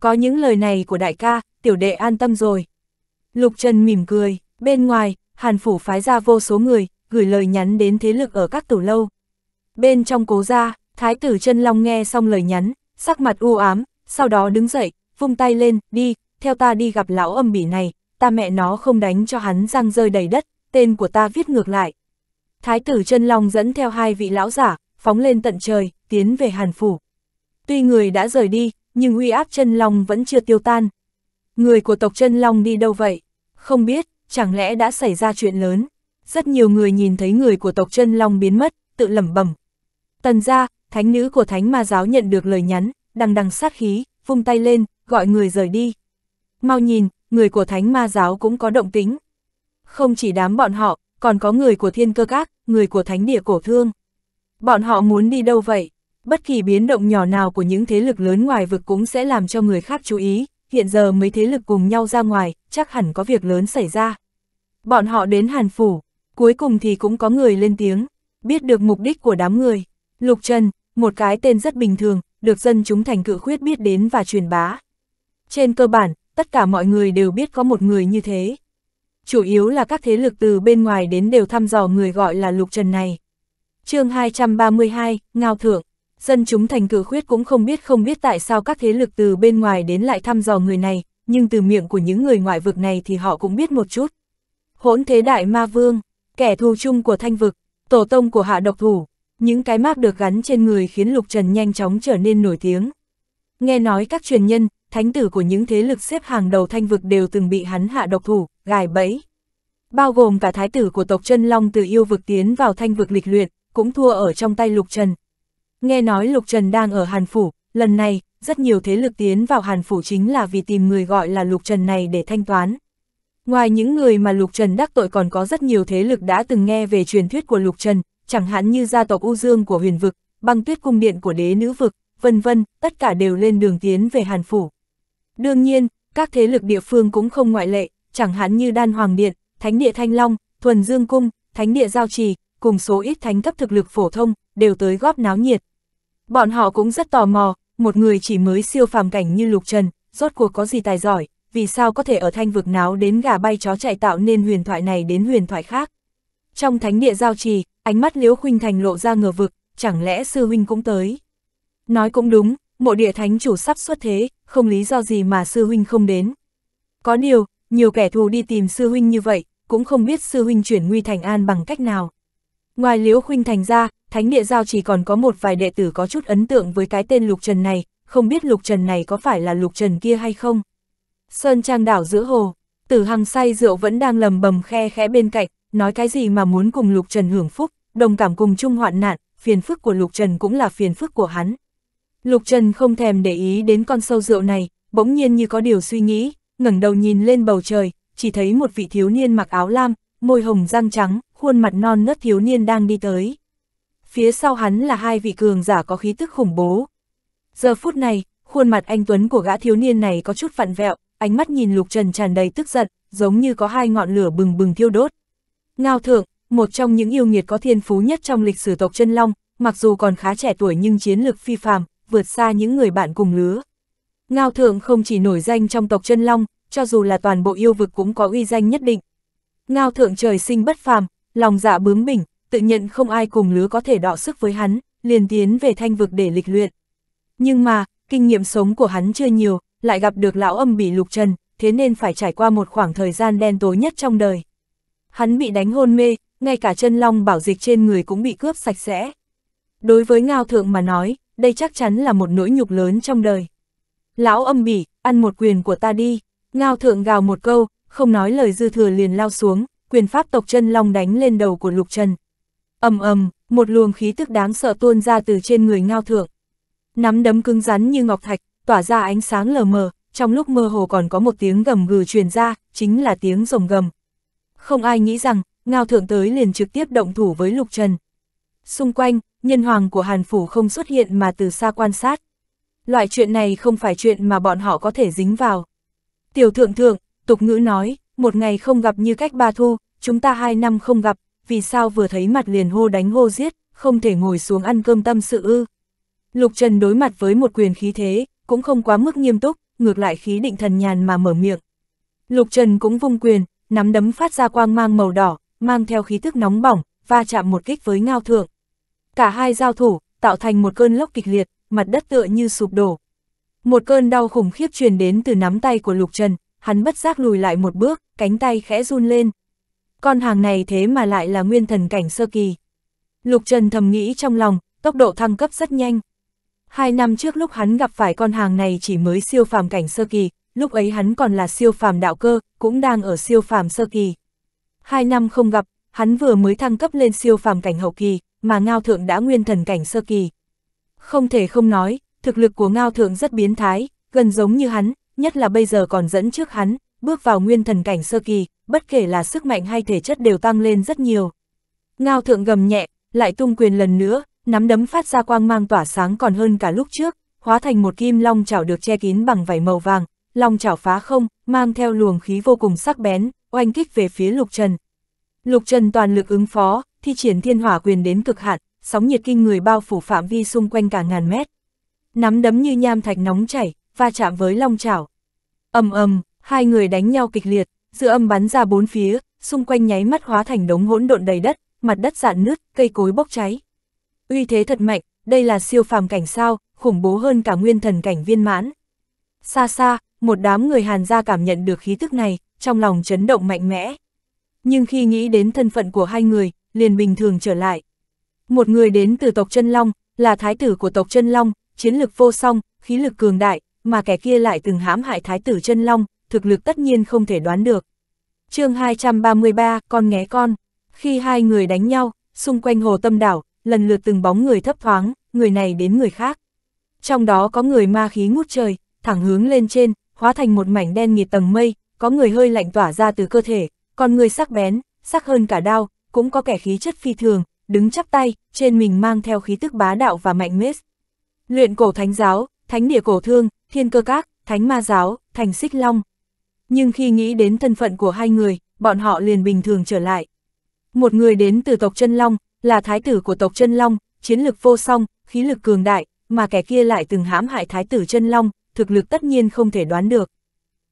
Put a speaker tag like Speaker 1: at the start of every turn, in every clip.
Speaker 1: Có những lời này của đại ca, tiểu đệ an tâm rồi. Lục Trần mỉm cười, bên ngoài, Hàn Phủ phái ra vô số người, gửi lời nhắn đến thế lực ở các tủ lâu. Bên trong cố gia, Thái tử chân Long nghe xong lời nhắn, sắc mặt u ám, sau đó đứng dậy, vung tay lên, đi, theo ta đi gặp lão âm bỉ này, ta mẹ nó không đánh cho hắn răng rơi đầy đất, tên của ta viết ngược lại. Thái tử chân Long dẫn theo hai vị lão giả, phóng lên tận trời, tiến về Hàn Phủ. Tuy người đã rời đi, nhưng uy áp chân long vẫn chưa tiêu tan. Người của tộc chân long đi đâu vậy? Không biết, chẳng lẽ đã xảy ra chuyện lớn? Rất nhiều người nhìn thấy người của tộc chân long biến mất, tự lẩm bẩm. Tần gia thánh nữ của thánh ma giáo nhận được lời nhắn, đằng đằng sát khí, vung tay lên, gọi người rời đi. Mau nhìn, người của thánh ma giáo cũng có động tính. Không chỉ đám bọn họ, còn có người của thiên cơ các, người của thánh địa cổ thương. Bọn họ muốn đi đâu vậy? bất kỳ biến động nhỏ nào của những thế lực lớn ngoài vực cũng sẽ làm cho người khác chú ý, hiện giờ mấy thế lực cùng nhau ra ngoài, chắc hẳn có việc lớn xảy ra. Bọn họ đến Hàn Phủ, cuối cùng thì cũng có người lên tiếng, biết được mục đích của đám người. Lục Trần, một cái tên rất bình thường, được dân chúng thành cự khuyết biết đến và truyền bá. Trên cơ bản, tất cả mọi người đều biết có một người như thế. Chủ yếu là các thế lực từ bên ngoài đến đều thăm dò người gọi là Lục Trần này. chương 232, Ngao Thượng Dân chúng thành cử khuyết cũng không biết không biết tại sao các thế lực từ bên ngoài đến lại thăm dò người này, nhưng từ miệng của những người ngoại vực này thì họ cũng biết một chút. Hỗn thế đại ma vương, kẻ thù chung của thanh vực, tổ tông của hạ độc thủ, những cái mác được gắn trên người khiến Lục Trần nhanh chóng trở nên nổi tiếng. Nghe nói các truyền nhân, thánh tử của những thế lực xếp hàng đầu thanh vực đều từng bị hắn hạ độc thủ, gài bẫy. Bao gồm cả thái tử của tộc chân Long từ yêu vực tiến vào thanh vực lịch luyện, cũng thua ở trong tay Lục Trần, Nghe nói Lục Trần đang ở Hàn Phủ, lần này, rất nhiều thế lực tiến vào Hàn Phủ chính là vì tìm người gọi là Lục Trần này để thanh toán. Ngoài những người mà Lục Trần đắc tội còn có rất nhiều thế lực đã từng nghe về truyền thuyết của Lục Trần, chẳng hạn như gia tộc U Dương của huyền vực, băng tuyết cung điện của đế nữ vực, vân vân, tất cả đều lên đường tiến về Hàn Phủ. Đương nhiên, các thế lực địa phương cũng không ngoại lệ, chẳng hạn như Đan Hoàng Điện, Thánh Địa Thanh Long, Thuần Dương Cung, Thánh Địa Giao Trì, cùng số ít thánh cấp thực lực phổ thông, đều tới góp náo nhiệt. Bọn họ cũng rất tò mò, một người chỉ mới siêu phàm cảnh như Lục Trần, rốt cuộc có gì tài giỏi, vì sao có thể ở thanh vực náo đến gà bay chó chạy tạo nên huyền thoại này đến huyền thoại khác. Trong thánh địa giao trì, ánh mắt Liễu Khuynh Thành lộ ra ngờ vực, chẳng lẽ sư huynh cũng tới. Nói cũng đúng, mộ địa thánh chủ sắp xuất thế, không lý do gì mà sư huynh không đến. Có điều, nhiều kẻ thù đi tìm sư huynh như vậy, cũng không biết sư huynh chuyển nguy thành an bằng cách nào. Ngoài Liễu Khuynh Thành ra, Thánh Địa Giao chỉ còn có một vài đệ tử có chút ấn tượng với cái tên Lục Trần này, không biết Lục Trần này có phải là Lục Trần kia hay không. Sơn Trang đảo giữa hồ, Tử Hằng say rượu vẫn đang lầm bầm khe khẽ bên cạnh, nói cái gì mà muốn cùng Lục Trần hưởng phúc, đồng cảm cùng chung hoạn nạn, phiền phức của Lục Trần cũng là phiền phức của hắn. Lục Trần không thèm để ý đến con sâu rượu này, bỗng nhiên như có điều suy nghĩ, ngẩng đầu nhìn lên bầu trời, chỉ thấy một vị thiếu niên mặc áo lam, môi hồng răng trắng, khuôn mặt non nớt thiếu niên đang đi tới. Phía sau hắn là hai vị cường giả có khí tức khủng bố. Giờ phút này, khuôn mặt anh Tuấn của gã thiếu niên này có chút vặn vẹo, ánh mắt nhìn Lục Trần tràn đầy tức giận, giống như có hai ngọn lửa bừng bừng thiêu đốt. Ngao thượng, một trong những yêu nghiệt có thiên phú nhất trong lịch sử tộc chân long, mặc dù còn khá trẻ tuổi nhưng chiến lược phi phàm, vượt xa những người bạn cùng lứa. Ngao thượng không chỉ nổi danh trong tộc chân long, cho dù là toàn bộ yêu vực cũng có uy danh nhất định. Ngao thượng trời sinh bất phàm, lòng dạ bướng bỉnh, tự nhận không ai cùng lứa có thể đọ sức với hắn, liền tiến về thanh vực để lịch luyện. Nhưng mà, kinh nghiệm sống của hắn chưa nhiều, lại gặp được lão âm bị lục trần, thế nên phải trải qua một khoảng thời gian đen tối nhất trong đời. Hắn bị đánh hôn mê, ngay cả chân long bảo dịch trên người cũng bị cướp sạch sẽ. Đối với Ngao Thượng mà nói, đây chắc chắn là một nỗi nhục lớn trong đời. Lão âm bỉ, ăn một quyền của ta đi, Ngao Thượng gào một câu, không nói lời dư thừa liền lao xuống, quyền pháp tộc chân long đánh lên đầu của Lục Trần. ầm ầm, một luồng khí tức đáng sợ tuôn ra từ trên người ngao thượng. Nắm đấm cứng rắn như ngọc thạch, tỏa ra ánh sáng lờ mờ, trong lúc mơ hồ còn có một tiếng gầm gừ truyền ra, chính là tiếng rồng gầm. Không ai nghĩ rằng, ngao thượng tới liền trực tiếp động thủ với Lục Trần. Xung quanh, nhân hoàng của Hàn Phủ không xuất hiện mà từ xa quan sát. Loại chuyện này không phải chuyện mà bọn họ có thể dính vào. Tiểu thượng thượng, tục ngữ nói, một ngày không gặp như cách ba thu, chúng ta hai năm không gặp, vì sao vừa thấy mặt liền hô đánh hô giết, không thể ngồi xuống ăn cơm tâm sự ư. Lục Trần đối mặt với một quyền khí thế, cũng không quá mức nghiêm túc, ngược lại khí định thần nhàn mà mở miệng. Lục Trần cũng vung quyền, nắm đấm phát ra quang mang màu đỏ, mang theo khí tức nóng bỏng, va chạm một kích với ngao thượng. Cả hai giao thủ, tạo thành một cơn lốc kịch liệt, mặt đất tựa như sụp đổ. Một cơn đau khủng khiếp truyền đến từ nắm tay của Lục Trần, hắn bất giác lùi lại một bước, cánh tay khẽ run lên. Con hàng này thế mà lại là nguyên thần cảnh sơ kỳ. Lục Trần thầm nghĩ trong lòng, tốc độ thăng cấp rất nhanh. Hai năm trước lúc hắn gặp phải con hàng này chỉ mới siêu phàm cảnh sơ kỳ, lúc ấy hắn còn là siêu phàm đạo cơ, cũng đang ở siêu phàm sơ kỳ. Hai năm không gặp, hắn vừa mới thăng cấp lên siêu phàm cảnh hậu kỳ, mà Ngao Thượng đã nguyên thần cảnh sơ kỳ. Không thể không nói, thực lực của Ngao Thượng rất biến thái, gần giống như hắn, nhất là bây giờ còn dẫn trước hắn, bước vào nguyên thần cảnh sơ kỳ, bất kể là sức mạnh hay thể chất đều tăng lên rất nhiều. Ngao thượng gầm nhẹ, lại tung quyền lần nữa, nắm đấm phát ra quang mang tỏa sáng còn hơn cả lúc trước, hóa thành một kim long chảo được che kín bằng vảy màu vàng, long chảo phá không, mang theo luồng khí vô cùng sắc bén, oanh kích về phía Lục Trần. Lục Trần toàn lực ứng phó, thi triển thiên hỏa quyền đến cực hạn, sóng nhiệt kinh người bao phủ phạm vi xung quanh cả ngàn mét. Nắm đấm như nham thạch nóng chảy, va chạm với long chảo. ầm ầm, hai người đánh nhau kịch liệt, dư âm bắn ra bốn phía, xung quanh nháy mắt hóa thành đống hỗn độn đầy đất, mặt đất dạn nứt, cây cối bốc cháy. Uy thế thật mạnh, đây là siêu phàm cảnh sao, khủng bố hơn cả nguyên thần cảnh viên mãn. Xa xa, một đám người Hàn gia cảm nhận được khí tức này, trong lòng chấn động mạnh mẽ. Nhưng khi nghĩ đến thân phận của hai người, liền bình thường trở lại. Một người đến từ tộc chân Long, là thái tử của tộc chân Long, chiến lực vô song, khí lực cường đại, mà kẻ kia lại từng hãm hại thái tử chân long, thực lực tất nhiên không thể đoán được. chương 233, con nghé con. Khi hai người đánh nhau, xung quanh hồ tâm đảo, lần lượt từng bóng người thấp thoáng, người này đến người khác. Trong đó có người ma khí ngút trời, thẳng hướng lên trên, hóa thành một mảnh đen nghịt tầng mây, có người hơi lạnh tỏa ra từ cơ thể, còn người sắc bén, sắc hơn cả đao, cũng có kẻ khí chất phi thường, đứng chắp tay, trên mình mang theo khí tức bá đạo và mạnh mẽ. Luyện cổ thánh giáo, thánh địa cổ thương, thiên cơ các, thánh ma giáo, thành xích long. Nhưng khi nghĩ đến thân phận của hai người, bọn họ liền bình thường trở lại. Một người đến từ tộc chân long, là thái tử của tộc chân long, chiến lực vô song, khí lực cường đại, mà kẻ kia lại từng hãm hại thái tử chân long, thực lực tất nhiên không thể đoán được.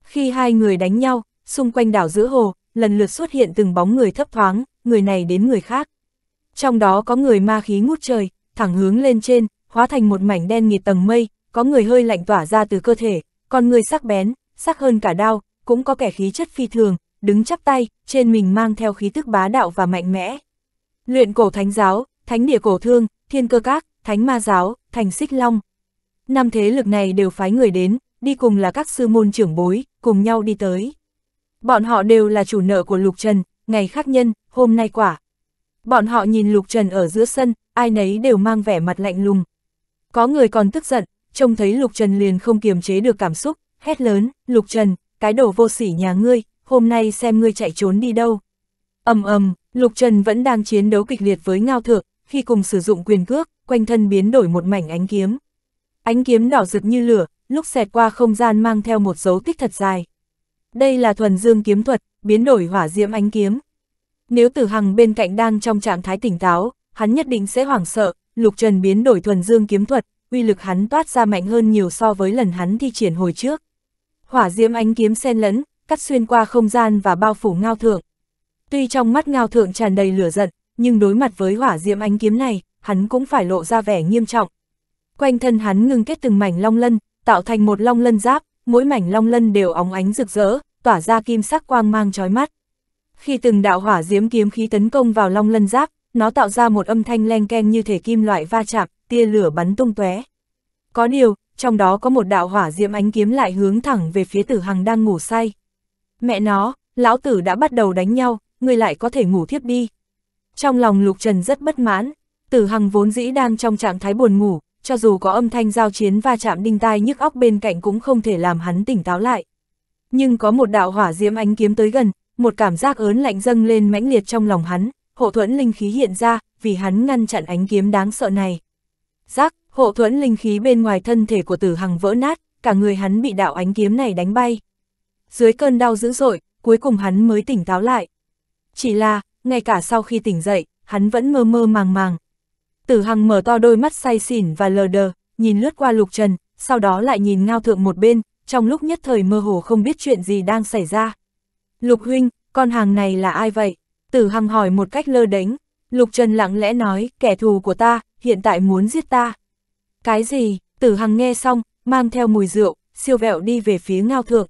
Speaker 1: Khi hai người đánh nhau, xung quanh đảo giữa hồ, lần lượt xuất hiện từng bóng người thấp thoáng, người này đến người khác. Trong đó có người ma khí ngút trời, thẳng hướng lên trên, hóa thành một mảnh đen nghịt tầng mây, có người hơi lạnh tỏa ra từ cơ thể, còn người sắc bén, sắc hơn cả đao, cũng có kẻ khí chất phi thường, đứng chắp tay, trên mình mang theo khí tức bá đạo và mạnh mẽ. Luyện cổ thánh giáo, thánh địa cổ thương, thiên cơ các, thánh ma giáo, thành xích long. Năm thế lực này đều phái người đến, đi cùng là các sư môn trưởng bối, cùng nhau đi tới. Bọn họ đều là chủ nợ của Lục Trần, ngày khác nhân, hôm nay quả. Bọn họ nhìn Lục Trần ở giữa sân, ai nấy đều mang vẻ mặt lạnh lùng. Có người còn tức giận, trông thấy Lục Trần liền không kiềm chế được cảm xúc, hét lớn, Lục Trần, cái đồ vô sỉ nhà ngươi, hôm nay xem ngươi chạy trốn đi đâu. ầm ầm, Lục Trần vẫn đang chiến đấu kịch liệt với Ngao Thượng, khi cùng sử dụng quyền cước, quanh thân biến đổi một mảnh ánh kiếm. Ánh kiếm đỏ rực như lửa, lúc xẹt qua không gian mang theo một dấu tích thật dài. Đây là thuần dương kiếm thuật, biến đổi hỏa diễm ánh kiếm. Nếu Tử Hằng bên cạnh đang trong trạng thái tỉnh táo, hắn nhất định sẽ hoảng sợ, Lục Trần biến đổi thuần dương kiếm thuật, uy lực hắn toát ra mạnh hơn nhiều so với lần hắn thi triển hồi trước. Hỏa diễm ánh kiếm xen lẫn, cắt xuyên qua không gian và bao phủ ngao thượng. Tuy trong mắt ngao thượng tràn đầy lửa giận, nhưng đối mặt với hỏa diễm ánh kiếm này, hắn cũng phải lộ ra vẻ nghiêm trọng. Quanh thân hắn ngưng kết từng mảnh long lân, tạo thành một long lân giáp, mỗi mảnh long lân đều óng ánh rực rỡ, tỏa ra kim sắc quang mang chói mắt. Khi từng đạo hỏa diễm kiếm khí tấn công vào long lân giáp, nó tạo ra một âm thanh leng keng như thể kim loại va chạm, tia lửa bắn tung tóe. Có điều, trong đó có một đạo hỏa diễm ánh kiếm lại hướng thẳng về phía tử hằng đang ngủ say. Mẹ nó, lão tử đã bắt đầu đánh nhau, người lại có thể ngủ thiếp đi. Trong lòng Lục Trần rất bất mãn, tử hằng vốn dĩ đang trong trạng thái buồn ngủ, cho dù có âm thanh giao chiến va chạm đinh tai nhức óc bên cạnh cũng không thể làm hắn tỉnh táo lại. Nhưng có một đạo hỏa diễm ánh kiếm tới gần, một cảm giác ớn lạnh dâng lên mãnh liệt trong lòng hắn, hộ thuẫn linh khí hiện ra, vì hắn ngăn chặn ánh kiếm đáng sợ này. Rắc, hộ thuẫn linh khí bên ngoài thân thể của tử hằng vỡ nát, cả người hắn bị đạo ánh kiếm này đánh bay. Dưới cơn đau dữ dội, cuối cùng hắn mới tỉnh táo lại. Chỉ là, ngay cả sau khi tỉnh dậy, hắn vẫn mơ mơ màng màng. Tử Hằng mở to đôi mắt say xỉn và lờ đờ, nhìn lướt qua Lục Trần, sau đó lại nhìn Ngao Thượng một bên, trong lúc nhất thời mơ hồ không biết chuyện gì đang xảy ra. Lục Huynh, con hàng này là ai vậy? Tử Hằng hỏi một cách lơ đánh. Lục Trần lặng lẽ nói, kẻ thù của ta, hiện tại muốn giết ta. Cái gì, tử hằng nghe xong, mang theo mùi rượu, siêu vẹo đi về phía ngao thượng.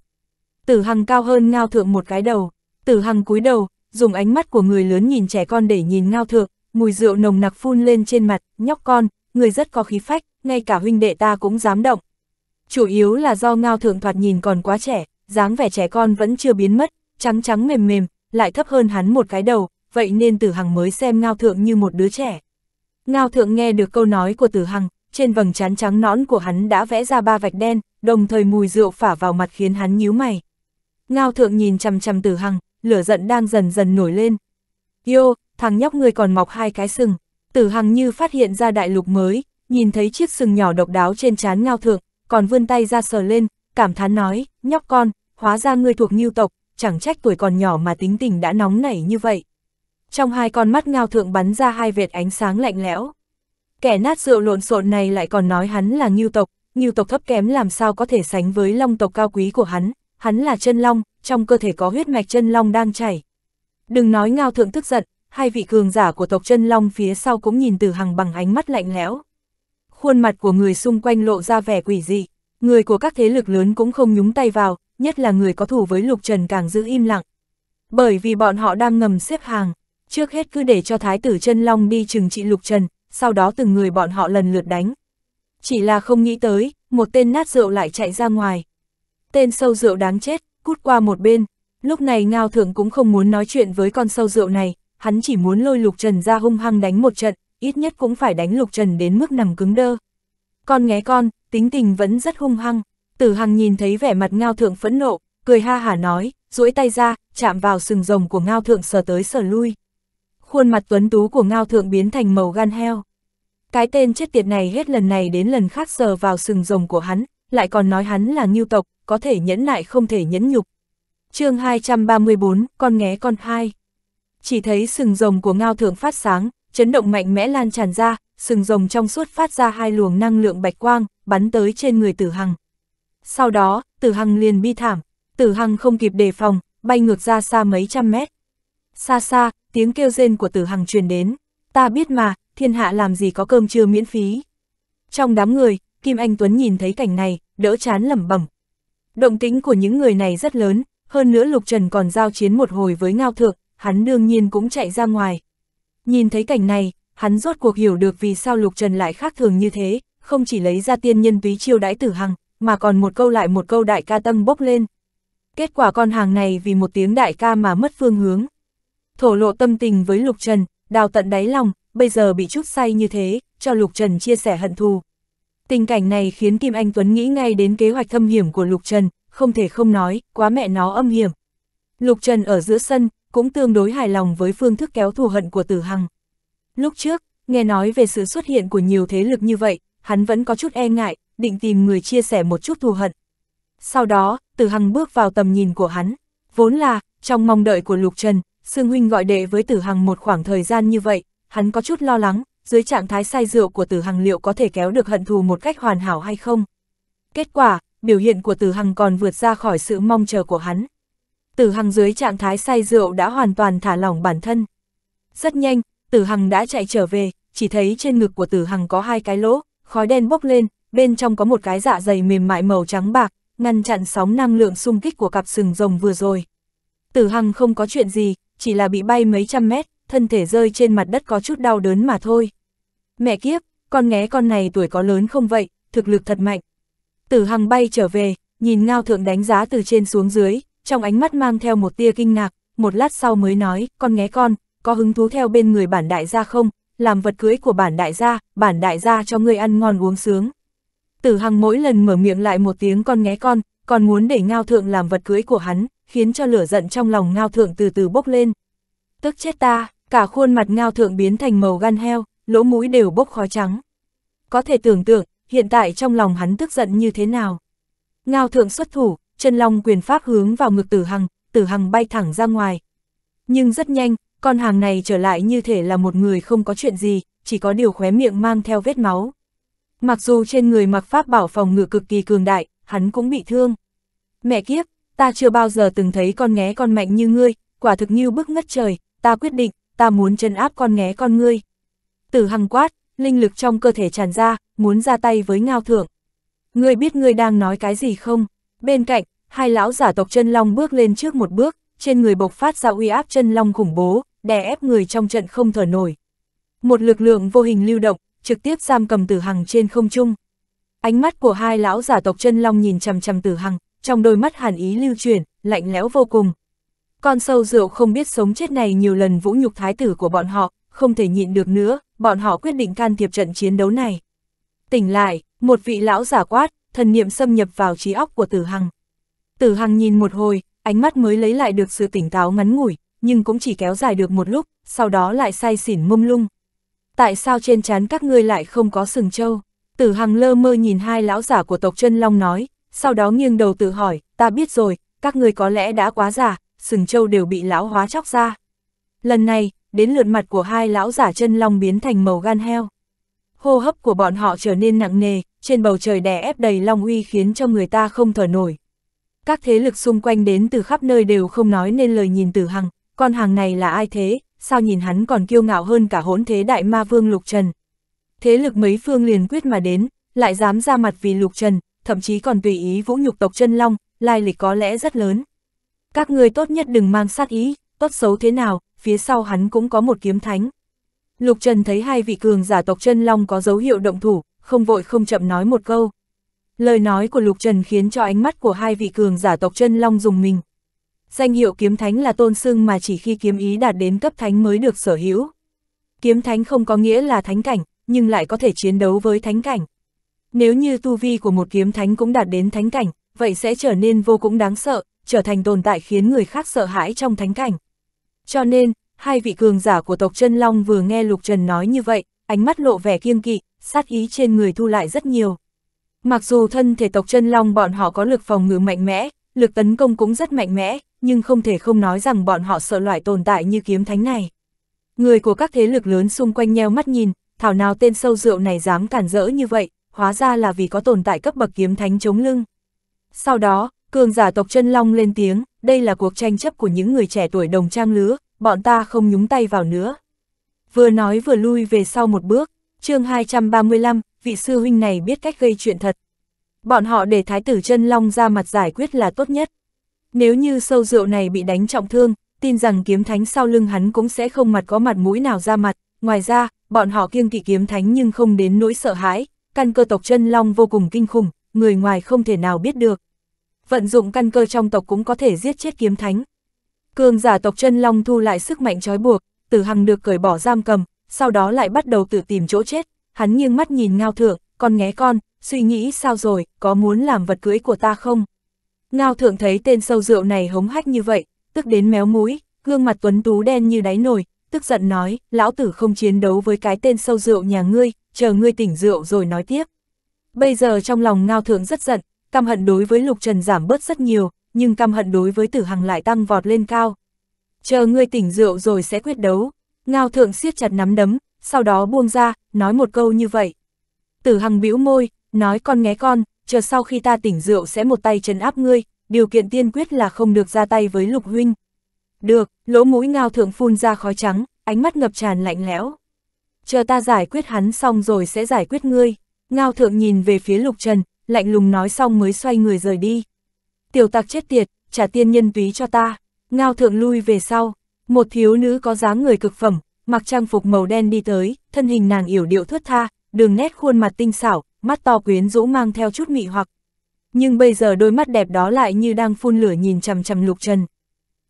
Speaker 1: Tử hằng cao hơn ngao thượng một cái đầu, tử hằng cúi đầu, dùng ánh mắt của người lớn nhìn trẻ con để nhìn ngao thượng, mùi rượu nồng nặc phun lên trên mặt, nhóc con, người rất có khí phách, ngay cả huynh đệ ta cũng dám động. Chủ yếu là do ngao thượng thoạt nhìn còn quá trẻ, dáng vẻ trẻ con vẫn chưa biến mất, trắng trắng mềm mềm, lại thấp hơn hắn một cái đầu, vậy nên Tử Hằng mới xem Ngao Thượng như một đứa trẻ. Ngao Thượng nghe được câu nói của Tử Hằng, trên vầng trán trắng nõn của hắn đã vẽ ra ba vạch đen, đồng thời mùi rượu phả vào mặt khiến hắn nhíu mày. Ngao Thượng nhìn chằm chằm Tử Hằng, lửa giận đang dần dần nổi lên. Yo, thằng nhóc người còn mọc hai cái sừng. Tử Hằng như phát hiện ra đại lục mới, nhìn thấy chiếc sừng nhỏ độc đáo trên trán Ngao Thượng, còn vươn tay ra sờ lên, cảm thán nói, nhóc con, hóa ra ngươi thuộc nghiêu tộc, chẳng trách tuổi còn nhỏ mà tính tình đã nóng nảy như vậy trong hai con mắt ngao thượng bắn ra hai vệt ánh sáng lạnh lẽo. Kẻ nát rượu lộn xộn này lại còn nói hắn là ngưu tộc, ngưu tộc thấp kém làm sao có thể sánh với long tộc cao quý của hắn, hắn là chân long, trong cơ thể có huyết mạch chân long đang chảy. Đừng nói ngao thượng tức giận, hai vị cường giả của tộc chân long phía sau cũng nhìn từ hằng bằng ánh mắt lạnh lẽo. Khuôn mặt của người xung quanh lộ ra vẻ quỷ dị, người của các thế lực lớn cũng không nhúng tay vào, nhất là người có thù với Lục Trần càng giữ im lặng. Bởi vì bọn họ đang ngầm xếp hàng, trước hết cứ để cho Thái tử chân Long đi trừng trị Lục Trần, sau đó từng người bọn họ lần lượt đánh. Chỉ là không nghĩ tới, một tên nát rượu lại chạy ra ngoài. Tên sâu rượu đáng chết, cút qua một bên. Lúc này Ngao Thượng cũng không muốn nói chuyện với con sâu rượu này, hắn chỉ muốn lôi Lục Trần ra hung hăng đánh một trận, ít nhất cũng phải đánh Lục Trần đến mức nằm cứng đơ. Con nghé con, tính tình vẫn rất hung hăng. Tử Hằng nhìn thấy vẻ mặt Ngao Thượng phẫn nộ, cười ha hả nói, duỗi tay ra, chạm vào sừng rồng của Ngao Thượng sờ tới sờ lui khuôn mặt tuấn tú của ngao thượng biến thành màu gan heo. Cái tên chết tiệt này hết lần này đến lần khác sờ vào sừng rồng của hắn, lại còn nói hắn là nghiêu tộc, có thể nhẫn nại không thể nhẫn nhục. chương 234, con nghé con hai. Chỉ thấy sừng rồng của ngao thượng phát sáng, chấn động mạnh mẽ lan tràn ra, sừng rồng trong suốt phát ra hai luồng năng lượng bạch quang, bắn tới trên người tử hằng. Sau đó, tử hằng liền bi thảm, tử hằng không kịp đề phòng, bay ngược ra xa mấy trăm mét xa xa, tiếng kêu rên của tử hằng truyền đến, ta biết mà, thiên hạ làm gì có cơm trưa miễn phí. Trong đám người, Kim Anh Tuấn nhìn thấy cảnh này, đỡ chán lẩm bẩm. Động tính của những người này rất lớn, hơn nữa Lục Trần còn giao chiến một hồi với Ngao Thượng, hắn đương nhiên cũng chạy ra ngoài. Nhìn thấy cảnh này, hắn rốt cuộc hiểu được vì sao Lục Trần lại khác thường như thế, không chỉ lấy ra tiên nhân túy chiêu đãi tử hằng, mà còn một câu lại một câu đại ca tâm bốc lên. Kết quả con hàng này vì một tiếng đại ca mà mất phương hướng thổ lộ tâm tình với Lục Trần, đào tận đáy lòng, bây giờ bị chút say như thế, cho Lục Trần chia sẻ hận thù. Tình cảnh này khiến Kim Anh Tuấn nghĩ ngay đến kế hoạch thâm hiểm của Lục Trần, không thể không nói, quá mẹ nó âm hiểm. Lục Trần ở giữa sân, cũng tương đối hài lòng với phương thức kéo thù hận của Tử Hằng. Lúc trước, nghe nói về sự xuất hiện của nhiều thế lực như vậy, hắn vẫn có chút e ngại, định tìm người chia sẻ một chút thù hận. Sau đó, Tử Hằng bước vào tầm nhìn của hắn. Vốn là, trong mong đợi của Lục Trần, Sương Huynh gọi đệ với Tử Hằng một khoảng thời gian như vậy, hắn có chút lo lắng, dưới trạng thái say rượu của Tử Hằng liệu có thể kéo được hận thù một cách hoàn hảo hay không. Kết quả, biểu hiện của Tử Hằng còn vượt ra khỏi sự mong chờ của hắn. Tử Hằng dưới trạng thái say rượu đã hoàn toàn thả lỏng bản thân. Rất nhanh, Tử Hằng đã chạy trở về, chỉ thấy trên ngực của Tử Hằng có hai cái lỗ, khói đen bốc lên, bên trong có một cái dạ dày mềm mại màu trắng bạc, ngăn chặn sóng năng lượng xung kích của cặp sừng rồng vừa rồi. Tử Hằng không có chuyện gì, chỉ là bị bay mấy trăm mét, thân thể rơi trên mặt đất có chút đau đớn mà thôi. Mẹ kiếp, con nghé con này tuổi có lớn không vậy, thực lực thật mạnh. Tử Hằng bay trở về, nhìn Ngao Thượng đánh giá từ trên xuống dưới, trong ánh mắt mang theo một tia kinh ngạc, một lát sau mới nói, con nghé con, có hứng thú theo bên người bản đại gia không, làm vật cưới của bản đại gia, bản đại gia cho ngươi ăn ngon uống sướng. Tử Hằng mỗi lần mở miệng lại một tiếng con nghé con, còn muốn để Ngao Thượng làm vật cưới của hắn, khiến cho lửa giận trong lòng Ngao Thượng từ từ bốc lên. Tức chết ta, cả khuôn mặt Ngao Thượng biến thành màu gan heo, lỗ mũi đều bốc khói trắng. Có thể tưởng tượng, hiện tại trong lòng hắn tức giận như thế nào. Ngao Thượng xuất thủ, chân long quyền pháp hướng vào ngực tử hằng, tử hằng bay thẳng ra ngoài. Nhưng rất nhanh, con hàng này trở lại như thể là một người không có chuyện gì, chỉ có điều khóe miệng mang theo vết máu. Mặc dù trên người mặc pháp bảo phòng ngự cực kỳ cường đại, hắn cũng bị thương. Mẹ kiếp, ta chưa bao giờ từng thấy con nghé con mạnh như ngươi, quả thực như bức ngất trời, ta quyết định, ta muốn chân áp con nghé con ngươi. Tử hằng quát, linh lực trong cơ thể tràn ra, muốn ra tay với ngao thượng. Ngươi biết ngươi đang nói cái gì không? Bên cạnh, hai lão giả tộc chân long bước lên trước một bước, trên người bộc phát ra uy áp chân long khủng bố, đè ép người trong trận không thở nổi. Một lực lượng vô hình lưu động, trực tiếp giam cầm tử hằng trên không trung. Ánh mắt của hai lão giả tộc chân long nhìn chằm chằm tử hằng, trong đôi mắt hàn ý lưu chuyển, lạnh lẽo vô cùng. Con sâu rượu không biết sống chết này nhiều lần vũ nhục thái tử của bọn họ, không thể nhịn được nữa, bọn họ quyết định can thiệp trận chiến đấu này. Tỉnh lại, một vị lão giả quát, thần niệm xâm nhập vào trí óc của tử hằng. Tử hằng nhìn một hồi, ánh mắt mới lấy lại được sự tỉnh táo ngắn ngủi, nhưng cũng chỉ kéo dài được một lúc, sau đó lại say xỉn mông lung. Tại sao trên trán các ngươi lại không có sừng trâu? Tử Hằng lơ mơ nhìn hai lão giả của tộc chân Long nói, sau đó nghiêng đầu tự hỏi, ta biết rồi, các người có lẽ đã quá giả, sừng châu đều bị lão hóa chóc ra. Lần này, đến lượt mặt của hai lão giả chân Long biến thành màu gan heo. Hô hấp của bọn họ trở nên nặng nề, trên bầu trời đè ép đầy long uy khiến cho người ta không thở nổi. Các thế lực xung quanh đến từ khắp nơi đều không nói nên lời nhìn Tử Hằng, con hàng này là ai thế, sao nhìn hắn còn kiêu ngạo hơn cả hỗn thế đại ma vương Lục Trần thế lực mấy phương liền quyết mà đến, lại dám ra mặt vì lục trần, thậm chí còn tùy ý vũ nhục tộc chân long, lai lịch có lẽ rất lớn. Các người tốt nhất đừng mang sát ý, tốt xấu thế nào, phía sau hắn cũng có một kiếm thánh. Lục Trần thấy hai vị cường giả tộc chân long có dấu hiệu động thủ, không vội không chậm nói một câu. Lời nói của Lục Trần khiến cho ánh mắt của hai vị cường giả tộc chân long dùng mình. Danh hiệu kiếm thánh là tôn xưng mà chỉ khi kiếm ý đạt đến cấp thánh mới được sở hữu. Kiếm thánh không có nghĩa là thánh cảnh, nhưng lại có thể chiến đấu với thánh cảnh. Nếu như tu vi của một kiếm thánh cũng đạt đến thánh cảnh, vậy sẽ trở nên vô cùng đáng sợ, trở thành tồn tại khiến người khác sợ hãi trong thánh cảnh. Cho nên, hai vị cường giả của tộc chân Long vừa nghe Lục Trần nói như vậy, ánh mắt lộ vẻ kiêng kỵ, sát ý trên người thu lại rất nhiều. Mặc dù thân thể tộc chân Long bọn họ có lực phòng ngự mạnh mẽ, lực tấn công cũng rất mạnh mẽ, nhưng không thể không nói rằng bọn họ sợ loại tồn tại như kiếm thánh này. Người của các thế lực lớn xung quanh nheo mắt nhìn, thảo nào tên sâu rượu này dám cản rỡ như vậy, hóa ra là vì có tồn tại cấp bậc kiếm thánh chống lưng. Sau đó, cường giả tộc chân long lên tiếng, đây là cuộc tranh chấp của những người trẻ tuổi đồng trang lứa, bọn ta không nhúng tay vào nữa. Vừa nói vừa lui về sau một bước, chương 235, vị sư huynh này biết cách gây chuyện thật. Bọn họ để thái tử chân long ra mặt giải quyết là tốt nhất. Nếu như sâu rượu này bị đánh trọng thương, tin rằng kiếm thánh sau lưng hắn cũng sẽ không mặt có mặt mũi nào ra mặt. Ngoài ra, bọn họ kiêng kỵ kiếm thánh nhưng không đến nỗi sợ hãi, căn cơ tộc chân long vô cùng kinh khủng, người ngoài không thể nào biết được. Vận dụng căn cơ trong tộc cũng có thể giết chết kiếm thánh. Cường giả tộc chân long thu lại sức mạnh trói buộc, tử hằng được cởi bỏ giam cầm, sau đó lại bắt đầu tự tìm chỗ chết, hắn nghiêng mắt nhìn ngao thượng, con nghé con, suy nghĩ sao rồi, có muốn làm vật cưới của ta không? Ngao thượng thấy tên sâu rượu này hống hách như vậy, tức đến méo mũi, gương mặt tuấn tú đen như đáy nồi, tức giận nói, lão tử không chiến đấu với cái tên sâu rượu nhà ngươi, chờ ngươi tỉnh rượu rồi nói tiếp. Bây giờ trong lòng ngao thượng rất giận, căm hận đối với lục trần giảm bớt rất nhiều, nhưng căm hận đối với tử hằng lại tăng vọt lên cao. Chờ ngươi tỉnh rượu rồi sẽ quyết đấu. Ngao thượng siết chặt nắm đấm, sau đó buông ra, nói một câu như vậy. Tử hằng bĩu môi, nói con nghe con, chờ sau khi ta tỉnh rượu sẽ một tay trấn áp ngươi, điều kiện tiên quyết là không được ra tay với lục huynh. Được, lỗ mũi ngao thượng phun ra khói trắng, ánh mắt ngập tràn lạnh lẽo. Chờ ta giải quyết hắn xong rồi sẽ giải quyết ngươi. Ngao thượng nhìn về phía lục trần, lạnh lùng nói xong mới xoay người rời đi. Tiểu tặc chết tiệt, trả tiên nhân túy cho ta. Ngao thượng lui về sau, một thiếu nữ có dáng người cực phẩm, mặc trang phục màu đen đi tới, thân hình nàng yểu điệu thướt tha, đường nét khuôn mặt tinh xảo, mắt to quyến rũ mang theo chút mị hoặc. Nhưng bây giờ đôi mắt đẹp đó lại như đang phun lửa nhìn chằm chằm lục trần.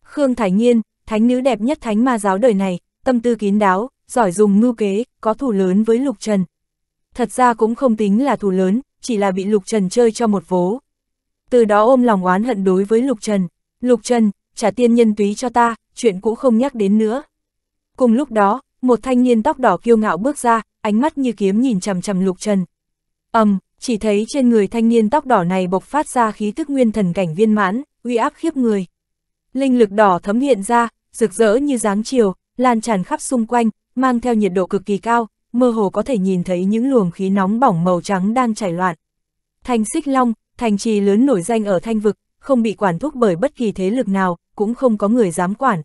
Speaker 1: Khương Thái Nhiên, thánh nữ đẹp nhất thánh ma giáo đời này, tâm tư kín đáo, giỏi dùng mưu kế, có thủ lớn với Lục Trần. Thật ra cũng không tính là thủ lớn, chỉ là bị Lục Trần chơi cho một vố. Từ đó ôm lòng oán hận đối với Lục Trần. Lục Trần, trả tiên nhân túy cho ta, chuyện cũ không nhắc đến nữa. Cùng lúc đó, một thanh niên tóc đỏ kiêu ngạo bước ra, ánh mắt như kiếm nhìn chằm chằm Lục Trần. ầm, um, chỉ thấy trên người thanh niên tóc đỏ này bộc phát ra khí tức nguyên thần cảnh viên mãn, uy áp khiếp người linh lực đỏ thấm hiện ra, rực rỡ như dáng chiều, lan tràn khắp xung quanh, mang theo nhiệt độ cực kỳ cao, mơ hồ có thể nhìn thấy những luồng khí nóng bỏng màu trắng đang chảy loạn. Thành Xích Long, thành trì lớn nổi danh ở Thanh Vực, không bị quản thúc bởi bất kỳ thế lực nào, cũng không có người dám quản.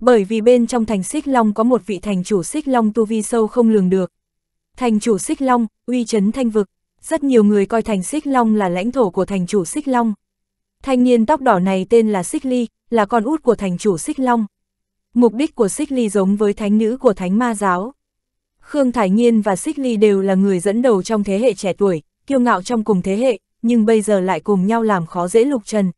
Speaker 1: Bởi vì bên trong thành Xích Long có một vị thành chủ Xích Long tu vi sâu không lường được. Thành chủ Xích Long, uy chấn Thanh Vực, rất nhiều người coi thành Xích Long là lãnh thổ của thành chủ Xích Long. Thanh niên tóc đỏ này tên là Xích Ly, là con út của thành chủ Xích Long. Mục đích của Xích Ly giống với thánh nữ của thánh ma giáo. Khương Thải Nhiên và Xích Ly đều là người dẫn đầu trong thế hệ trẻ tuổi, kiêu ngạo trong cùng thế hệ, nhưng bây giờ lại cùng nhau làm khó dễ Lục Trần.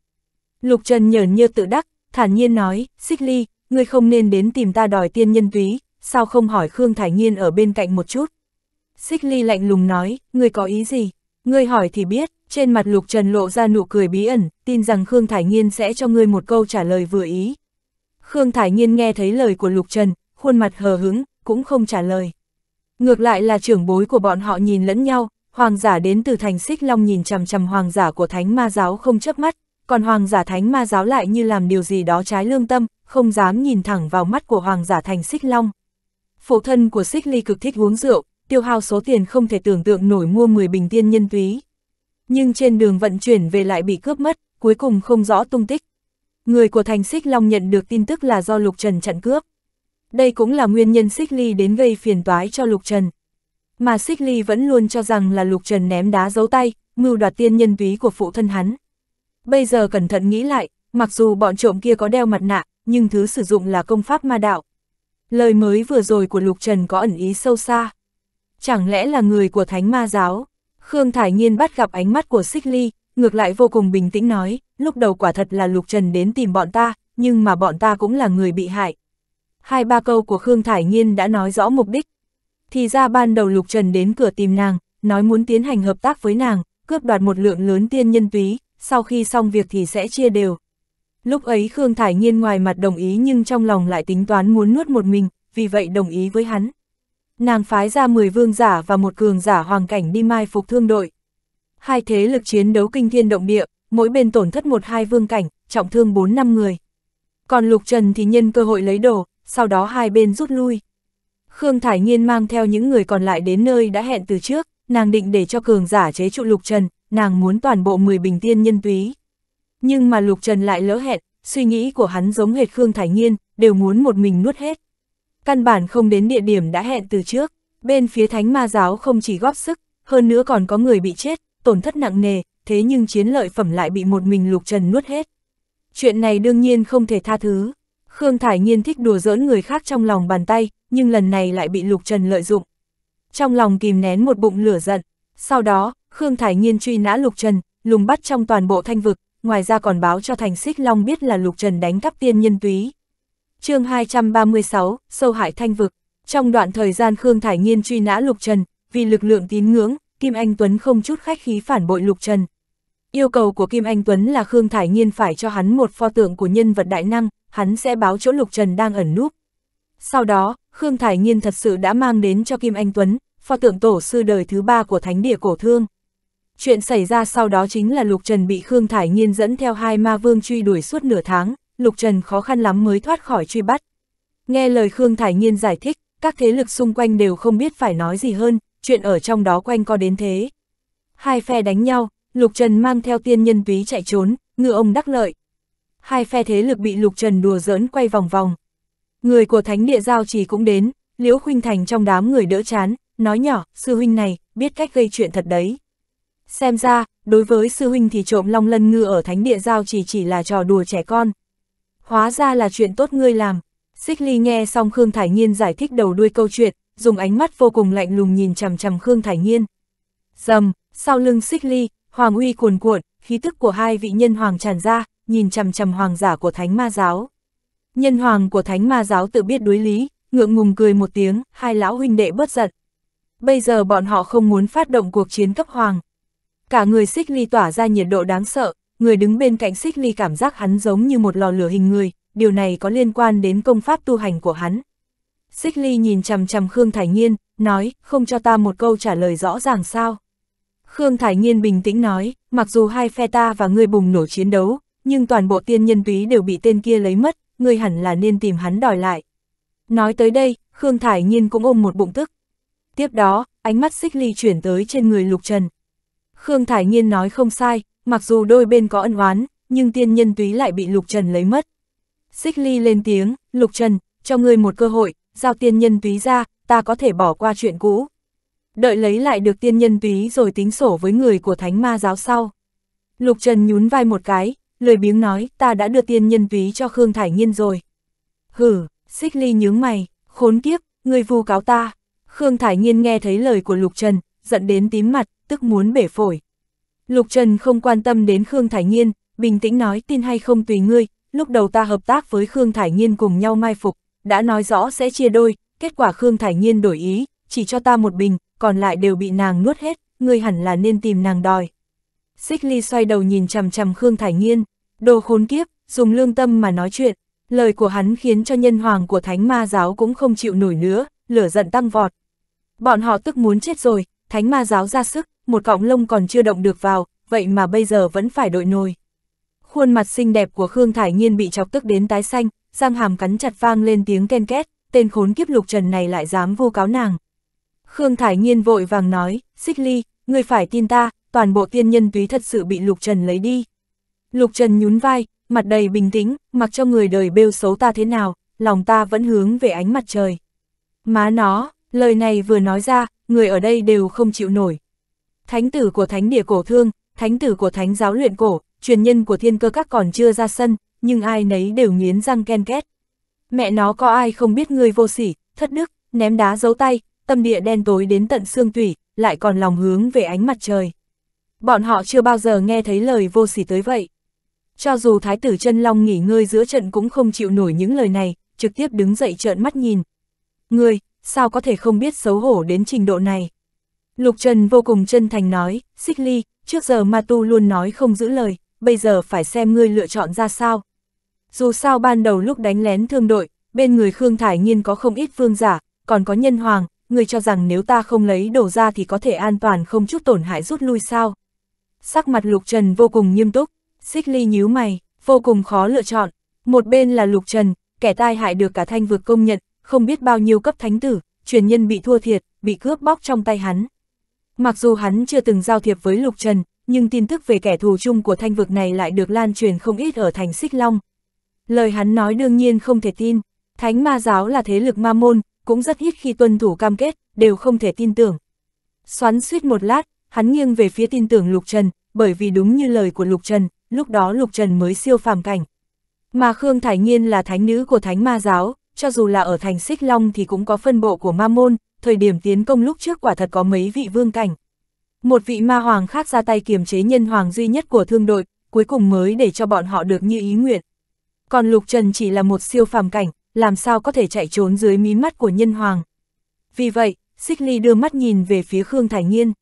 Speaker 1: Lục Trần nhởn như tự đắc, thản nhiên nói, Xích Ly, ngươi không nên đến tìm ta đòi tiên nhân túy, sao không hỏi Khương Thải Nhiên ở bên cạnh một chút. Xích Ly lạnh lùng nói, ngươi có ý gì? Ngươi hỏi thì biết, trên mặt Lục Trần lộ ra nụ cười bí ẩn, tin rằng Khương Thải nhiên sẽ cho ngươi một câu trả lời vừa ý. Khương Thải nhiên nghe thấy lời của Lục Trần, khuôn mặt hờ hứng, cũng không trả lời. Ngược lại là trưởng bối của bọn họ nhìn lẫn nhau, hoàng giả đến từ thành xích long nhìn chằm chằm hoàng giả của thánh ma giáo không chớp mắt, còn hoàng giả thánh ma giáo lại như làm điều gì đó trái lương tâm, không dám nhìn thẳng vào mắt của hoàng giả thành xích long. Phụ thân của xích ly cực thích uống rượu, tiêu hao số tiền không thể tưởng tượng nổi mua 10 bình tiên nhân túy, nhưng trên đường vận chuyển về lại bị cướp mất, cuối cùng không rõ tung tích. Người của thành Xích Long nhận được tin tức là do Lục Trần chặn cướp. Đây cũng là nguyên nhân Xích Ly đến gây phiền toái cho Lục Trần. Mà Xích Ly vẫn luôn cho rằng là Lục Trần ném đá giấu tay, mưu đoạt tiên nhân túy của phụ thân hắn. Bây giờ cẩn thận nghĩ lại, mặc dù bọn trộm kia có đeo mặt nạ, nhưng thứ sử dụng là công pháp ma đạo. Lời mới vừa rồi của Lục Trần có ẩn ý sâu xa. Chẳng lẽ là người của Thánh Ma Giáo? Khương Thải Nhiên bắt gặp ánh mắt của Xích Ly, ngược lại vô cùng bình tĩnh nói, lúc đầu quả thật là Lục Trần đến tìm bọn ta, nhưng mà bọn ta cũng là người bị hại. Hai ba câu của Khương Thải Nhiên đã nói rõ mục đích. Thì ra ban đầu Lục Trần đến cửa tìm nàng, nói muốn tiến hành hợp tác với nàng, cướp đoạt một lượng lớn tiên nhân túy, sau khi xong việc thì sẽ chia đều. Lúc ấy Khương Thải Nhiên ngoài mặt đồng ý nhưng trong lòng lại tính toán muốn nuốt một mình, vì vậy đồng ý với hắn nàng phái ra 10 vương giả và một cường giả hoàng cảnh đi mai phục thương đội. Hai thế lực chiến đấu kinh thiên động địa, mỗi bên tổn thất một hai vương cảnh, trọng thương 4 năm người. Còn Lục Trần thì nhân cơ hội lấy đồ, sau đó hai bên rút lui. Khương Thải Nhiên mang theo những người còn lại đến nơi đã hẹn từ trước, nàng định để cho cường giả chế trụ Lục Trần, nàng muốn toàn bộ 10 bình tiên nhân túy. Nhưng mà Lục Trần lại lỡ hẹn, suy nghĩ của hắn giống hệt Khương Thải Nhiên, đều muốn một mình nuốt hết căn bản không đến địa điểm đã hẹn từ trước. Bên phía thánh ma giáo không chỉ góp sức, hơn nữa còn có người bị chết, tổn thất nặng nề, thế nhưng chiến lợi phẩm lại bị một mình Lục Trần nuốt hết. Chuyện này đương nhiên không thể tha thứ. Khương Thải Nhiên thích đùa giỡn người khác trong lòng bàn tay, nhưng lần này lại bị Lục Trần lợi dụng. Trong lòng kìm nén một bụng lửa giận, sau đó, Khương Thải Nhiên truy nã Lục Trần, lùng bắt trong toàn bộ thanh vực, ngoài ra còn báo cho Thành Xích Long biết là Lục Trần đánh cắp tiên nhân túy, chương 236, sâu hải thanh vực. Trong đoạn thời gian Khương Thải nhiên truy nã Lục Trần, vì lực lượng tín ngưỡng, Kim Anh Tuấn không chút khách khí phản bội Lục Trần. Yêu cầu của Kim Anh Tuấn là Khương Thải nhiên phải cho hắn một pho tượng của nhân vật đại năng, hắn sẽ báo chỗ Lục Trần đang ẩn núp. Sau đó, Khương Thải nhiên thật sự đã mang đến cho Kim Anh Tuấn, pho tượng tổ sư đời thứ ba của thánh địa cổ thương. Chuyện xảy ra sau đó chính là Lục Trần bị Khương Thải nhiên dẫn theo hai ma vương truy đuổi suốt nửa tháng, Lục Trần khó khăn lắm mới thoát khỏi truy bắt. Nghe lời Khương Thải Nhiên giải thích, các thế lực xung quanh đều không biết phải nói gì hơn, chuyện ở trong đó quanh co đến thế. Hai phe đánh nhau, Lục Trần mang theo tiên nhân túy chạy trốn, ngựa ông đắc lợi. Hai phe thế lực bị Lục Trần đùa giỡn quay vòng vòng. Người của Thánh Địa Giao Trì cũng đến, Liễu Khuynh Thành trong đám người đỡ chán, nói nhỏ, sư huynh này, biết cách gây chuyện thật đấy. Xem ra, đối với sư huynh thì trộm long lân ngựa ở Thánh Địa Giao Trì chỉ, chỉ là trò đùa trẻ con, Hóa ra là chuyện tốt ngươi làm. Xích Ly nghe xong Khương Thải Nhiên giải thích đầu đuôi câu chuyện, dùng ánh mắt vô cùng lạnh lùng nhìn chằm chằm Khương Thải Nhiên. Dầm, sau lưng Xích Ly, Hoàng uy cuồn cuộn, khí tức của hai vị nhân hoàng tràn ra, nhìn chằm chằm hoàng giả của Thánh Ma giáo. Nhân hoàng của Thánh Ma giáo tự biết đối lý, ngượng ngùng cười một tiếng, hai lão huynh đệ bớt giận. Bây giờ bọn họ không muốn phát động cuộc chiến cấp hoàng. Cả người Xích Ly tỏa ra nhiệt độ đáng sợ, người đứng bên cạnh xích ly cảm giác hắn giống như một lò lửa hình người, điều này có liên quan đến công pháp tu hành của hắn. Xích ly nhìn chằm chằm Khương Thải Nhiên, nói, không cho ta một câu trả lời rõ ràng sao. Khương Thải Nhiên bình tĩnh nói, mặc dù hai phe ta và ngươi bùng nổ chiến đấu, nhưng toàn bộ tiên nhân túy đều bị tên kia lấy mất, ngươi hẳn là nên tìm hắn đòi lại. Nói tới đây, Khương Thải Nhiên cũng ôm một bụng tức. Tiếp đó, ánh mắt xích ly chuyển tới trên người Lục Trần. Khương Thải Nhiên nói không sai, Mặc dù đôi bên có ân oán, nhưng tiên nhân túy lại bị Lục Trần lấy mất. Xích Ly lên tiếng, Lục Trần, cho ngươi một cơ hội, giao tiên nhân túy ra, ta có thể bỏ qua chuyện cũ. Đợi lấy lại được tiên nhân túy rồi tính sổ với người của thánh ma giáo sau. Lục Trần nhún vai một cái, lười biếng nói, ta đã đưa tiên nhân túy cho Khương Thải nhiên rồi. Hử, xích ly nhướng mày, khốn kiếp, người vu cáo ta. Khương Thải nhiên nghe thấy lời của Lục Trần, giận đến tím mặt, tức muốn bể phổi. Lục Trần không quan tâm đến Khương Thải Nhiên, bình tĩnh nói tin hay không tùy ngươi, lúc đầu ta hợp tác với Khương Thải Nhiên cùng nhau mai phục, đã nói rõ sẽ chia đôi, kết quả Khương Thải Nhiên đổi ý, chỉ cho ta một bình, còn lại đều bị nàng nuốt hết, ngươi hẳn là nên tìm nàng đòi. Xích Ly xoay đầu nhìn chằm chằm Khương Thải Nhiên, đồ khốn kiếp, dùng lương tâm mà nói chuyện, lời của hắn khiến cho nhân hoàng của thánh ma giáo cũng không chịu nổi nữa, lửa giận tăng vọt. Bọn họ tức muốn chết rồi, thánh ma giáo ra sức, một cọng lông còn chưa động được vào, vậy mà bây giờ vẫn phải đội nồi. Khuôn mặt xinh đẹp của Khương Thải Nhiên bị chọc tức đến tái xanh, răng hàm cắn chặt vang lên tiếng ken két, tên khốn kiếp lục trần này lại dám vô cáo nàng. Khương Thải Nhiên vội vàng nói, xích ly, người phải tin ta, toàn bộ tiên nhân túy thật sự bị lục trần lấy đi. Lục trần nhún vai, mặt đầy bình tĩnh, mặc cho người đời bêu xấu ta thế nào, lòng ta vẫn hướng về ánh mặt trời. Má nó, lời này vừa nói ra, người ở đây đều không chịu nổi. Thánh tử của thánh địa cổ thương, thánh tử của thánh giáo luyện cổ, truyền nhân của thiên cơ các còn chưa ra sân, nhưng ai nấy đều nghiến răng ken két. Mẹ nó có ai không biết người vô sỉ, thất đức, ném đá giấu tay, tâm địa đen tối đến tận xương tủy, lại còn lòng hướng về ánh mặt trời. Bọn họ chưa bao giờ nghe thấy lời vô sỉ tới vậy. Cho dù Thái tử chân Long nghỉ ngơi giữa trận cũng không chịu nổi những lời này, trực tiếp đứng dậy trợn mắt nhìn. Ngươi, sao có thể không biết xấu hổ đến trình độ này. Lục Trần vô cùng chân thành nói, xích ly, trước giờ ma tu luôn nói không giữ lời, bây giờ phải xem ngươi lựa chọn ra sao. Dù sao ban đầu lúc đánh lén thương đội, bên người Khương Thải Nhiên có không ít vương giả, còn có nhân hoàng, người cho rằng nếu ta không lấy đồ ra thì có thể an toàn không chút tổn hại rút lui sao. Sắc mặt Lục Trần vô cùng nghiêm túc, xích ly nhíu mày, vô cùng khó lựa chọn. Một bên là Lục Trần, kẻ tai hại được cả thanh vực công nhận, không biết bao nhiêu cấp thánh tử, truyền nhân bị thua thiệt, bị cướp bóc trong tay hắn. Mặc dù hắn chưa từng giao thiệp với Lục Trần, nhưng tin tức về kẻ thù chung của thanh vực này lại được lan truyền không ít ở thành Xích Long. Lời hắn nói đương nhiên không thể tin, thánh ma giáo là thế lực ma môn, cũng rất ít khi tuân thủ cam kết, đều không thể tin tưởng. Xoắn suýt một lát, hắn nghiêng về phía tin tưởng Lục Trần, bởi vì đúng như lời của Lục Trần, lúc đó Lục Trần mới siêu phàm cảnh. Mà Khương Thải Nhiên là thánh nữ của thánh ma giáo, cho dù là ở thành Xích Long thì cũng có phân bộ của ma môn, thời điểm tiến công lúc trước quả thật có mấy vị vương cảnh. Một vị ma hoàng khác ra tay kiềm chế nhân hoàng duy nhất của thương đội, cuối cùng mới để cho bọn họ được như ý nguyện. Còn Lục Trần chỉ là một siêu phàm cảnh, làm sao có thể chạy trốn dưới mí mắt của nhân hoàng. Vì vậy, Xích Ly đưa mắt nhìn về phía Khương Thải Nhiên.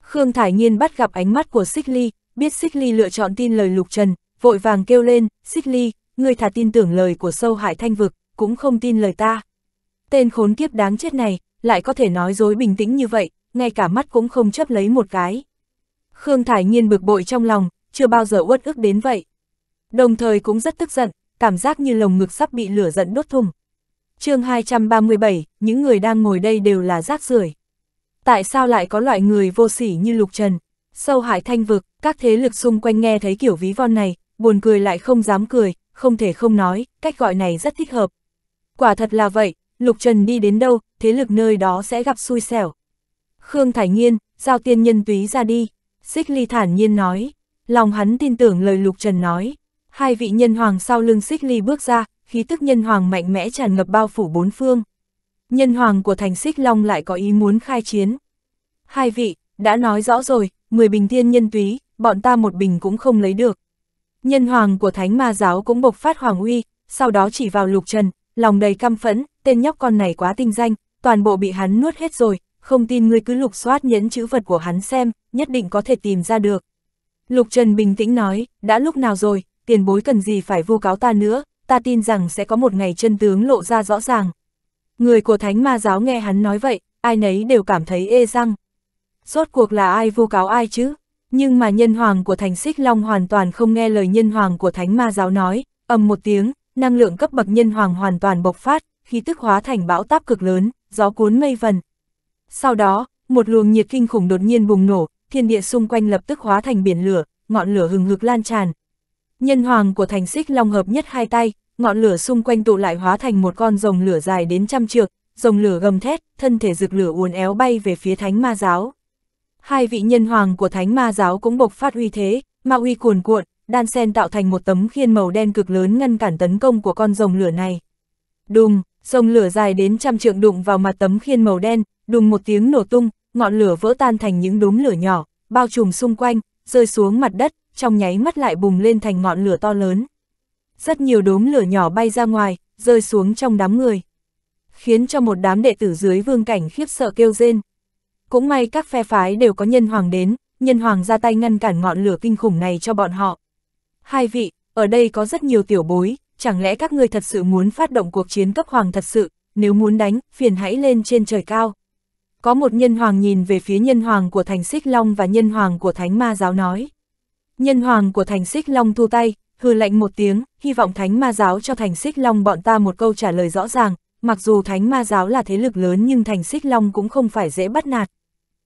Speaker 1: Khương Thải Nhiên bắt gặp ánh mắt của Xích Ly, biết Xích Ly lựa chọn tin lời Lục Trần, vội vàng kêu lên, Xích Ly, ngươi thà tin tưởng lời của sâu hải thanh vực cũng không tin lời ta. Tên khốn kiếp đáng chết này, lại có thể nói dối bình tĩnh như vậy, ngay cả mắt cũng không chấp lấy một cái. Khương Thải Nhiên bực bội trong lòng, chưa bao giờ uất ức đến vậy. Đồng thời cũng rất tức giận, cảm giác như lồng ngực sắp bị lửa giận đốt thùng. chương 237, những người đang ngồi đây đều là rác rưởi Tại sao lại có loại người vô sỉ như Lục Trần? Sâu hải thanh vực, các thế lực xung quanh nghe thấy kiểu ví von này, buồn cười lại không dám cười, không thể không nói, cách gọi này rất thích hợp, Quả thật là vậy, Lục Trần đi đến đâu, thế lực nơi đó sẽ gặp xui xẻo. Khương Thải nhiên giao tiên nhân túy ra đi. Xích Ly thản nhiên nói, lòng hắn tin tưởng lời Lục Trần nói. Hai vị nhân hoàng sau lưng Xích Ly bước ra, khí tức nhân hoàng mạnh mẽ tràn ngập bao phủ bốn phương. Nhân hoàng của thành Xích Long lại có ý muốn khai chiến. Hai vị, đã nói rõ rồi, mười bình thiên nhân túy, bọn ta một bình cũng không lấy được. Nhân hoàng của thánh ma giáo cũng bộc phát hoàng uy, sau đó chỉ vào lục trần, lòng đầy căm phẫn, tên nhóc con này quá tinh danh, toàn bộ bị hắn nuốt hết rồi, không tin ngươi cứ lục soát nhẫn chữ vật của hắn xem, nhất định có thể tìm ra được. Lục Trần bình tĩnh nói, đã lúc nào rồi, tiền bối cần gì phải vu cáo ta nữa, ta tin rằng sẽ có một ngày chân tướng lộ ra rõ ràng. Người của thánh ma giáo nghe hắn nói vậy, ai nấy đều cảm thấy ê răng. Rốt cuộc là ai vu cáo ai chứ? Nhưng mà nhân hoàng của thành xích long hoàn toàn không nghe lời nhân hoàng của thánh ma giáo nói, ầm một tiếng, năng lượng cấp bậc nhân hoàng hoàn toàn bộc phát, khí tức hóa thành bão táp cực lớn, gió cuốn mây vần. Sau đó, một luồng nhiệt kinh khủng đột nhiên bùng nổ, thiên địa xung quanh lập tức hóa thành biển lửa, ngọn lửa hừng hực lan tràn. Nhân hoàng của thành xích long hợp nhất hai tay, ngọn lửa xung quanh tụ lại hóa thành một con rồng lửa dài đến trăm trượng, rồng lửa gầm thét, thân thể rực lửa uốn éo bay về phía thánh ma giáo. Hai vị nhân hoàng của thánh ma giáo cũng bộc phát uy thế, ma uy cuồn cuộn, đan sen tạo thành một tấm khiên màu đen cực lớn ngăn cản tấn công của con rồng lửa này. Đùng, rồng lửa dài đến trăm trượng đụng vào mặt tấm khiên màu đen, đùng một tiếng nổ tung, ngọn lửa vỡ tan thành những đốm lửa nhỏ, bao trùm xung quanh, rơi xuống mặt đất, trong nháy mắt lại bùng lên thành ngọn lửa to lớn. Rất nhiều đốm lửa nhỏ bay ra ngoài, rơi xuống trong đám người. Khiến cho một đám đệ tử dưới vương cảnh khiếp sợ kêu rên. Cũng may các phe phái đều có nhân hoàng đến, nhân hoàng ra tay ngăn cản ngọn lửa kinh khủng này cho bọn họ hai vị, ở đây có rất nhiều tiểu bối, chẳng lẽ các ngươi thật sự muốn phát động cuộc chiến cấp hoàng thật sự, nếu muốn đánh, phiền hãy lên trên trời cao. Có một nhân hoàng nhìn về phía nhân hoàng của thành xích long và nhân hoàng của thánh ma giáo nói. Nhân hoàng của thành xích long thu tay, hư lạnh một tiếng, hy vọng thánh ma giáo cho thành xích long bọn ta một câu trả lời rõ ràng, mặc dù thánh ma giáo là thế lực lớn nhưng thành xích long cũng không phải dễ bắt nạt.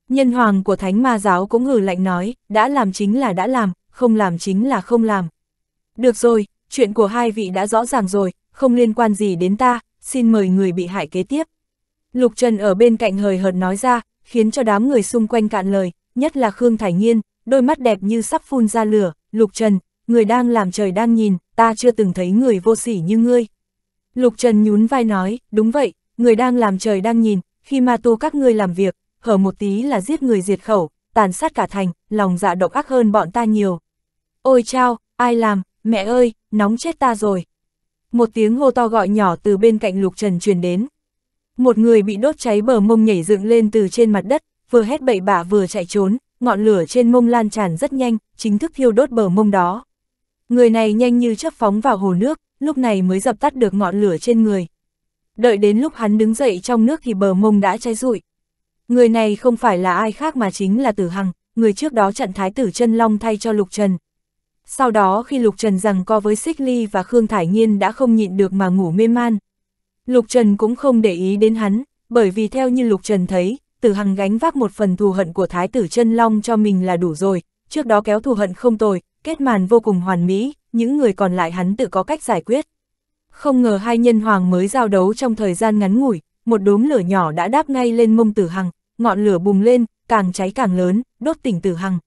Speaker 1: Nhân hoàng của thánh ma giáo cũng hừ lạnh nói, đã làm chính là đã làm, không làm chính là không làm. Được rồi, chuyện của hai vị đã rõ ràng rồi, không liên quan gì đến ta, xin mời người bị hại kế tiếp. Lục Trần ở bên cạnh hời hợt nói ra, khiến cho đám người xung quanh cạn lời, nhất là Khương Thải Nhiên, đôi mắt đẹp như sắp phun ra lửa, Lục Trần, người đang làm trời đang nhìn, ta chưa từng thấy người vô sỉ như ngươi. Lục Trần nhún vai nói, đúng vậy, người đang làm trời đang nhìn, khi ma tu các ngươi làm việc, hở một tí là giết người diệt khẩu, tàn sát cả thành, lòng dạ độc ác hơn bọn ta nhiều. Ôi chao, ai làm, mẹ ơi, nóng chết ta rồi. Một tiếng hô to gọi nhỏ từ bên cạnh Lục Trần truyền đến. Một người bị đốt cháy bờ mông nhảy dựng lên từ trên mặt đất, vừa hét bậy bạ vừa chạy trốn, ngọn lửa trên mông lan tràn rất nhanh, chính thức thiêu đốt bờ mông đó. Người này nhanh như chớp phóng vào hồ nước, lúc này mới dập tắt được ngọn lửa trên người. Đợi đến lúc hắn đứng dậy trong nước thì bờ mông đã cháy rụi. Người này không phải là ai khác mà chính là Tử Hằng, người trước đó chặn thái tử chân long thay cho Lục Trần. Sau đó khi Lục Trần rằng co với Xích Ly và Khương Thải Nhiên đã không nhịn được mà ngủ mê man. Lục Trần cũng không để ý đến hắn, bởi vì theo như Lục Trần thấy, Tử Hằng gánh vác một phần thù hận của thái tử chân long cho mình là đủ rồi, trước đó kéo thù hận không tồi, kết màn vô cùng hoàn mỹ, những người còn lại hắn tự có cách giải quyết. Không ngờ hai nhân hoàng mới giao đấu trong thời gian ngắn ngủi, một đốm lửa nhỏ đã đáp ngay lên mông Tử Hằng, ngọn lửa bùng lên, càng cháy càng lớn, đốt tỉnh Tử Hằng.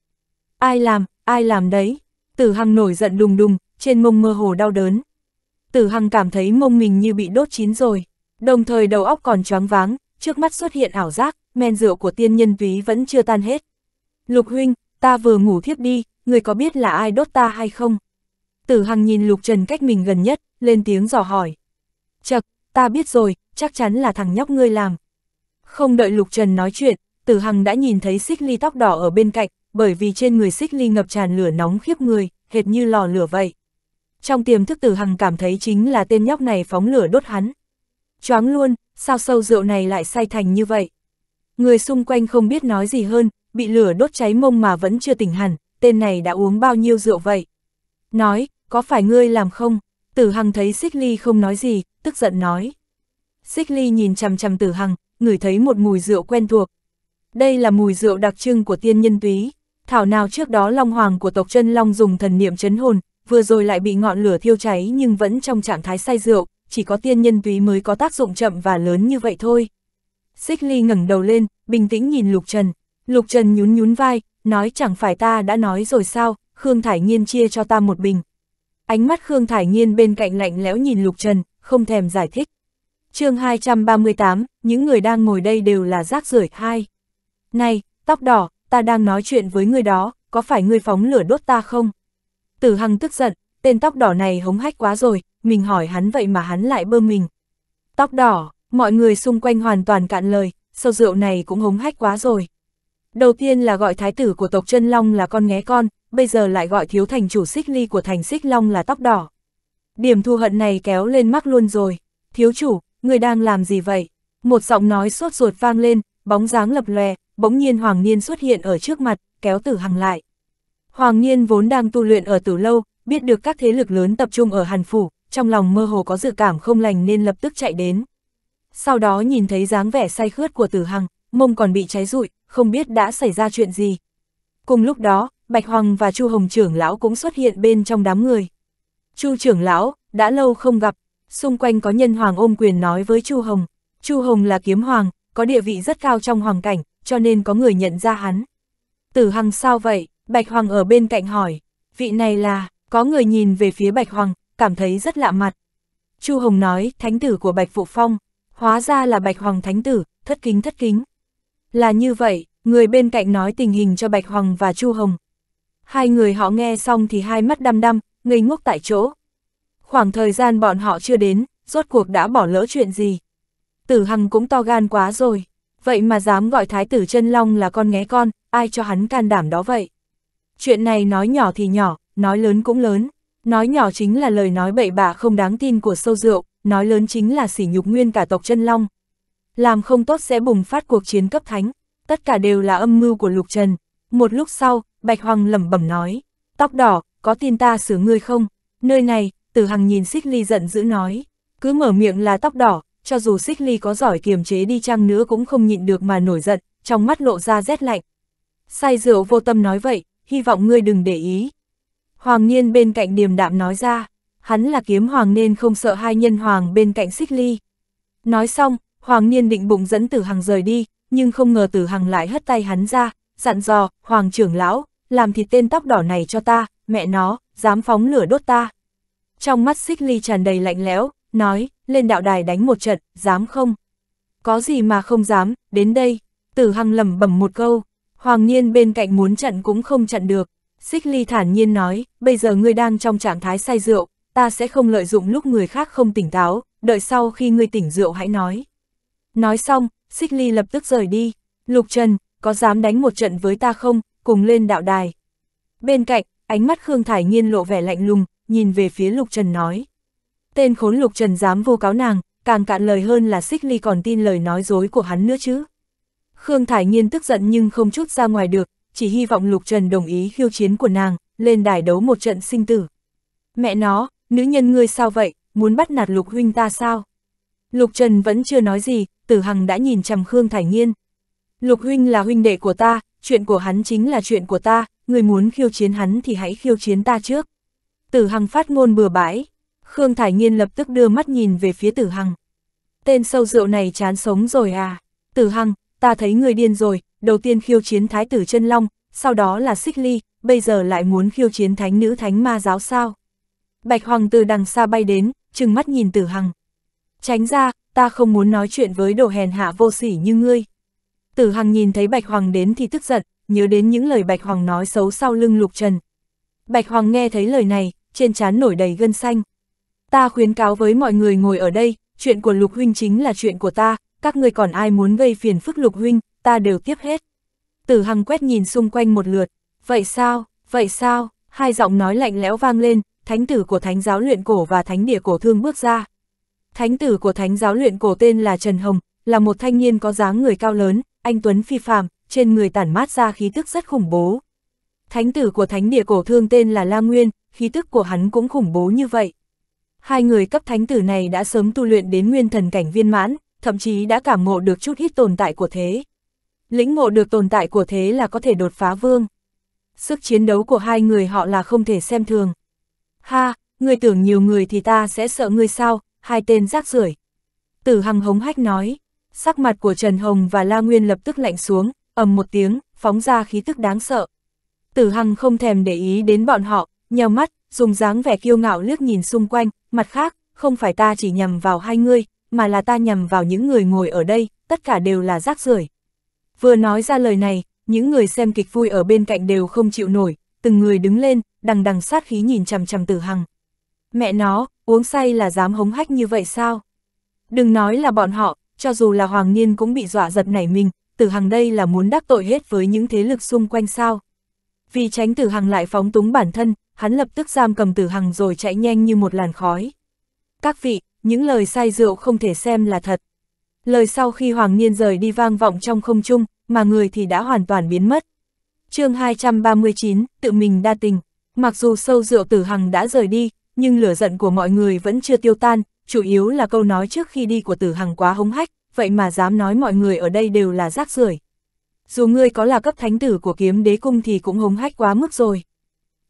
Speaker 1: Ai làm, ai làm đấy? Tử Hằng nổi giận đùng đùng, trên mông mơ hồ đau đớn. Tử Hằng cảm thấy mông mình như bị đốt chín rồi, đồng thời đầu óc còn choáng váng, trước mắt xuất hiện ảo giác, men rượu của tiên nhân túy vẫn chưa tan hết. Lục huynh, ta vừa ngủ thiếp đi, người có biết là ai đốt ta hay không? Tử Hằng nhìn Lục Trần cách mình gần nhất, lên tiếng dò hỏi. Chật, ta biết rồi, chắc chắn là thằng nhóc ngươi làm. Không đợi Lục Trần nói chuyện, Tử Hằng đã nhìn thấy xích ly tóc đỏ ở bên cạnh, bởi vì trên người xích ly ngập tràn lửa nóng khiếp người, hệt như lò lửa vậy. Trong tiềm thức Tử Hằng cảm thấy chính là tên nhóc này phóng lửa đốt hắn. Choáng luôn, sao sâu rượu này lại say thành như vậy? Người xung quanh không biết nói gì hơn, bị lửa đốt cháy mông mà vẫn chưa tỉnh hẳn, tên này đã uống bao nhiêu rượu vậy? Nói, có phải ngươi làm không? Tử Hằng thấy Xích Ly không nói gì, tức giận nói. Xích Ly nhìn chằm chằm Tử Hằng, ngửi thấy một mùi rượu quen thuộc. Đây là mùi rượu đặc trưng của tiên nhân túy, thảo nào trước đó Long Hoàng của tộc chân Long dùng thần niệm chấn hồn, vừa rồi lại bị ngọn lửa thiêu cháy nhưng vẫn trong trạng thái say rượu, chỉ có tiên nhân túy mới có tác dụng chậm và lớn như vậy thôi. Xích Ly ngẩng đầu lên, bình tĩnh nhìn Lục Trần. Lục Trần nhún nhún vai, nói chẳng phải ta đã nói rồi sao, Khương Thải Nhiên chia cho ta một bình. Ánh mắt Khương Thải Nhiên bên cạnh lạnh lẽo nhìn Lục Trần, không thèm giải thích chương 238, những người đang ngồi đây đều là rác rưởi hai. Này, tóc đỏ, ta đang nói chuyện với người đó, có phải người phóng lửa đốt ta không? Tử Hằng tức giận, tên tóc đỏ này hống hách quá rồi, mình hỏi hắn vậy mà hắn lại bơm mình. Tóc đỏ, mọi người xung quanh hoàn toàn cạn lời, sâu rượu này cũng hống hách quá rồi. Đầu tiên là gọi thái tử của tộc chân Long là con nghé con, bây giờ lại gọi thiếu thành chủ xích ly của thành xích Long là tóc đỏ. Điểm thù hận này kéo lên mắc luôn rồi, thiếu chủ, người đang làm gì vậy? Một giọng nói sốt ruột vang lên, bóng dáng lập lòe, bỗng nhiên Hoàng Niên xuất hiện ở trước mặt, kéo tử hằng lại. Hoàng Niên vốn đang tu luyện ở tử lâu, biết được các thế lực lớn tập trung ở Hàn Phủ, trong lòng mơ hồ có dự cảm không lành nên lập tức chạy đến. Sau đó nhìn thấy dáng vẻ say khướt của tử hằng, mông còn bị cháy rụi, không biết đã xảy ra chuyện gì. Cùng lúc đó, Bạch Hoàng và Chu Hồng trưởng lão cũng xuất hiện bên trong đám người. Chu trưởng lão, đã lâu không gặp, xung quanh có nhân hoàng ôm quyền nói với Chu Hồng. Chu Hồng là kiếm hoàng, có địa vị rất cao trong hoàng cảnh, cho nên có người nhận ra hắn. Tử Hằng sao vậy? Bạch Hoàng ở bên cạnh hỏi. Vị này là, có người nhìn về phía Bạch Hoàng, cảm thấy rất lạ mặt. Chu Hồng nói, thánh tử của Bạch Phụ Phong, hóa ra là Bạch Hoàng thánh tử, thất kính thất kính. Là như vậy, người bên cạnh nói tình hình cho Bạch Hoàng và Chu Hồng. Hai người họ nghe xong thì hai mắt đăm đăm, ngây ngốc tại chỗ, khoảng thời gian bọn họ chưa đến, rốt cuộc đã bỏ lỡ chuyện gì. Tử Hằng cũng to gan quá rồi, vậy mà dám gọi Thái tử chân Long là con nghé con, ai cho hắn can đảm đó vậy. Chuyện này nói nhỏ thì nhỏ, nói lớn cũng lớn, nói nhỏ chính là lời nói bậy bạ không đáng tin của sâu rượu, nói lớn chính là sỉ nhục nguyên cả tộc chân Long. Làm không tốt sẽ bùng phát cuộc chiến cấp thánh, tất cả đều là âm mưu của Lục Trần. Một lúc sau, Bạch Hoàng lẩm bẩm nói, tóc đỏ, có tin ta xử ngươi không? Nơi này, từ hằng nhìn xích ly giận dữ nói, cứ mở miệng là tóc đỏ, cho dù xích ly có giỏi kiềm chế đi chăng nữa cũng không nhịn được mà nổi giận, trong mắt lộ ra rét lạnh. Sai rượu vô tâm nói vậy, hy vọng ngươi đừng để ý. Hoàng Niên bên cạnh điềm đạm nói ra, hắn là kiếm hoàng nên không sợ hai nhân hoàng bên cạnh xích ly. Nói xong, Hoàng Niên định bụng dẫn Tử Hằng rời đi, nhưng không ngờ Tử Hằng lại hất tay hắn ra, dặn dò, Hoàng trưởng lão, làm thịt tên tóc đỏ này cho ta, mẹ nó, dám phóng lửa đốt ta trong mắt xích ly tràn đầy lạnh lẽo, nói, lên đạo đài đánh một trận, dám không? Có gì mà không dám, đến đây, tử Hăng lẩm bẩm một câu, hoàng nhiên bên cạnh muốn chặn cũng không chặn được. Xích ly thản nhiên nói, bây giờ ngươi đang trong trạng thái say rượu, ta sẽ không lợi dụng lúc người khác không tỉnh táo, đợi sau khi ngươi tỉnh rượu hãy nói. Nói xong, xích ly lập tức rời đi, lục trần, có dám đánh một trận với ta không, cùng lên đạo đài. Bên cạnh, ánh mắt Khương Thải Nhiên lộ vẻ lạnh lùng, nhìn về phía Lục Trần nói. Tên khốn Lục Trần dám vô cáo nàng, càng cạn lời hơn là xích ly còn tin lời nói dối của hắn nữa chứ. Khương Thải Nhiên tức giận nhưng không chút ra ngoài được, chỉ hy vọng Lục Trần đồng ý khiêu chiến của nàng, lên đài đấu một trận sinh tử. Mẹ nó, nữ nhân ngươi sao vậy, muốn bắt nạt Lục Huynh ta sao? Lục Trần vẫn chưa nói gì, Tử Hằng đã nhìn chằm Khương Thải Nhiên. Lục Huynh là huynh đệ của ta, chuyện của hắn chính là chuyện của ta, người muốn khiêu chiến hắn thì hãy khiêu chiến ta trước. Tử Hằng phát ngôn bừa bãi. Khương Thải Nhiên lập tức đưa mắt nhìn về phía Tử Hằng. Tên sâu rượu này chán sống rồi à? Tử Hằng, ta thấy người điên rồi, đầu tiên khiêu chiến Thái tử chân Long, sau đó là Xích Ly, bây giờ lại muốn khiêu chiến thánh nữ thánh ma giáo sao? Bạch Hoàng từ đằng xa bay đến, trừng mắt nhìn Tử Hằng. Tránh ra, ta không muốn nói chuyện với đồ hèn hạ vô sỉ như ngươi. Tử Hằng nhìn thấy Bạch Hoàng đến thì tức giận, nhớ đến những lời Bạch Hoàng nói xấu sau lưng Lục Trần, Bạch Hoàng nghe thấy lời này, trên trán nổi đầy gân xanh. Ta khuyến cáo với mọi người ngồi ở đây, chuyện của Lục Huynh chính là chuyện của ta, các người còn ai muốn gây phiền phức Lục Huynh, ta đều tiếp hết. Tử Hằng quét nhìn xung quanh một lượt, vậy sao, vậy sao, hai giọng nói lạnh lẽo vang lên, thánh tử của thánh giáo luyện cổ và thánh địa cổ thương bước ra. Thánh tử của thánh giáo luyện cổ tên là Trần Hồng, là một thanh niên có dáng người cao lớn, anh Tuấn phi phàm, trên người tản mát ra khí tức rất khủng bố, Thánh tử của thánh địa cổ thương tên là La Nguyên, khí tức của hắn cũng khủng bố như vậy. Hai người cấp thánh tử này đã sớm tu luyện đến nguyên thần cảnh viên mãn, thậm chí đã cảm ngộ được chút ít tồn tại của thế. Lĩnh ngộ được tồn tại của thế là có thể đột phá vương. Sức chiến đấu của hai người họ là không thể xem thường. Ha, người tưởng nhiều người thì ta sẽ sợ ngươi sao, hai tên rác rưởi. Tử Hằng hống hách nói, sắc mặt của Trần Hồng và La Nguyên lập tức lạnh xuống, ầm một tiếng, phóng ra khí tức đáng sợ. Tử Hằng không thèm để ý đến bọn họ, nheo mắt, dùng dáng vẻ kiêu ngạo liếc nhìn xung quanh, mặt khác, không phải ta chỉ nhầm vào hai ngươi, mà là ta nhầm vào những người ngồi ở đây, tất cả đều là rác rưởi. Vừa nói ra lời này, những người xem kịch vui ở bên cạnh đều không chịu nổi, từng người đứng lên, đằng đằng sát khí nhìn chằm chằm Tử Hằng. Mẹ nó, uống say là dám hống hách như vậy sao? Đừng nói là bọn họ, cho dù là Hoàng Niên cũng bị dọa giật nảy mình, Tử Hằng đây là muốn đắc tội hết với những thế lực xung quanh sao? Vì tránh tử hằng lại phóng túng bản thân, hắn lập tức giam cầm tử hằng rồi chạy nhanh như một làn khói. Các vị, những lời say rượu không thể xem là thật. Lời sau khi Hoàng Niên rời đi vang vọng trong không trung, mà người thì đã hoàn toàn biến mất. chương 239, tự mình đa tình. Mặc dù sâu rượu tử hằng đã rời đi, nhưng lửa giận của mọi người vẫn chưa tiêu tan, chủ yếu là câu nói trước khi đi của tử hằng quá hống hách, vậy mà dám nói mọi người ở đây đều là rác rưởi dù ngươi có là cấp thánh tử của kiếm đế cung thì cũng hống hách quá mức rồi.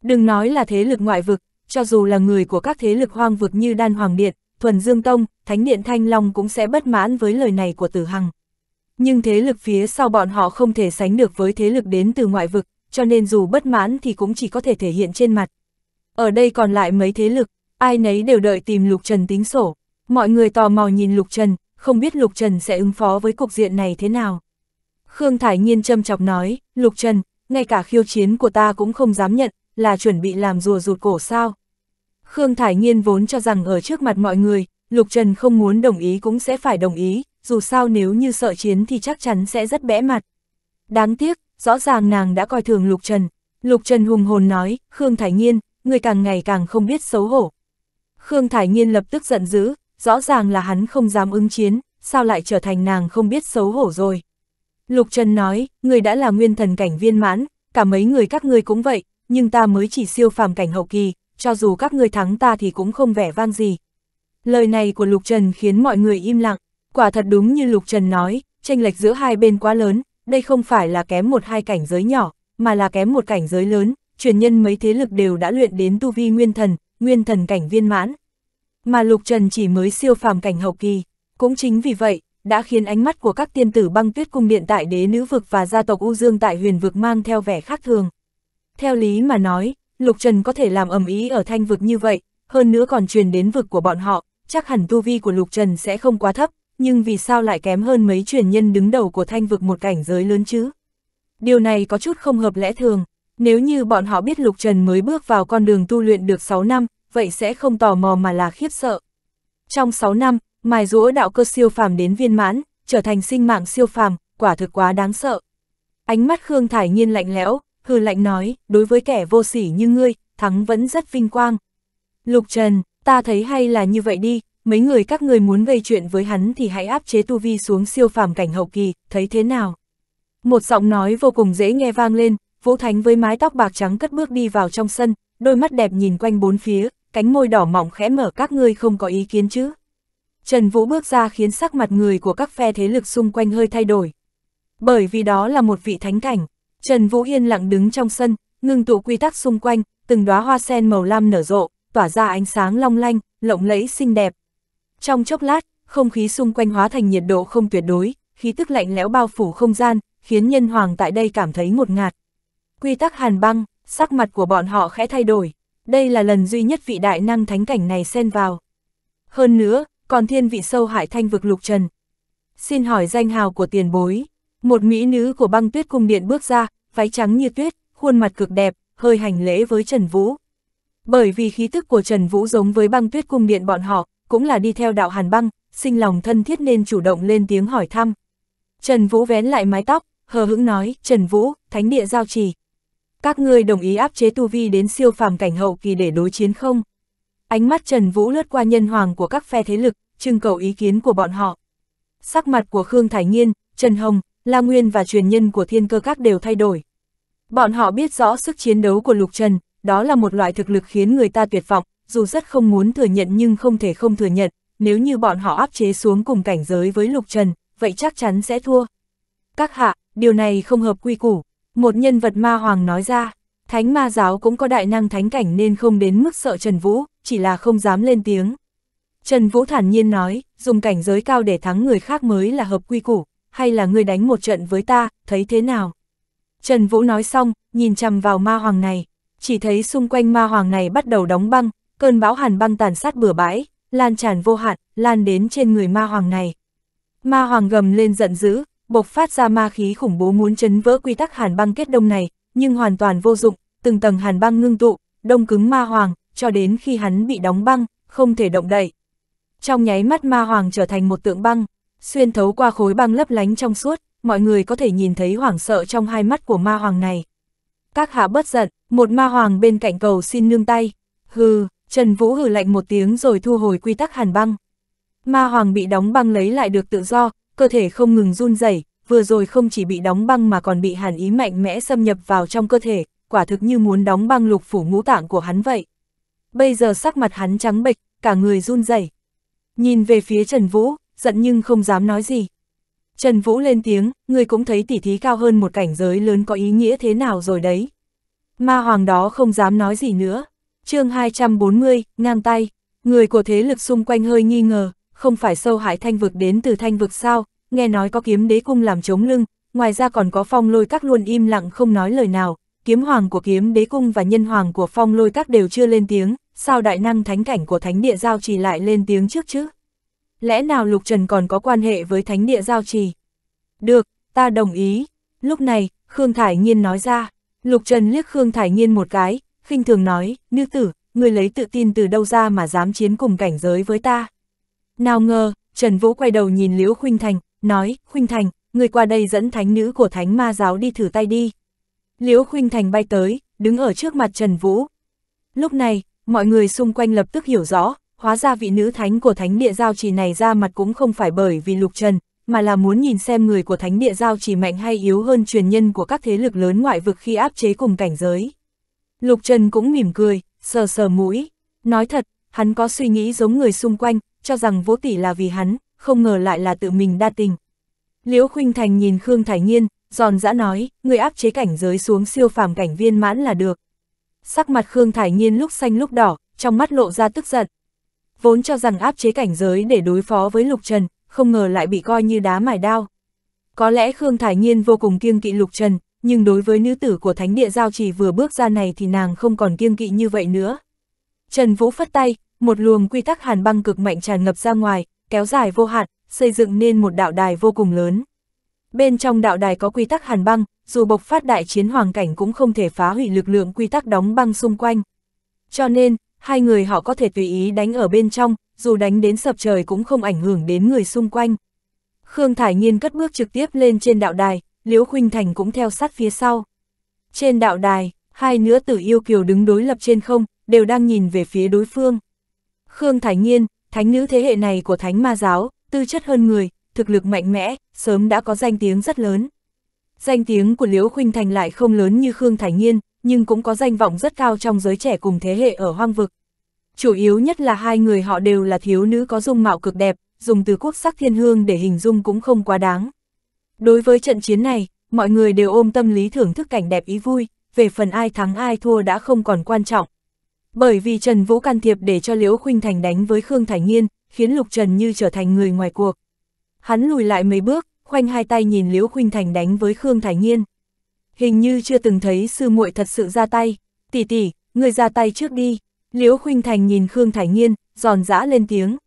Speaker 1: Đừng nói là thế lực ngoại vực, cho dù là người của các thế lực hoang vực như Đan Hoàng Điện, Thuần Dương Tông, Thánh Điện Thanh Long cũng sẽ bất mãn với lời này của Tử Hằng. Nhưng thế lực phía sau bọn họ không thể sánh được với thế lực đến từ ngoại vực, cho nên dù bất mãn thì cũng chỉ có thể thể hiện trên mặt. Ở đây còn lại mấy thế lực, ai nấy đều đợi tìm Lục Trần tính sổ. Mọi người tò mò nhìn Lục Trần, không biết Lục Trần sẽ ứng phó với cục diện này thế nào. Khương Thải Nhiên châm chọc nói, Lục Trần, ngay cả khiêu chiến của ta cũng không dám nhận, là chuẩn bị làm rùa rụt cổ sao. Khương Thải Nhiên vốn cho rằng ở trước mặt mọi người, Lục Trần không muốn đồng ý cũng sẽ phải đồng ý, dù sao nếu như sợ chiến thì chắc chắn sẽ rất bẽ mặt. Đáng tiếc, rõ ràng nàng đã coi thường Lục Trần. Lục Trần hùng hồn nói, Khương Thải Nhiên, người càng ngày càng không biết xấu hổ. Khương Thải Nhiên lập tức giận dữ, rõ ràng là hắn không dám ứng chiến, sao lại trở thành nàng không biết xấu hổ rồi. Lục Trần nói, người đã là nguyên thần cảnh viên mãn, cả mấy người các ngươi cũng vậy, nhưng ta mới chỉ siêu phàm cảnh hậu kỳ, cho dù các ngươi thắng ta thì cũng không vẻ vang gì. Lời này của Lục Trần khiến mọi người im lặng, quả thật đúng như Lục Trần nói, tranh lệch giữa hai bên quá lớn, đây không phải là kém một hai cảnh giới nhỏ, mà là kém một cảnh giới lớn, truyền nhân mấy thế lực đều đã luyện đến tu vi nguyên thần, nguyên thần cảnh viên mãn. Mà Lục Trần chỉ mới siêu phàm cảnh hậu kỳ, cũng chính vì vậy, đã khiến ánh mắt của các tiên tử băng tuyết cung điện tại đế nữ vực và gia tộc U Dương tại huyền vực mang theo vẻ khác thường. Theo lý mà nói, Lục Trần có thể làm ầm ý ở thanh vực như vậy, hơn nữa còn truyền đến vực của bọn họ, chắc hẳn tu vi của Lục Trần sẽ không quá thấp, nhưng vì sao lại kém hơn mấy truyền nhân đứng đầu của thanh vực một cảnh giới lớn chứ? Điều này có chút không hợp lẽ thường, nếu như bọn họ biết Lục Trần mới bước vào con đường tu luyện được 6 năm, vậy sẽ không tò mò mà là khiếp sợ. Trong 6 năm, mài rũa đạo cơ siêu phàm đến viên mãn, trở thành sinh mạng siêu phàm, quả thực quá đáng sợ. Ánh mắt Khương Thải Nhiên lạnh lẽo, hừ lạnh nói, đối với kẻ vô sỉ như ngươi, thắng vẫn rất vinh quang. Lục Trần, ta thấy hay là như vậy đi, mấy người các người muốn gây chuyện với hắn thì hãy áp chế tu vi xuống siêu phàm cảnh hậu kỳ, thấy thế nào? Một giọng nói vô cùng dễ nghe vang lên, Vũ Thánh với mái tóc bạc trắng cất bước đi vào trong sân, đôi mắt đẹp nhìn quanh bốn phía, cánh môi đỏ mỏng khẽ mở các ngươi không có ý kiến chứ. Trần Vũ bước ra khiến sắc mặt người của các phe thế lực xung quanh hơi thay đổi. Bởi vì đó là một vị thánh cảnh, Trần Vũ yên lặng đứng trong sân, ngưng tụ quy tắc xung quanh, từng đóa hoa sen màu lam nở rộ, tỏa ra ánh sáng long lanh, lộng lẫy xinh đẹp. Trong chốc lát, không khí xung quanh hóa thành nhiệt độ không tuyệt đối, khí tức lạnh lẽo bao phủ không gian, khiến nhân hoàng tại đây cảm thấy ngột ngạt. Quy tắc hàn băng, sắc mặt của bọn họ khẽ thay đổi, đây là lần duy nhất vị đại năng thánh cảnh này xen vào. Hơn nữa, còn thiên vị sâu hại thanh vực lục trần. Xin hỏi danh hào của tiền bối, một mỹ nữ của băng tuyết cung điện bước ra, váy trắng như tuyết, khuôn mặt cực đẹp, hơi hành lễ với Trần Vũ. Bởi vì khí tức của Trần Vũ giống với băng tuyết cung điện bọn họ, cũng là đi theo đạo hàn băng, sinh lòng thân thiết nên chủ động lên tiếng hỏi thăm. Trần Vũ vén lại mái tóc, hờ hững nói, Trần Vũ, thánh địa giao trì. Các ngươi đồng ý áp chế tu vi đến siêu phàm cảnh hậu kỳ để đối chiến không? Ánh mắt Trần Vũ lướt qua nhân hoàng của các phe thế lực, trưng cầu ý kiến của bọn họ. Sắc mặt của Khương Thải Nghiên, Trần Hồng, La Nguyên và truyền nhân của thiên cơ các đều thay đổi. Bọn họ biết rõ sức chiến đấu của Lục Trần, đó là một loại thực lực khiến người ta tuyệt vọng, dù rất không muốn thừa nhận nhưng không thể không thừa nhận, nếu như bọn họ áp chế xuống cùng cảnh giới với Lục Trần, vậy chắc chắn sẽ thua. Các hạ, điều này không hợp quy củ, một nhân vật ma hoàng nói ra, thánh ma giáo cũng có đại năng thánh cảnh nên không đến mức sợ Trần Vũ, chỉ là không dám lên tiếng. Trần Vũ thản nhiên nói, dùng cảnh giới cao để thắng người khác mới là hợp quy củ, hay là ngươi đánh một trận với ta, thấy thế nào? Trần Vũ nói xong, nhìn chằm vào ma hoàng này, chỉ thấy xung quanh ma hoàng này bắt đầu đóng băng, cơn bão hàn băng tàn sát bừa bãi, lan tràn vô hạn, lan đến trên người ma hoàng này. Ma hoàng gầm lên giận dữ, bộc phát ra ma khí khủng bố muốn chấn vỡ quy tắc hàn băng kết đông này, nhưng hoàn toàn vô dụng, từng tầng hàn băng ngưng tụ, đông cứng ma hoàng, cho đến khi hắn bị đóng băng, không thể động đậy. Trong nháy mắt ma hoàng trở thành một tượng băng, xuyên thấu qua khối băng lấp lánh trong suốt, mọi người có thể nhìn thấy hoảng sợ trong hai mắt của ma hoàng này. Các hạ bất giận, một ma hoàng bên cạnh cầu xin nương tay. Hừ, Trần Vũ hừ lạnh một tiếng rồi thu hồi quy tắc hàn băng. Ma hoàng bị đóng băng lấy lại được tự do, cơ thể không ngừng run rẩy, vừa rồi không chỉ bị đóng băng mà còn bị hàn ý mạnh mẽ xâm nhập vào trong cơ thể, quả thực như muốn đóng băng lục phủ ngũ tạng của hắn vậy bây giờ sắc mặt hắn trắng bệch, cả người run rẩy. Nhìn về phía Trần Vũ, giận nhưng không dám nói gì. Trần Vũ lên tiếng, người cũng thấy tỉ thí cao hơn một cảnh giới lớn có ý nghĩa thế nào rồi đấy. Ma hoàng đó không dám nói gì nữa. chương 240, ngang tay, người của thế lực xung quanh hơi nghi ngờ, không phải sâu hại thanh vực đến từ thanh vực sao, nghe nói có kiếm đế cung làm chống lưng, ngoài ra còn có phong lôi các luôn im lặng không nói lời nào, kiếm hoàng của kiếm đế cung và nhân hoàng của phong lôi các đều chưa lên tiếng, sao đại năng thánh cảnh của thánh địa giao trì lại lên tiếng trước chứ? Lẽ nào Lục Trần còn có quan hệ với thánh địa giao trì? Được, ta đồng ý. Lúc này, Khương Thải Nhiên nói ra, Lục Trần liếc Khương Thải Nhiên một cái, khinh thường nói, nữ tử, người lấy tự tin từ đâu ra mà dám chiến cùng cảnh giới với ta. Nào ngờ, Trần Vũ quay đầu nhìn Liễu Khuynh Thành, nói, Khuynh Thành, người qua đây dẫn thánh nữ của thánh ma giáo đi thử tay đi. Liễu Khuynh Thành bay tới, đứng ở trước mặt Trần Vũ. Lúc này, mọi người xung quanh lập tức hiểu rõ, hóa ra vị nữ thánh của thánh địa giao trì này ra mặt cũng không phải bởi vì lục trần, mà là muốn nhìn xem người của thánh địa giao trì mạnh hay yếu hơn truyền nhân của các thế lực lớn ngoại vực khi áp chế cùng cảnh giới. Lục Trần cũng mỉm cười, sờ sờ mũi. Nói thật, hắn có suy nghĩ giống người xung quanh, cho rằng vô tỷ là vì hắn, không ngờ lại là tự mình đa tình. Liễu Khuynh Thành nhìn Khương thải Nhiên, giòn giã nói, người áp chế cảnh giới xuống siêu phàm cảnh viên mãn là được, sắc mặt Khương Thải Nhiên lúc xanh lúc đỏ, trong mắt lộ ra tức giận. Vốn cho rằng áp chế cảnh giới để đối phó với Lục Trần, không ngờ lại bị coi như đá mài đao. Có lẽ Khương Thải Nhiên vô cùng kiêng kỵ Lục Trần, nhưng đối với nữ tử của Thánh Địa Giao Trì vừa bước ra này thì nàng không còn kiêng kỵ như vậy nữa. Trần Vũ phất tay, một luồng quy tắc hàn băng cực mạnh tràn ngập ra ngoài, kéo dài vô hạn, xây dựng nên một đạo đài vô cùng lớn. Bên trong đạo đài có quy tắc hàn băng, dù bộc phát đại chiến hoàng cảnh cũng không thể phá hủy lực lượng quy tắc đóng băng xung quanh. Cho nên, hai người họ có thể tùy ý đánh ở bên trong, dù đánh đến sập trời cũng không ảnh hưởng đến người xung quanh. Khương Thải Nhiên cất bước trực tiếp lên trên đạo đài, Liễu Khuynh Thành cũng theo sát phía sau. Trên đạo đài, hai nữ tử yêu kiều đứng đối lập trên không, đều đang nhìn về phía đối phương. Khương Thải Nhiên, thánh nữ thế hệ này của thánh ma giáo, tư chất hơn người, thực lực mạnh mẽ, sớm đã có danh tiếng rất lớn. Danh tiếng của Liễu Khuynh Thành lại không lớn như Khương Thải Nhiên, nhưng cũng có danh vọng rất cao trong giới trẻ cùng thế hệ ở hoang vực. Chủ yếu nhất là hai người họ đều là thiếu nữ có dung mạo cực đẹp, dùng từ quốc sắc thiên hương để hình dung cũng không quá đáng. Đối với trận chiến này, mọi người đều ôm tâm lý thưởng thức cảnh đẹp ý vui, về phần ai thắng ai thua đã không còn quan trọng. Bởi vì Trần Vũ can thiệp để cho Liễu Khuynh Thành đánh với Khương Thải Nhiên, khiến Lục Trần như trở thành người ngoài cuộc. Hắn lùi lại mấy bước, khoanh hai tay nhìn Liễu Khuynh Thành đánh với Khương thải nhiên Hình như chưa từng thấy sư muội thật sự ra tay, tỷ tỷ, người ra tay trước đi. Liễu Khuynh Thành nhìn Khương thải nhiên giòn giã lên tiếng.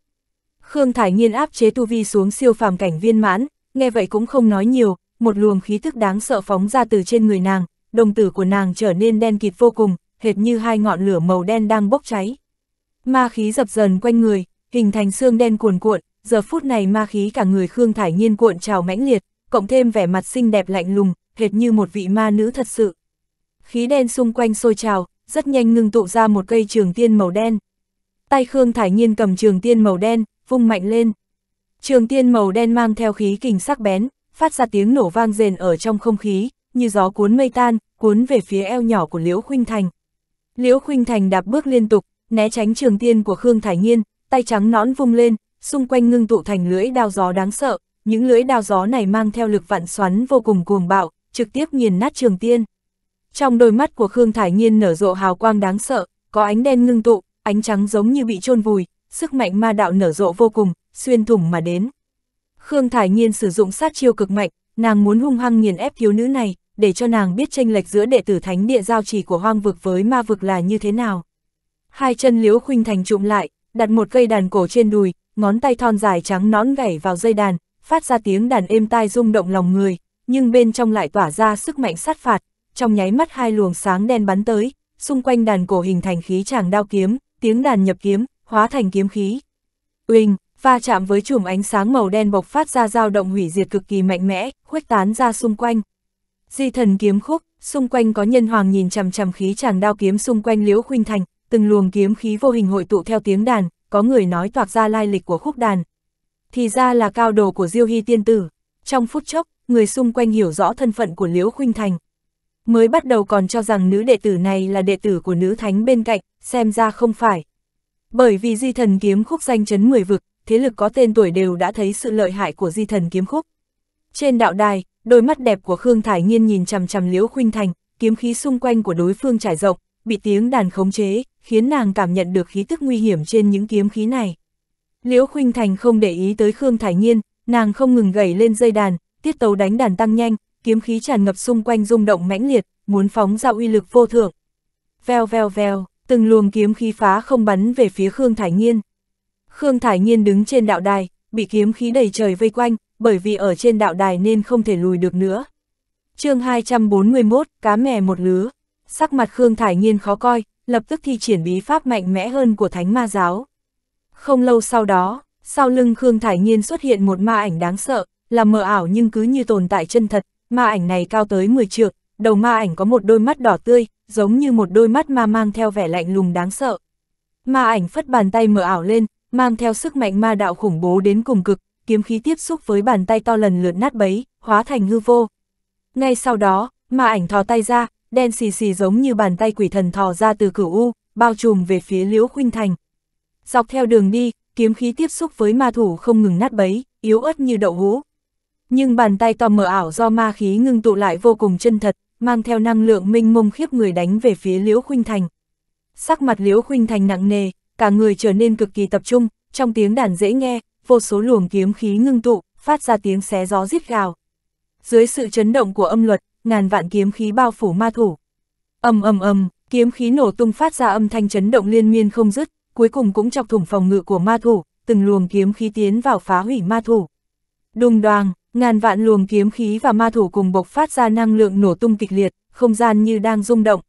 Speaker 1: Khương thải nhiên áp chế tu vi xuống siêu phàm cảnh viên mãn, nghe vậy cũng không nói nhiều, một luồng khí thức đáng sợ phóng ra từ trên người nàng, đồng tử của nàng trở nên đen kịt vô cùng, hệt như hai ngọn lửa màu đen đang bốc cháy. Ma khí dập dần quanh người, hình thành xương đen cuồn cuộn, giờ phút này ma khí cả người Khương Thải Nhiên cuộn trào mãnh liệt, cộng thêm vẻ mặt xinh đẹp lạnh lùng, hệt như một vị ma nữ thật sự. Khí đen xung quanh sôi trào, rất nhanh ngưng tụ ra một cây trường tiên màu đen. Tay Khương Thải Nhiên cầm trường tiên màu đen, vung mạnh lên. Trường tiên màu đen mang theo khí kình sắc bén, phát ra tiếng nổ vang rền ở trong không khí, như gió cuốn mây tan, cuốn về phía eo nhỏ của Liễu Khuynh Thành. Liễu Khuynh Thành đạp bước liên tục, né tránh trường tiên của Khương Thải Nhiên, tay trắng nõn vung lên, xung quanh ngưng tụ thành lưỡi đao gió đáng sợ, những lưỡi đao gió này mang theo lực vạn xoắn vô cùng cuồng bạo, trực tiếp nghiền nát trường tiên. Trong đôi mắt của Khương Thải Nhiên nở rộ hào quang đáng sợ, có ánh đen ngưng tụ, ánh trắng giống như bị chôn vùi, sức mạnh ma đạo nở rộ vô cùng, xuyên thủng mà đến. Khương Thải Nhiên sử dụng sát chiêu cực mạnh, nàng muốn hung hăng nghiền ép thiếu nữ này, để cho nàng biết tranh lệch giữa đệ tử thánh địa giao trì của hoang vực với ma vực là như thế nào. Hai chân Liễu Khuynh Thành trụm lại, đặt một cây đàn cổ trên đùi, ngón tay thon dài trắng nón gảy vào dây đàn, phát ra tiếng đàn êm tai rung động lòng người, nhưng bên trong lại tỏa ra sức mạnh sát phạt, trong nháy mắt hai luồng sáng đen bắn tới, xung quanh đàn cổ hình thành khí chàng đao kiếm, tiếng đàn nhập kiếm, hóa thành kiếm khí. Uỳnh, va chạm với chùm ánh sáng màu đen bộc phát ra dao động hủy diệt cực kỳ mạnh mẽ, khuếch tán ra xung quanh. Di thần kiếm khúc, xung quanh có nhân hoàng nhìn chằm chằm khí chàng đao kiếm xung quanh Liễu Khuynh Thành, từng luồng kiếm khí vô hình hội tụ theo tiếng đàn, có người nói toạc ra lai lịch của khúc đàn. Thì ra là cao đồ của Diêu Hy tiên tử. Trong phút chốc, người xung quanh hiểu rõ thân phận của Liễu Khuynh Thành. Mới bắt đầu còn cho rằng nữ đệ tử này là đệ tử của nữ thánh bên cạnh, xem ra không phải. Bởi vì di thần kiếm khúc danh chấn 10 vực, thế lực có tên tuổi đều đã thấy sự lợi hại của di thần kiếm khúc. Trên đạo đài, đôi mắt đẹp của Khương Thải Nhiên nhìn chằm chằm Liễu Khuynh Thành, kiếm khí xung quanh của đối phương trải rộng, bị tiếng đàn khống chế, khiến nàng cảm nhận được khí tức nguy hiểm trên những kiếm khí này. Liễu Khuynh Thành không để ý tới Khương thải Nhiên, nàng không ngừng gảy lên dây đàn, tiết tấu đánh đàn tăng nhanh, kiếm khí tràn ngập xung quanh rung động mãnh liệt, muốn phóng ra uy lực vô thượng. Veo veo veo, từng luồng kiếm khí phá không bắn về phía Khương thải Nhiên. Khương thải Nhiên đứng trên đạo đài, bị kiếm khí đầy trời vây quanh, bởi vì ở trên đạo đài nên không thể lùi được nữa. chương 241, cá mè một lứa. Sắc mặt Khương Thải nhiên khó coi, lập tức thi triển bí pháp mạnh mẽ hơn của Thánh Ma Giáo. Không lâu sau đó, sau lưng Khương Thải nhiên xuất hiện một ma ảnh đáng sợ, là mờ ảo nhưng cứ như tồn tại chân thật, ma ảnh này cao tới 10 trượng, đầu ma ảnh có một đôi mắt đỏ tươi, giống như một đôi mắt ma mang theo vẻ lạnh lùng đáng sợ. Ma ảnh phất bàn tay mờ ảo lên, mang theo sức mạnh ma đạo khủng bố đến cùng cực, kiếm khí tiếp xúc với bàn tay to lần lượt nát bấy, hóa thành hư vô. Ngay sau đó, ma ảnh thò tay ra, đen xì xì giống như bàn tay quỷ thần thò ra từ cửu u, bao trùm về phía Liễu Khuynh Thành. Dọc theo đường đi, kiếm khí tiếp xúc với ma thủ không ngừng nát bấy, yếu ớt như đậu hũ. Nhưng bàn tay to mờ ảo do ma khí ngưng tụ lại vô cùng chân thật, mang theo năng lượng minh mông khiếp người đánh về phía Liễu Khuynh Thành. Sắc mặt Liễu Khuynh Thành nặng nề, cả người trở nên cực kỳ tập trung, trong tiếng đàn dễ nghe, vô số luồng kiếm khí ngưng tụ, phát ra tiếng xé gió rít gào. Dưới sự chấn động của âm luật, ngàn vạn kiếm khí bao phủ ma thủ. Ầm ầm ầm, kiếm khí nổ tung phát ra âm thanh chấn động liên miên không dứt, cuối cùng cũng chọc thủng phòng ngự của ma thủ, từng luồng kiếm khí tiến vào phá hủy ma thủ. Đùng đoàng, ngàn vạn luồng kiếm khí và ma thủ cùng bộc phát ra năng lượng nổ tung kịch liệt, không gian như đang rung động.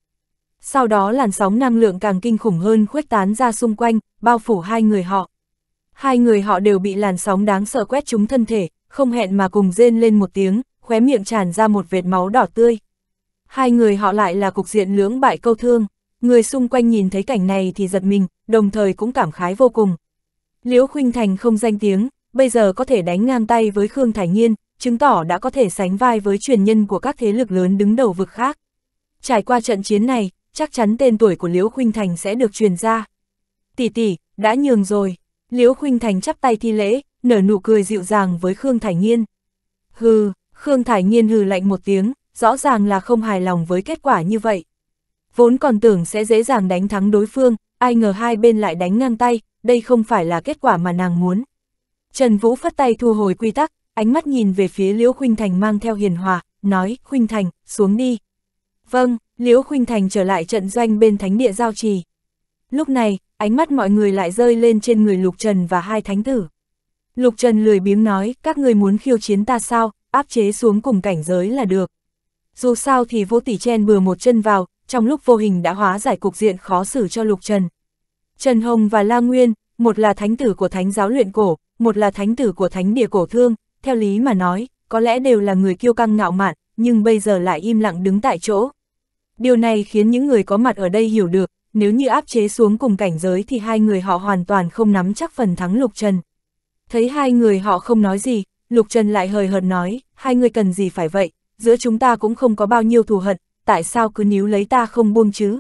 Speaker 1: Sau đó làn sóng năng lượng càng kinh khủng hơn khuếch tán ra xung quanh, bao phủ hai người họ. Hai người họ đều bị làn sóng đáng sợ quét trúng thân thể, không hẹn mà cùng rên lên một tiếng, khóe miệng tràn ra một vệt máu đỏ tươi. Hai người họ lại là cục diện lưỡng bại câu thương, người xung quanh nhìn thấy cảnh này thì giật mình, đồng thời cũng cảm khái vô cùng. Liễu Khuynh Thành không danh tiếng, bây giờ có thể đánh ngang tay với Khương thải Nhiên, chứng tỏ đã có thể sánh vai với truyền nhân của các thế lực lớn đứng đầu vực khác. Trải qua trận chiến này, chắc chắn tên tuổi của Liễu Khuynh Thành sẽ được truyền ra. Tỷ tỷ, đã nhường rồi. Liễu Khuynh Thành chắp tay thi lễ, nở nụ cười dịu dàng với Khương thải Nhiên. Hừ, Khương Thải Nhiên hừ lạnh một tiếng, rõ ràng là không hài lòng với kết quả như vậy. Vốn còn tưởng sẽ dễ dàng đánh thắng đối phương, ai ngờ hai bên lại đánh ngang tay, đây không phải là kết quả mà nàng muốn. Trần Vũ phất tay thu hồi quy tắc, ánh mắt nhìn về phía Liễu Khuynh Thành mang theo hiền hòa, nói, Khuynh Thành, xuống đi. Vâng, Liễu Khuynh Thành trở lại trận doanh bên thánh địa giao trì. Lúc này, ánh mắt mọi người lại rơi lên trên người Lục Trần và hai thánh tử. Lục Trần lười biếng nói, các người muốn khiêu chiến ta sao, áp chế xuống cùng cảnh giới là được. Dù sao thì vô tỷ chen bừa một chân vào, trong lúc vô hình đã hóa giải cục diện khó xử cho Lục Trần. Trần Hồng và La Nguyên, một là thánh tử của thánh giáo luyện cổ, một là thánh tử của thánh địa cổ thương, theo lý mà nói, có lẽ đều là người kiêu căng ngạo mạn, nhưng bây giờ lại im lặng đứng tại chỗ. Điều này khiến những người có mặt ở đây hiểu được, nếu như áp chế xuống cùng cảnh giới thì hai người họ hoàn toàn không nắm chắc phần thắng Lục Trần. Thấy hai người họ không nói gì, Lục Trần lại hời hợt nói, hai người cần gì phải vậy, giữa chúng ta cũng không có bao nhiêu thù hận, tại sao cứ níu lấy ta không buông chứ?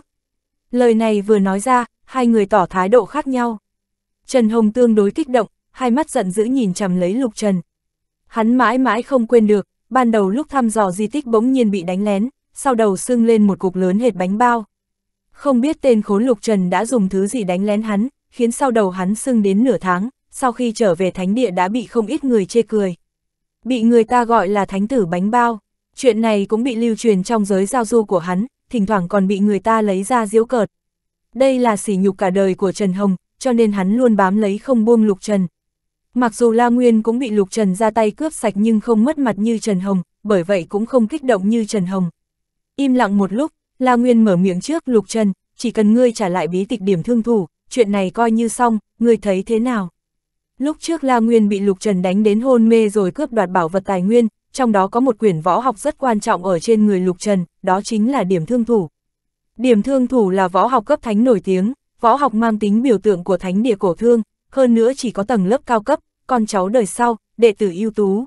Speaker 1: Lời này vừa nói ra, hai người tỏ thái độ khác nhau. Trần Hồng tương đối kích động, hai mắt giận dữ nhìn chằm lấy Lục Trần. Hắn mãi mãi không quên được, ban đầu lúc thăm dò di tích bỗng nhiên bị đánh lén, sau đầu sưng lên một cục lớn hệt bánh bao. Không biết tên khốn Lục Trần đã dùng thứ gì đánh lén hắn, khiến sau đầu hắn sưng đến nửa tháng, sau khi trở về thánh địa đã bị không ít người chê cười bị người ta gọi là thánh tử bánh bao. Chuyện này cũng bị lưu truyền trong giới giao du của hắn, thỉnh thoảng còn bị người ta lấy ra diễu cợt. Đây là sỉ nhục cả đời của Trần Hồng, cho nên hắn luôn bám lấy không buông Lục Trần. Mặc dù La Nguyên cũng bị Lục Trần ra tay cướp sạch nhưng không mất mặt như Trần Hồng, bởi vậy cũng không kích động như Trần Hồng. Im lặng một lúc, La Nguyên mở miệng trước Lục Trần, chỉ cần ngươi trả lại bí tịch điểm thương thủ, chuyện này coi như xong, ngươi thấy thế nào? Lúc trước La Nguyên bị Lục Trần đánh đến hôn mê rồi cướp đoạt bảo vật tài nguyên, trong đó có một quyển võ học rất quan trọng ở trên người Lục Trần, đó chính là điểm thương thủ. Điểm thương thủ là võ học cấp thánh nổi tiếng, võ học mang tính biểu tượng của thánh địa cổ thương, hơn nữa chỉ có tầng lớp cao cấp, con cháu đời sau, đệ tử ưu tú.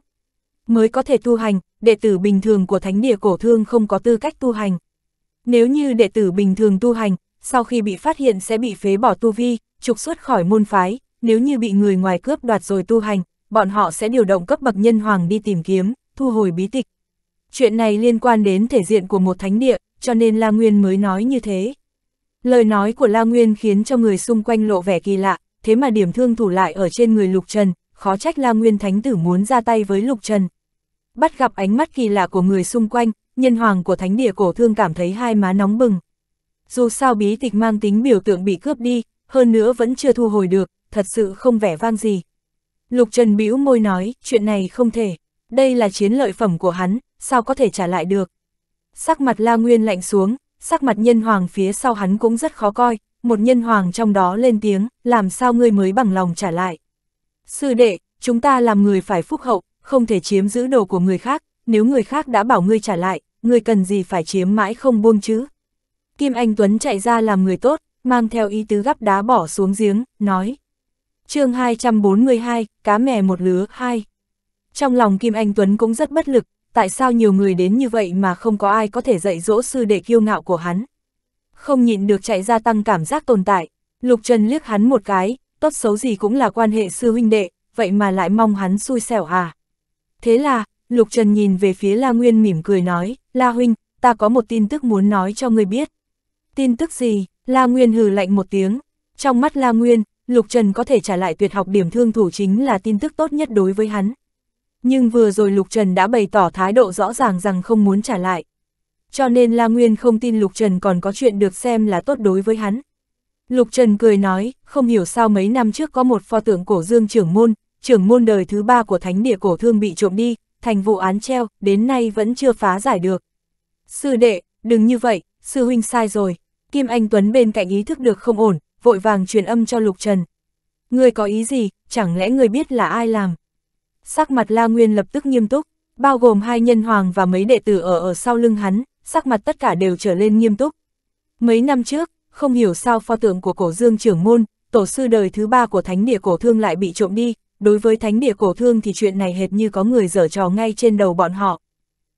Speaker 1: Mới có thể tu hành, đệ tử bình thường của thánh địa cổ thương không có tư cách tu hành. Nếu như đệ tử bình thường tu hành, sau khi bị phát hiện sẽ bị phế bỏ tu vi, trục xuất khỏi môn phái, nếu như bị người ngoài cướp đoạt rồi tu hành, bọn họ sẽ điều động cấp bậc nhân hoàng đi tìm kiếm, thu hồi bí tịch. Chuyện này liên quan đến thể diện của một thánh địa, cho nên La Nguyên mới nói như thế. Lời nói của La Nguyên khiến cho người xung quanh lộ vẻ kỳ lạ, thế mà điểm thương thủ lại ở trên người Lục Trần, khó trách La Nguyên Thánh Tử muốn ra tay với Lục Trần. Bắt gặp ánh mắt kỳ lạ của người xung quanh, nhân hoàng của thánh địa cổ thương cảm thấy hai má nóng bừng. Dù sao bí tịch mang tính biểu tượng bị cướp đi, hơn nữa vẫn chưa thu hồi được, thật sự không vẻ vang gì. Lục Trần bĩu môi nói, chuyện này không thể, đây là chiến lợi phẩm của hắn, sao có thể trả lại được. Sắc mặt La Nguyên lạnh xuống, sắc mặt nhân hoàng phía sau hắn cũng rất khó coi, một nhân hoàng trong đó lên tiếng, làm sao ngươi mới bằng lòng trả lại. Sư đệ, chúng ta làm người phải phúc hậu, không thể chiếm giữ đồ của người khác, nếu người khác đã bảo ngươi trả lại, ngươi cần gì phải chiếm mãi không buông chứ. Kim Anh Tuấn chạy ra làm người tốt, mang theo ý tứ gắp đá bỏ xuống giếng, nói chương 242, cá mè một lứa, 2. Trong lòng Kim Anh Tuấn cũng rất bất lực, tại sao nhiều người đến như vậy mà không có ai có thể dạy dỗ sư đệ kiêu ngạo của hắn. Không nhịn được chạy ra tăng cảm giác tồn tại, Lục Trần liếc hắn một cái, tốt xấu gì cũng là quan hệ sư huynh đệ, vậy mà lại mong hắn xui xẻo à. Thế là, Lục Trần nhìn về phía La Nguyên mỉm cười nói, La Huynh, ta có một tin tức muốn nói cho người biết. Tin tức gì? La Nguyên hừ lạnh một tiếng. Trong mắt La Nguyên, Lục Trần có thể trả lại tuyệt học điểm thương thủ chính là tin tức tốt nhất đối với hắn. Nhưng vừa rồi Lục Trần đã bày tỏ thái độ rõ ràng rằng không muốn trả lại. Cho nên La Nguyên không tin Lục Trần còn có chuyện được xem là tốt đối với hắn. Lục Trần cười nói, không hiểu sao mấy năm trước có một pho tượng cổ dương trưởng môn, trưởng môn đời thứ ba của thánh địa cổ thương bị trộm đi, thành vụ án treo, đến nay vẫn chưa phá giải được. Sư đệ, đừng như vậy, sư huynh sai rồi. Kim Anh Tuấn bên cạnh ý thức được không ổn, vội vàng truyền âm cho Lục Trần. Người có ý gì, chẳng lẽ người biết là ai làm? Sắc mặt La Nguyên lập tức nghiêm túc, bao gồm hai nhân hoàng và mấy đệ tử ở ở sau lưng hắn, sắc mặt tất cả đều trở lên nghiêm túc. Mấy năm trước, không hiểu sao pho tượng của cổ dương trưởng môn, tổ sư đời thứ ba của thánh địa cổ thương lại bị trộm đi, đối với thánh địa cổ thương thì chuyện này hệt như có người dở trò ngay trên đầu bọn họ.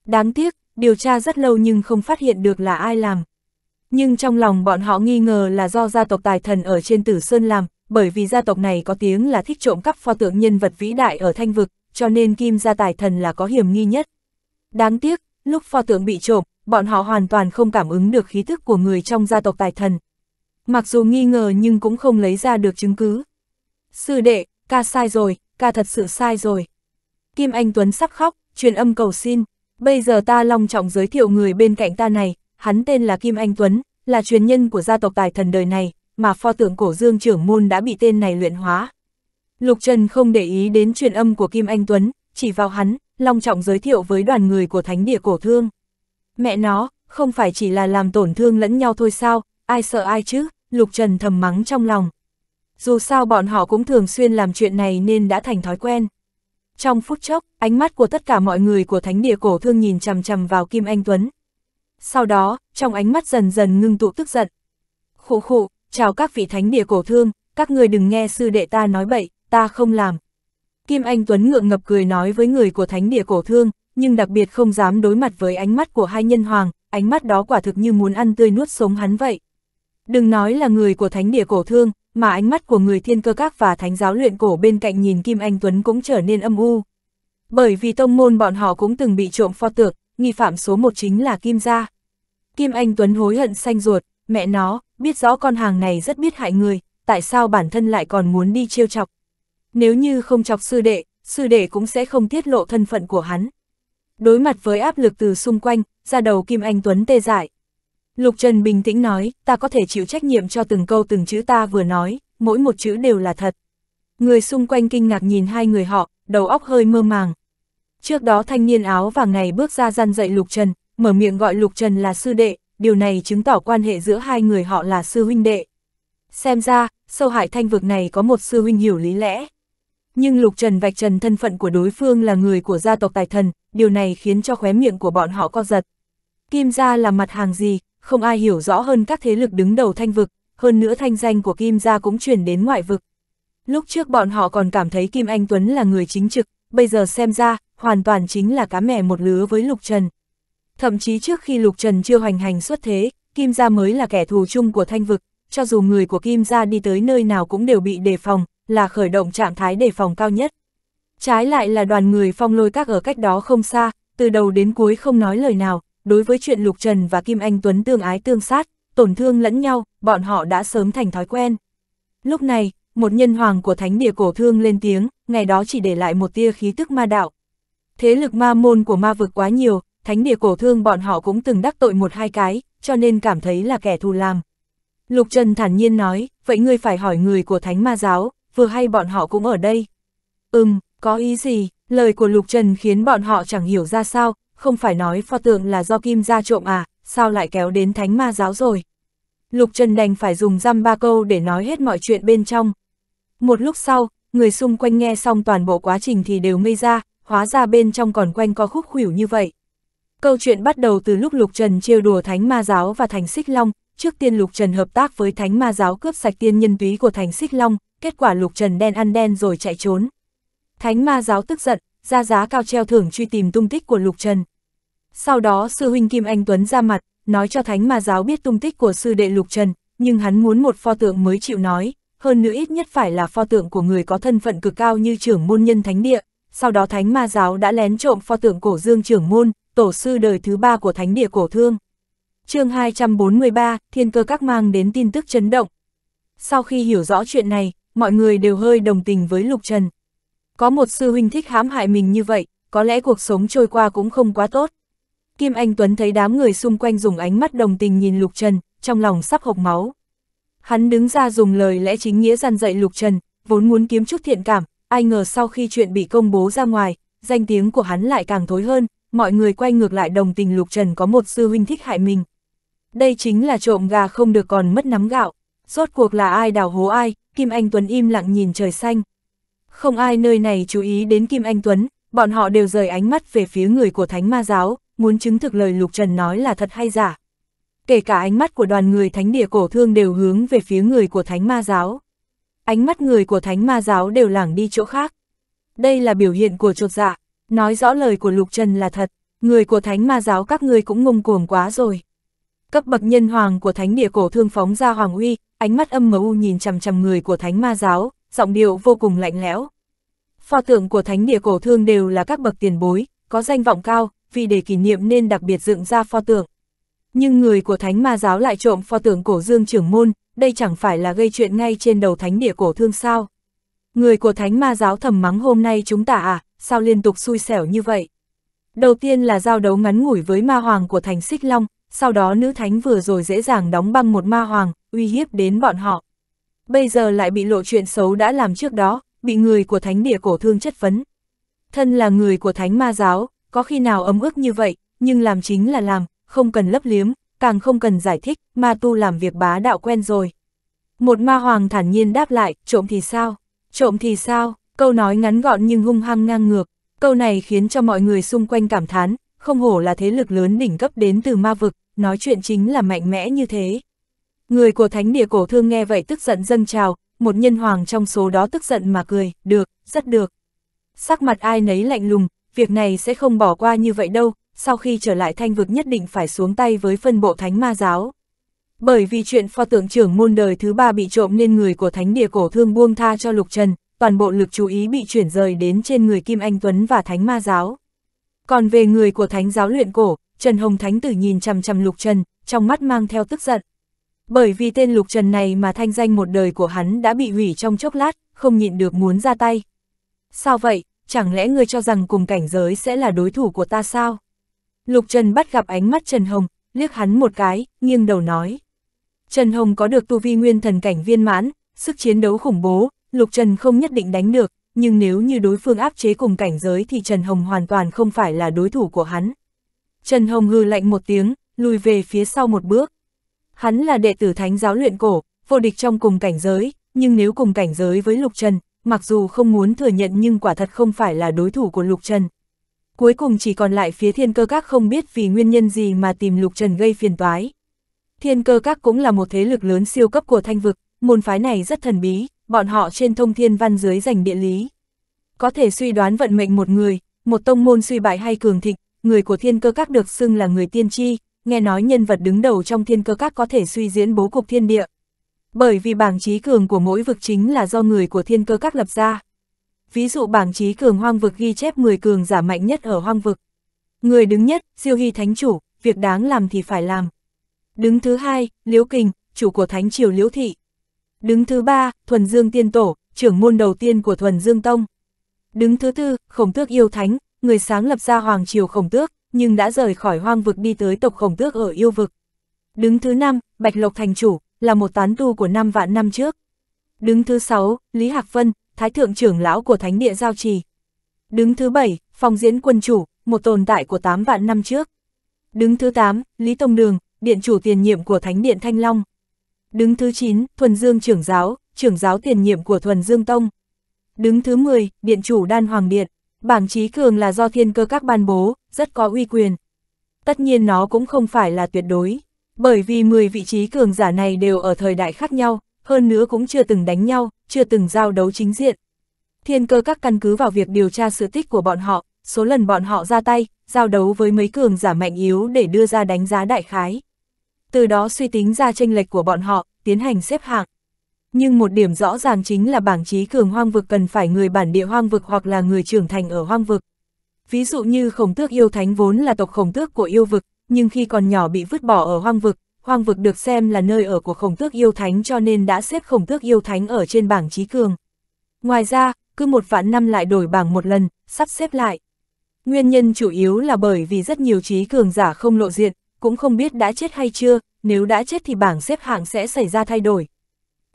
Speaker 1: Đáng tiếc, điều tra rất lâu nhưng không phát hiện được là ai làm nhưng trong lòng bọn họ nghi ngờ là do gia tộc tài thần ở trên Tử Sơn làm, bởi vì gia tộc này có tiếng là thích trộm cắp pho tượng nhân vật vĩ đại ở thanh vực, cho nên kim gia tài thần là có hiểm nghi nhất. Đáng tiếc, lúc pho tượng bị trộm, bọn họ hoàn toàn không cảm ứng được khí thức của người trong gia tộc tài thần. Mặc dù nghi ngờ nhưng cũng không lấy ra được chứng cứ. Sư đệ, ca sai rồi, ca thật sự sai rồi. Kim Anh Tuấn sắp khóc, truyền âm cầu xin, bây giờ ta long trọng giới thiệu người bên cạnh ta này, hắn tên là Kim Anh Tuấn, là truyền nhân của gia tộc tài thần đời này, mà pho tượng cổ dương trưởng môn đã bị tên này luyện hóa. Lục Trần không để ý đến truyền âm của Kim Anh Tuấn, chỉ vào hắn, long trọng giới thiệu với đoàn người của thánh địa cổ thương. Mẹ nó, không phải chỉ là làm tổn thương lẫn nhau thôi sao, ai sợ ai chứ, Lục Trần thầm mắng trong lòng. Dù sao bọn họ cũng thường xuyên làm chuyện này nên đã thành thói quen. Trong phút chốc, ánh mắt của tất cả mọi người của thánh địa cổ thương nhìn chằm chằm vào Kim Anh Tuấn, sau đó, trong ánh mắt dần dần ngưng tụ tức giận. Khụ khụ, chào các vị thánh địa cổ thương, các người đừng nghe sư đệ ta nói bậy, ta không làm. Kim Anh Tuấn ngượng ngập cười nói với người của thánh địa cổ thương, nhưng đặc biệt không dám đối mặt với ánh mắt của hai nhân hoàng, ánh mắt đó quả thực như muốn ăn tươi nuốt sống hắn vậy. Đừng nói là người của thánh địa cổ thương, mà ánh mắt của người thiên cơ các và thánh giáo luyện cổ bên cạnh nhìn Kim Anh Tuấn cũng trở nên âm u. Bởi vì tông môn bọn họ cũng từng bị trộm pho tượng, nghi phạm số một chính là Kim Gia. Kim Anh Tuấn hối hận xanh ruột, mẹ nó, biết rõ con hàng này rất biết hại người, tại sao bản thân lại còn muốn đi chiêu chọc. Nếu như không chọc sư đệ, sư đệ cũng sẽ không tiết lộ thân phận của hắn. Đối mặt với áp lực từ xung quanh, ra đầu Kim Anh Tuấn tê dại. Lục Trần bình tĩnh nói, ta có thể chịu trách nhiệm cho từng câu từng chữ ta vừa nói, mỗi một chữ đều là thật. Người xung quanh kinh ngạc nhìn hai người họ, đầu óc hơi mơ màng, Trước đó thanh niên áo vàng này bước ra gian dậy Lục Trần, mở miệng gọi Lục Trần là sư đệ, điều này chứng tỏ quan hệ giữa hai người họ là sư huynh đệ. Xem ra, sâu hải thanh vực này có một sư huynh hiểu lý lẽ. Nhưng Lục Trần vạch trần thân phận của đối phương là người của gia tộc tài thần, điều này khiến cho khóe miệng của bọn họ co giật. Kim gia là mặt hàng gì, không ai hiểu rõ hơn các thế lực đứng đầu thanh vực, hơn nữa thanh danh của Kim gia cũng chuyển đến ngoại vực. Lúc trước bọn họ còn cảm thấy Kim Anh Tuấn là người chính trực, bây giờ xem ra, hoàn toàn chính là cá mẹ một lứa với Lục Trần. Thậm chí trước khi Lục Trần chưa hoành hành xuất thế, Kim Gia mới là kẻ thù chung của thanh vực, cho dù người của Kim Gia đi tới nơi nào cũng đều bị đề phòng, là khởi động trạng thái đề phòng cao nhất. Trái lại là đoàn người phong lôi các ở cách đó không xa, từ đầu đến cuối không nói lời nào, đối với chuyện Lục Trần và Kim Anh Tuấn tương ái tương sát, tổn thương lẫn nhau, bọn họ đã sớm thành thói quen. Lúc này, một nhân hoàng của thánh địa cổ thương lên tiếng, ngày đó chỉ để lại một tia khí tức ma đạo. Thế lực ma môn của ma vực quá nhiều, thánh địa cổ thương bọn họ cũng từng đắc tội một hai cái, cho nên cảm thấy là kẻ thù làm. Lục Trần thản nhiên nói, vậy ngươi phải hỏi người của thánh ma giáo, vừa hay bọn họ cũng ở đây. Ừm, có ý gì, lời của Lục Trần khiến bọn họ chẳng hiểu ra sao, không phải nói pho tượng là do kim gia trộm à, sao lại kéo đến thánh ma giáo rồi. Lục Trần đành phải dùng răm ba câu để nói hết mọi chuyện bên trong, một lúc sau, người xung quanh nghe xong toàn bộ quá trình thì đều ngây ra, hóa ra bên trong còn quanh co khúc khủyểu như vậy. Câu chuyện bắt đầu từ lúc Lục Trần trêu đùa Thánh Ma Giáo và Thành Xích Long, trước tiên Lục Trần hợp tác với Thánh Ma Giáo cướp sạch tiên nhân túy của Thành Xích Long, kết quả Lục Trần đen ăn đen rồi chạy trốn. Thánh Ma Giáo tức giận, ra giá cao treo thưởng truy tìm tung tích của Lục Trần. Sau đó sư huynh Kim Anh Tuấn ra mặt, nói cho Thánh Ma Giáo biết tung tích của sư đệ Lục Trần, nhưng hắn muốn một pho tượng mới chịu nói, hơn nữa ít nhất phải là pho tượng của người có thân phận cực cao như trưởng môn nhân thánh địa. Sau đó thánh ma giáo đã lén trộm pho tượng cổ dương trưởng môn, tổ sư đời thứ ba của thánh địa cổ thương. chương 243, thiên cơ các mang đến tin tức chấn động. Sau khi hiểu rõ chuyện này, mọi người đều hơi đồng tình với Lục Trần. Có một sư huynh thích hãm hại mình như vậy, có lẽ cuộc sống trôi qua cũng không quá tốt. Kim Anh Tuấn thấy đám người xung quanh dùng ánh mắt đồng tình nhìn Lục Trần, trong lòng sắp hộc máu. Hắn đứng ra dùng lời lẽ chính nghĩa dằn dạy Lục Trần, vốn muốn kiếm chút thiện cảm, ai ngờ sau khi chuyện bị công bố ra ngoài, danh tiếng của hắn lại càng thối hơn, mọi người quay ngược lại đồng tình Lục Trần có một sư huynh thích hại mình. Đây chính là trộm gà không được còn mất nắm gạo, rốt cuộc là ai đào hố ai, Kim Anh Tuấn im lặng nhìn trời xanh. Không ai nơi này chú ý đến Kim Anh Tuấn, bọn họ đều rời ánh mắt về phía người của Thánh Ma Giáo, muốn chứng thực lời Lục Trần nói là thật hay giả kể cả ánh mắt của đoàn người thánh địa cổ thương đều hướng về phía người của thánh ma giáo. Ánh mắt người của thánh ma giáo đều lảng đi chỗ khác. Đây là biểu hiện của trột dạ, nói rõ lời của Lục Trần là thật, người của thánh ma giáo các ngươi cũng ngông cuồng quá rồi. Cấp bậc nhân hoàng của thánh địa cổ thương phóng ra hoàng uy, ánh mắt âm mưu nhìn chằm chằm người của thánh ma giáo, giọng điệu vô cùng lạnh lẽo. Pho tượng của thánh địa cổ thương đều là các bậc tiền bối, có danh vọng cao, vì để kỷ niệm nên đặc biệt dựng ra pho tượng. Nhưng người của thánh ma giáo lại trộm pho tượng cổ dương trưởng môn, đây chẳng phải là gây chuyện ngay trên đầu thánh địa cổ thương sao. Người của thánh ma giáo thầm mắng hôm nay chúng ta à, sao liên tục xui xẻo như vậy. Đầu tiên là giao đấu ngắn ngủi với ma hoàng của thành xích long, sau đó nữ thánh vừa rồi dễ dàng đóng băng một ma hoàng, uy hiếp đến bọn họ. Bây giờ lại bị lộ chuyện xấu đã làm trước đó, bị người của thánh địa cổ thương chất vấn. Thân là người của thánh ma giáo, có khi nào ấm ức như vậy, nhưng làm chính là làm, không cần lấp liếm, càng không cần giải thích, ma tu làm việc bá đạo quen rồi. Một ma hoàng thản nhiên đáp lại, trộm thì sao? Trộm thì sao? Câu nói ngắn gọn nhưng hung hăng ngang ngược, câu này khiến cho mọi người xung quanh cảm thán, không hổ là thế lực lớn đỉnh cấp đến từ ma vực, nói chuyện chính là mạnh mẽ như thế. Người của thánh địa cổ thương nghe vậy tức giận dâng trào, một nhân hoàng trong số đó tức giận mà cười, được, rất được. Sắc mặt ai nấy lạnh lùng, việc này sẽ không bỏ qua như vậy đâu, sau khi trở lại thanh vực nhất định phải xuống tay với phân bộ thánh ma giáo. Bởi vì chuyện pho tượng trưởng môn đời thứ ba bị trộm nên người của thánh địa cổ thương buông tha cho Lục Trần, toàn bộ lực chú ý bị chuyển rời đến trên người Kim Anh Tuấn và thánh ma giáo. Còn về người của thánh giáo luyện cổ, Trần Hồng Thánh tử nhìn chằm chằm Lục Trần, trong mắt mang theo tức giận. Bởi vì tên Lục Trần này mà thanh danh một đời của hắn đã bị hủy trong chốc lát, không nhịn được muốn ra tay. Sao vậy, chẳng lẽ ngươi cho rằng cùng cảnh giới sẽ là đối thủ của ta sao? Lục Trần bắt gặp ánh mắt Trần Hồng, liếc hắn một cái, nghiêng đầu nói. Trần Hồng có được tu vi nguyên thần cảnh viên mãn, sức chiến đấu khủng bố, Lục Trần không nhất định đánh được, nhưng nếu như đối phương áp chế cùng cảnh giới thì Trần Hồng hoàn toàn không phải là đối thủ của hắn. Trần Hồng hư lạnh một tiếng, lùi về phía sau một bước. Hắn là đệ tử thánh giáo luyện cổ, vô địch trong cùng cảnh giới, nhưng nếu cùng cảnh giới với Lục Trần, mặc dù không muốn thừa nhận nhưng quả thật không phải là đối thủ của Lục Trần cuối cùng chỉ còn lại phía thiên cơ các không biết vì nguyên nhân gì mà tìm Lục Trần gây phiền toái. Thiên cơ các cũng là một thế lực lớn siêu cấp của thanh vực, môn phái này rất thần bí, bọn họ trên thông thiên văn dưới giành địa lý. Có thể suy đoán vận mệnh một người, một tông môn suy bại hay cường thịnh, người của thiên cơ các được xưng là người tiên tri, nghe nói nhân vật đứng đầu trong thiên cơ các có thể suy diễn bố cục thiên địa. Bởi vì bảng trí cường của mỗi vực chính là do người của thiên cơ các lập ra, ví dụ bảng trí cường hoang vực ghi chép 10 cường giả mạnh nhất ở hoang vực. Người đứng nhất, siêu Hy Thánh Chủ, việc đáng làm thì phải làm. Đứng thứ hai, Liễu Kình, chủ của Thánh Triều Liễu Thị. Đứng thứ ba, Thuần Dương Tiên Tổ, trưởng môn đầu tiên của Thuần Dương Tông. Đứng thứ tư, Khổng Tước Yêu Thánh, người sáng lập ra Hoàng Triều Khổng Tước, nhưng đã rời khỏi hoang vực đi tới tộc Khổng Tước ở yêu vực. Đứng thứ năm, Bạch Lộc Thành Chủ, là một tán tu của năm vạn năm trước. Đứng thứ sáu, Lý Hạc Vân, thái thượng trưởng lão của thánh địa giao trì. Đứng thứ bảy, phòng diễn quân chủ, một tồn tại của 8 vạn năm trước. Đứng thứ 8, Lý Tông Đường, điện chủ tiền nhiệm của thánh điện Thanh Long. Đứng thứ 9, Thuần Dương trưởng giáo, trưởng giáo tiền nhiệm của Thuần Dương Tông. Đứng thứ 10, điện chủ Đan Hoàng Điện. Bảng trí cường là do thiên cơ các ban bố, rất có uy quyền. Tất nhiên nó cũng không phải là tuyệt đối, bởi vì 10 vị trí cường giả này đều ở thời đại khác nhau, hơn nữa cũng chưa từng đánh nhau, chưa từng giao đấu chính diện. Thiên cơ các căn cứ vào việc điều tra sự tích của bọn họ, số lần bọn họ ra tay, giao đấu với mấy cường giả mạnh yếu để đưa ra đánh giá đại khái. Từ đó suy tính ra tranh lệch của bọn họ, tiến hành xếp hạng. Nhưng một điểm rõ ràng chính là bảng trí cường hoang vực cần phải người bản địa hoang vực hoặc là người trưởng thành ở hoang vực. Ví dụ như khổng tước yêu thánh vốn là tộc khổng tước của yêu vực, nhưng khi còn nhỏ bị vứt bỏ ở hoang vực, Hoang vực được xem là nơi ở của khổng tước yêu thánh cho nên đã xếp khổng tước yêu thánh ở trên bảng trí cường. Ngoài ra, cứ một vạn năm lại đổi bảng một lần, sắp xếp lại. Nguyên nhân chủ yếu là bởi vì rất nhiều trí cường giả không lộ diện, cũng không biết đã chết hay chưa, nếu đã chết thì bảng xếp hạng sẽ xảy ra thay đổi.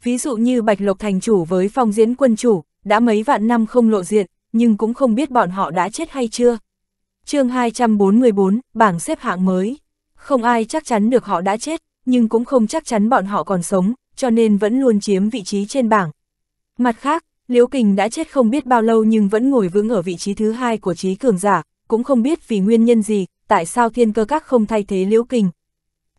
Speaker 1: Ví dụ như Bạch Lộc Thành Chủ với phong diễn quân chủ, đã mấy vạn năm không lộ diện, nhưng cũng không biết bọn họ đã chết hay chưa. chương 244, bảng xếp hạng mới không ai chắc chắn được họ đã chết, nhưng cũng không chắc chắn bọn họ còn sống, cho nên vẫn luôn chiếm vị trí trên bảng. Mặt khác, Liễu Kình đã chết không biết bao lâu nhưng vẫn ngồi vững ở vị trí thứ hai của trí cường giả, cũng không biết vì nguyên nhân gì, tại sao thiên cơ các không thay thế Liễu Kình.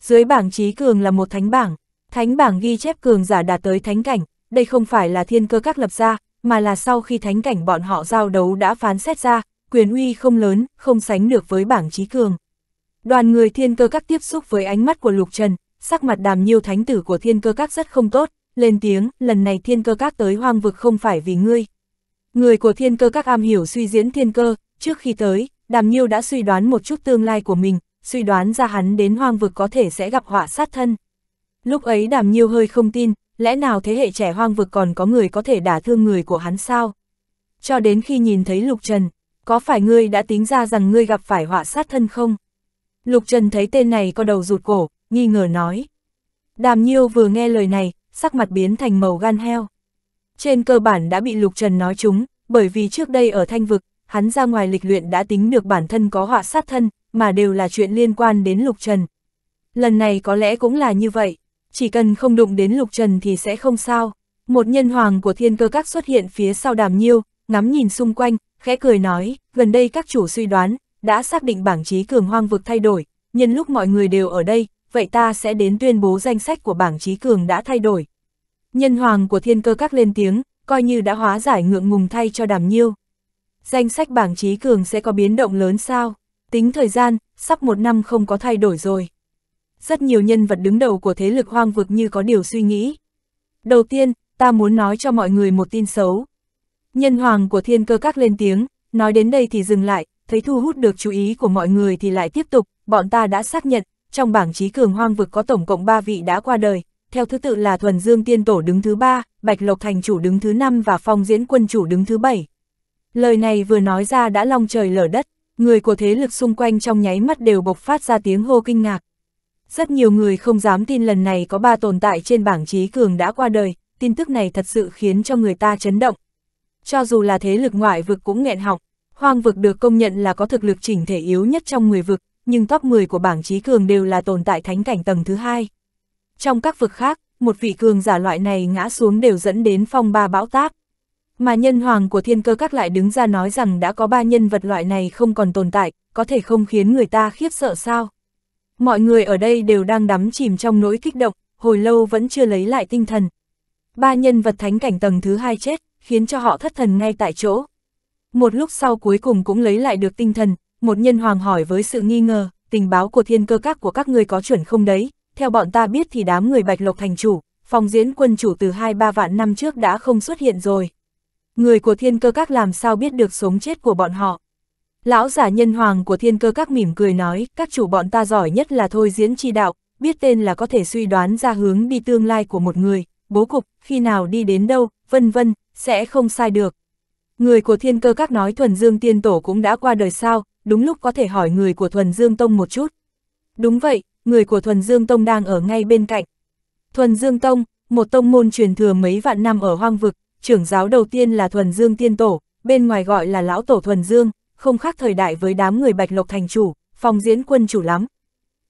Speaker 1: Dưới bảng trí cường là một thánh bảng, thánh bảng ghi chép cường giả đạt tới thánh cảnh, đây không phải là thiên cơ các lập ra, mà là sau khi thánh cảnh bọn họ giao đấu đã phán xét ra, quyền uy không lớn, không sánh được với bảng trí cường. Đoàn người thiên cơ các tiếp xúc với ánh mắt của Lục Trần, sắc mặt đàm nhiêu thánh tử của thiên cơ các rất không tốt, lên tiếng, lần này thiên cơ các tới hoang vực không phải vì ngươi. Người của thiên cơ các am hiểu suy diễn thiên cơ, trước khi tới, đàm nhiêu đã suy đoán một chút tương lai của mình, suy đoán ra hắn đến hoang vực có thể sẽ gặp họa sát thân. Lúc ấy đàm nhiêu hơi không tin, lẽ nào thế hệ trẻ hoang vực còn có người có thể đả thương người của hắn sao? Cho đến khi nhìn thấy Lục Trần, có phải ngươi đã tính ra rằng ngươi gặp phải họa sát thân không? Lục Trần thấy tên này có đầu rụt cổ, nghi ngờ nói. Đàm Nhiêu vừa nghe lời này, sắc mặt biến thành màu gan heo. Trên cơ bản đã bị Lục Trần nói chúng, bởi vì trước đây ở thanh vực, hắn ra ngoài lịch luyện đã tính được bản thân có họa sát thân, mà đều là chuyện liên quan đến Lục Trần. Lần này có lẽ cũng là như vậy, chỉ cần không đụng đến Lục Trần thì sẽ không sao. Một nhân hoàng của thiên cơ các xuất hiện phía sau đàm nhiêu, ngắm nhìn xung quanh, khẽ cười nói, gần đây các chủ suy đoán, đã xác định bảng trí cường hoang vực thay đổi, nhân lúc mọi người đều ở đây, vậy ta sẽ đến tuyên bố danh sách của bảng trí cường đã thay đổi. Nhân hoàng của thiên cơ các lên tiếng, coi như đã hóa giải ngượng ngùng thay cho đàm nhiêu. Danh sách bảng trí cường sẽ có biến động lớn sao? Tính thời gian, sắp một năm không có thay đổi rồi. Rất nhiều nhân vật đứng đầu của thế lực hoang vực như có điều suy nghĩ. Đầu tiên, ta muốn nói cho mọi người một tin xấu. Nhân hoàng của thiên cơ các lên tiếng, nói đến đây thì dừng lại, thấy thu hút được chú ý của mọi người thì lại tiếp tục, bọn ta đã xác nhận, trong bảng trí cường hoang vực có tổng cộng 3 vị đã qua đời, theo thứ tự là Thuần Dương Tiên Tổ đứng thứ 3, Bạch Lộc Thành Chủ đứng thứ 5 và Phong Diễn Quân Chủ đứng thứ 7. Lời này vừa nói ra đã long trời lở đất, người của thế lực xung quanh trong nháy mắt đều bộc phát ra tiếng hô kinh ngạc. Rất nhiều người không dám tin lần này có ba tồn tại trên bảng trí cường đã qua đời, tin tức này thật sự khiến cho người ta chấn động. Cho dù là thế lực ngoại vực cũng nghẹn học, Hoang vực được công nhận là có thực lực chỉnh thể yếu nhất trong 10 vực, nhưng top 10 của bảng trí cường đều là tồn tại thánh cảnh tầng thứ hai. Trong các vực khác, một vị cường giả loại này ngã xuống đều dẫn đến phong ba bão táp. Mà nhân hoàng của thiên cơ các lại đứng ra nói rằng đã có ba nhân vật loại này không còn tồn tại, có thể không khiến người ta khiếp sợ sao. Mọi người ở đây đều đang đắm chìm trong nỗi kích động, hồi lâu vẫn chưa lấy lại tinh thần. Ba nhân vật thánh cảnh tầng thứ hai chết, khiến cho họ thất thần ngay tại chỗ. Một lúc sau cuối cùng cũng lấy lại được tinh thần, một nhân hoàng hỏi với sự nghi ngờ, tình báo của thiên cơ các của các người có chuẩn không đấy, theo bọn ta biết thì đám người bạch lộc thành chủ, phòng diễn quân chủ từ 2-3 vạn năm trước đã không xuất hiện rồi. Người của thiên cơ các làm sao biết được sống chết của bọn họ. Lão giả nhân hoàng của thiên cơ các mỉm cười nói, các chủ bọn ta giỏi nhất là thôi diễn chi đạo, biết tên là có thể suy đoán ra hướng đi tương lai của một người, bố cục, khi nào đi đến đâu, vân vân, sẽ không sai được. Người của thiên cơ các nói thuần dương tiên tổ cũng đã qua đời sao, đúng lúc có thể hỏi người của thuần dương tông một chút. Đúng vậy, người của thuần dương tông đang ở ngay bên cạnh. Thuần dương tông, một tông môn truyền thừa mấy vạn năm ở hoang vực, trưởng giáo đầu tiên là thuần dương tiên tổ, bên ngoài gọi là lão tổ thuần dương, không khác thời đại với đám người bạch lộc thành chủ, phòng diễn quân chủ lắm.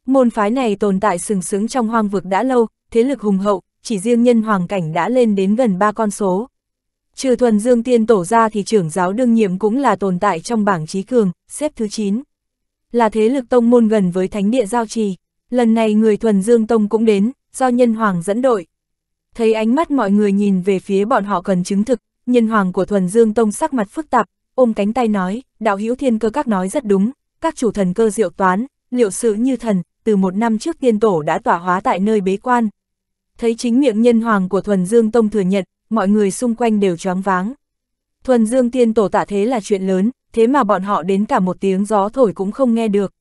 Speaker 1: Môn phái này tồn tại sừng sững trong hoang vực đã lâu, thế lực hùng hậu, chỉ riêng nhân hoàng cảnh đã lên đến gần ba con số. Trừ thuần dương tiên tổ ra thì trưởng giáo đương nhiệm cũng là tồn tại trong bảng trí cường, xếp thứ 9. Là thế lực tông môn gần với thánh địa giao trì, lần này người thuần dương tông cũng đến, do nhân hoàng dẫn đội. Thấy ánh mắt mọi người nhìn về phía bọn họ cần chứng thực, nhân hoàng của thuần dương tông sắc mặt phức tạp, ôm cánh tay nói, đạo hữu thiên cơ các nói rất đúng, các chủ thần cơ diệu toán, liệu sự như thần, từ một năm trước tiên tổ đã tỏa hóa tại nơi bế quan. Thấy chính miệng nhân hoàng của thuần dương tông thừa nhận, mọi người xung quanh đều choáng váng. Thuần Dương Tiên Tổ tạ thế là chuyện lớn, thế mà bọn họ đến cả một tiếng gió thổi cũng không nghe được.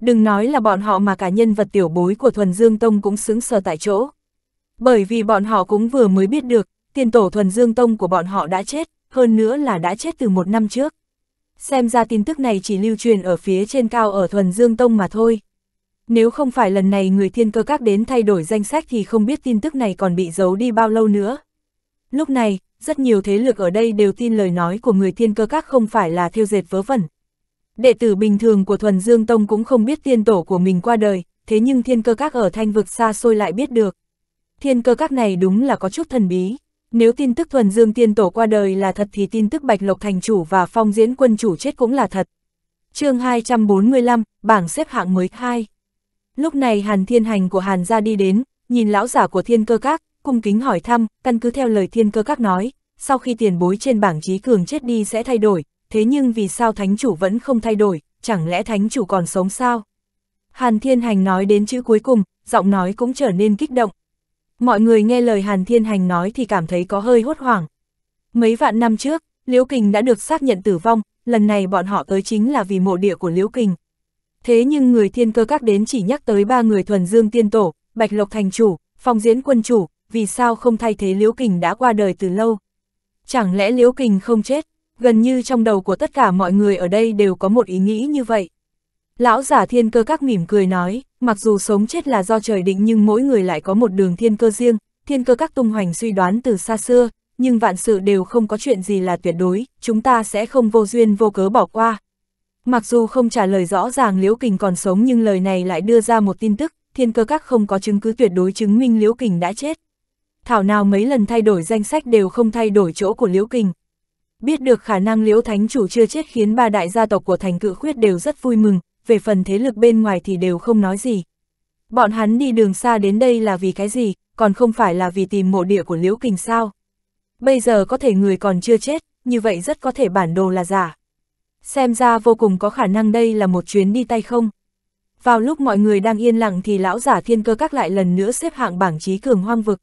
Speaker 1: Đừng nói là bọn họ mà cả nhân vật tiểu bối của Thuần Dương Tông cũng xứng sờ tại chỗ. Bởi vì bọn họ cũng vừa mới biết được, tiền tổ Thuần Dương Tông của bọn họ đã chết, hơn nữa là đã chết từ một năm trước. Xem ra tin tức này chỉ lưu truyền ở phía trên cao ở Thuần Dương Tông mà thôi. Nếu không phải lần này người thiên cơ các đến thay đổi danh sách thì không biết tin tức này còn bị giấu đi bao lâu nữa. Lúc này, rất nhiều thế lực ở đây đều tin lời nói của người thiên cơ các không phải là thiêu dệt vớ vẩn. Đệ tử bình thường của Thuần Dương Tông cũng không biết tiên tổ của mình qua đời, thế nhưng thiên cơ các ở thanh vực xa xôi lại biết được. Thiên cơ các này đúng là có chút thần bí. Nếu tin tức Thuần Dương tiên tổ qua đời là thật thì tin tức Bạch Lộc Thành Chủ và Phong Diễn Quân Chủ chết cũng là thật. chương 245, bảng xếp hạng mới 2. Lúc này Hàn Thiên Hành của Hàn gia đi đến, nhìn lão giả của thiên cơ các, cung kính hỏi thăm, căn cứ theo lời thiên cơ các nói, sau khi tiền bối trên bảng trí cường chết đi sẽ thay đổi, thế nhưng vì sao thánh chủ vẫn không thay đổi, chẳng lẽ thánh chủ còn sống sao? Hàn Thiên Hành nói đến chữ cuối cùng, giọng nói cũng trở nên kích động. Mọi người nghe lời Hàn Thiên Hành nói thì cảm thấy có hơi hốt hoảng. Mấy vạn năm trước, Liễu Kình đã được xác nhận tử vong, lần này bọn họ tới chính là vì mộ địa của Liễu Kình. Thế nhưng người thiên cơ các đến chỉ nhắc tới ba người thuần dương tiên tổ, Bạch Lộc Thành Chủ, Phong Diễn Quân Chủ, vì sao không thay thế Liễu Kình đã qua đời từ lâu? Chẳng lẽ Liễu Kình không chết? Gần như trong đầu của tất cả mọi người ở đây đều có một ý nghĩ như vậy. Lão giả thiên cơ các mỉm cười nói, mặc dù sống chết là do trời định nhưng mỗi người lại có một đường thiên cơ riêng, thiên cơ các tung hoành suy đoán từ xa xưa, nhưng vạn sự đều không có chuyện gì là tuyệt đối, chúng ta sẽ không vô duyên vô cớ bỏ qua. Mặc dù không trả lời rõ ràng Liễu Kình còn sống nhưng lời này lại đưa ra một tin tức, thiên cơ các không có chứng cứ tuyệt đối chứng minh Liễu Kình đã chết thảo nào mấy lần thay đổi danh sách đều không thay đổi chỗ của Liễu Kình. Biết được khả năng Liễu Thánh Chủ chưa chết khiến ba đại gia tộc của thành cự khuyết đều rất vui mừng, về phần thế lực bên ngoài thì đều không nói gì. Bọn hắn đi đường xa đến đây là vì cái gì, còn không phải là vì tìm mộ địa của Liễu Kình sao. Bây giờ có thể người còn chưa chết, như vậy rất có thể bản đồ là giả. Xem ra vô cùng có khả năng đây là một chuyến đi tay không. Vào lúc mọi người đang yên lặng thì lão giả thiên cơ các lại lần nữa xếp hạng bảng trí cường hoang vực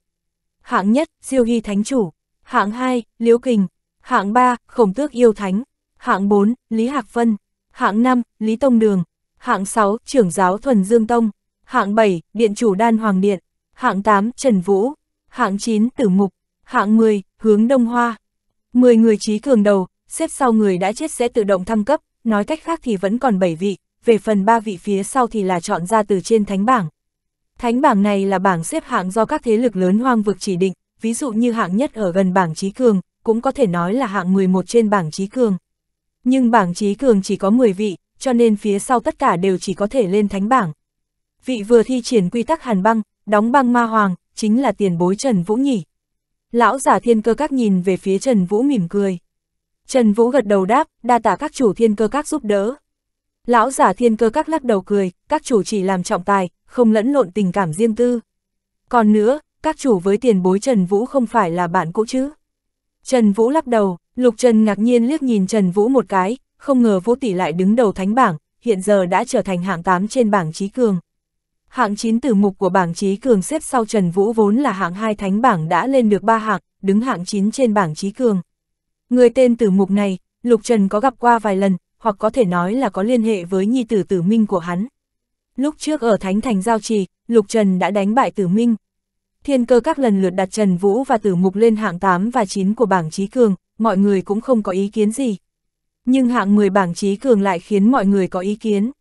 Speaker 1: hạng nhất, siêu Hy Thánh Chủ, hạng hai Liễu Kình, hạng ba Khổng Tước Yêu Thánh, hạng bốn Lý Hạc Vân, hạng năm Lý Tông Đường, hạng sáu Trưởng giáo Thuần Dương Tông, hạng bảy Điện Chủ Đan Hoàng Điện, hạng tám Trần Vũ, hạng chín Tử Mục, hạng mười Hướng Đông Hoa. mười người trí cường đầu, xếp sau người đã chết sẽ tự động thăng cấp, nói cách khác thì vẫn còn bảy vị, về phần ba vị phía sau thì là chọn ra từ trên thánh bảng. Thánh bảng này là bảng xếp hạng do các thế lực lớn hoang vực chỉ định, ví dụ như hạng nhất ở gần bảng trí cường, cũng có thể nói là hạng 11 trên bảng trí cường. Nhưng bảng trí cường chỉ có 10 vị, cho nên phía sau tất cả đều chỉ có thể lên thánh bảng. Vị vừa thi triển quy tắc hàn băng, đóng băng ma hoàng, chính là tiền bối Trần Vũ nhỉ. Lão giả thiên cơ các nhìn về phía Trần Vũ mỉm cười. Trần Vũ gật đầu đáp, đa tạ các chủ thiên cơ các giúp đỡ. Lão giả thiên cơ các lắc đầu cười, các chủ chỉ làm trọng tài, không lẫn lộn tình cảm riêng tư. Còn nữa, các chủ với tiền bối Trần Vũ không phải là bạn cũ chứ. Trần Vũ lắc đầu, Lục Trần ngạc nhiên liếc nhìn Trần Vũ một cái, không ngờ Vũ Tỷ lại đứng đầu thánh bảng, hiện giờ đã trở thành hạng 8 trên bảng trí cường. Hạng 9 tử mục của bảng trí cường xếp sau Trần Vũ vốn là hạng 2 thánh bảng đã lên được 3 hạng, đứng hạng 9 trên bảng trí cường. Người tên tử mục này, Lục Trần có gặp qua vài lần, hoặc có thể nói là có liên hệ với nhi tử tử minh của hắn. Lúc trước ở Thánh Thành Giao Trì, Lục Trần đã đánh bại tử minh. Thiên cơ các lần lượt đặt Trần Vũ và tử mục lên hạng 8 và 9 của bảng trí cường, mọi người cũng không có ý kiến gì. Nhưng hạng 10 bảng trí cường lại khiến mọi người có ý kiến.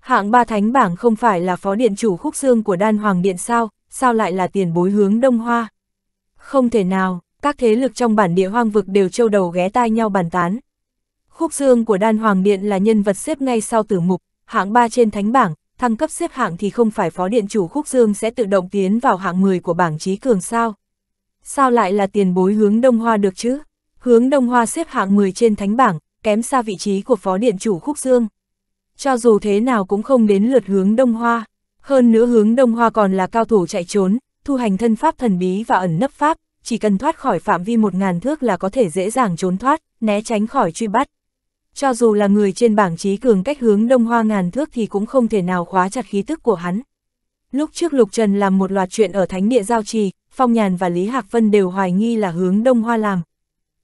Speaker 1: Hạng ba thánh bảng không phải là phó điện chủ khúc xương của đan hoàng điện sao, sao lại là tiền bối hướng đông hoa. Không thể nào, các thế lực trong bản địa hoang vực đều trâu đầu ghé tai nhau bàn tán. Khúc dương của đan hoàng điện là nhân vật xếp ngay sau tử mục, hạng 3 trên thánh bảng, thăng cấp xếp hạng thì không phải phó điện chủ khúc dương sẽ tự động tiến vào hạng 10 của bảng trí cường sao. Sao lại là tiền bối hướng đông hoa được chứ? Hướng đông hoa xếp hạng 10 trên thánh bảng, kém xa vị trí của phó điện chủ khúc dương. Cho dù thế nào cũng không đến lượt hướng đông hoa. Hơn nữa hướng đông hoa còn là cao thủ chạy trốn, thu hành thân pháp thần bí và ẩn nấp pháp, chỉ cần thoát khỏi phạm vi một ngàn thước là có thể dễ dàng trốn thoát, né tránh khỏi truy bắt cho dù là người trên bảng trí cường cách hướng đông hoa ngàn thước thì cũng không thể nào khóa chặt khí tức của hắn. Lúc trước Lục Trần làm một loạt chuyện ở Thánh Địa Giao Trì, Phong Nhàn và Lý Hạc Vân đều hoài nghi là hướng đông hoa làm.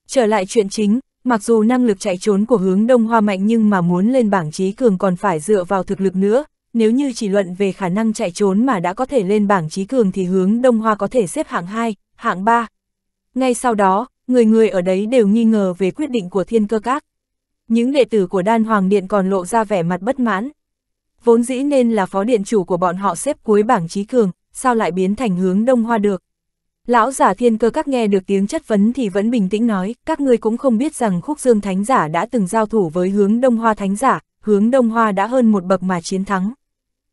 Speaker 1: Trở lại chuyện chính, mặc dù năng lực chạy trốn của hướng đông hoa mạnh nhưng mà muốn lên bảng trí cường còn phải dựa vào thực lực nữa, nếu như chỉ luận về khả năng chạy trốn mà đã có thể lên bảng trí cường thì hướng Đông Hoa có thể xếp hạng 2, hạng 3. Ngay sau đó, người người ở đấy đều nghi ngờ về quyết định của thiên cơ các, những đệ tử của đan hoàng điện còn lộ ra vẻ mặt bất mãn. Vốn dĩ nên là phó điện chủ của bọn họ xếp cuối bảng trí cường, sao lại biến thành hướng đông hoa được. Lão giả thiên cơ các nghe được tiếng chất vấn thì vẫn bình tĩnh nói, các ngươi cũng không biết rằng khúc dương thánh giả đã từng giao thủ với hướng đông hoa thánh giả, hướng đông hoa đã hơn một bậc mà chiến thắng.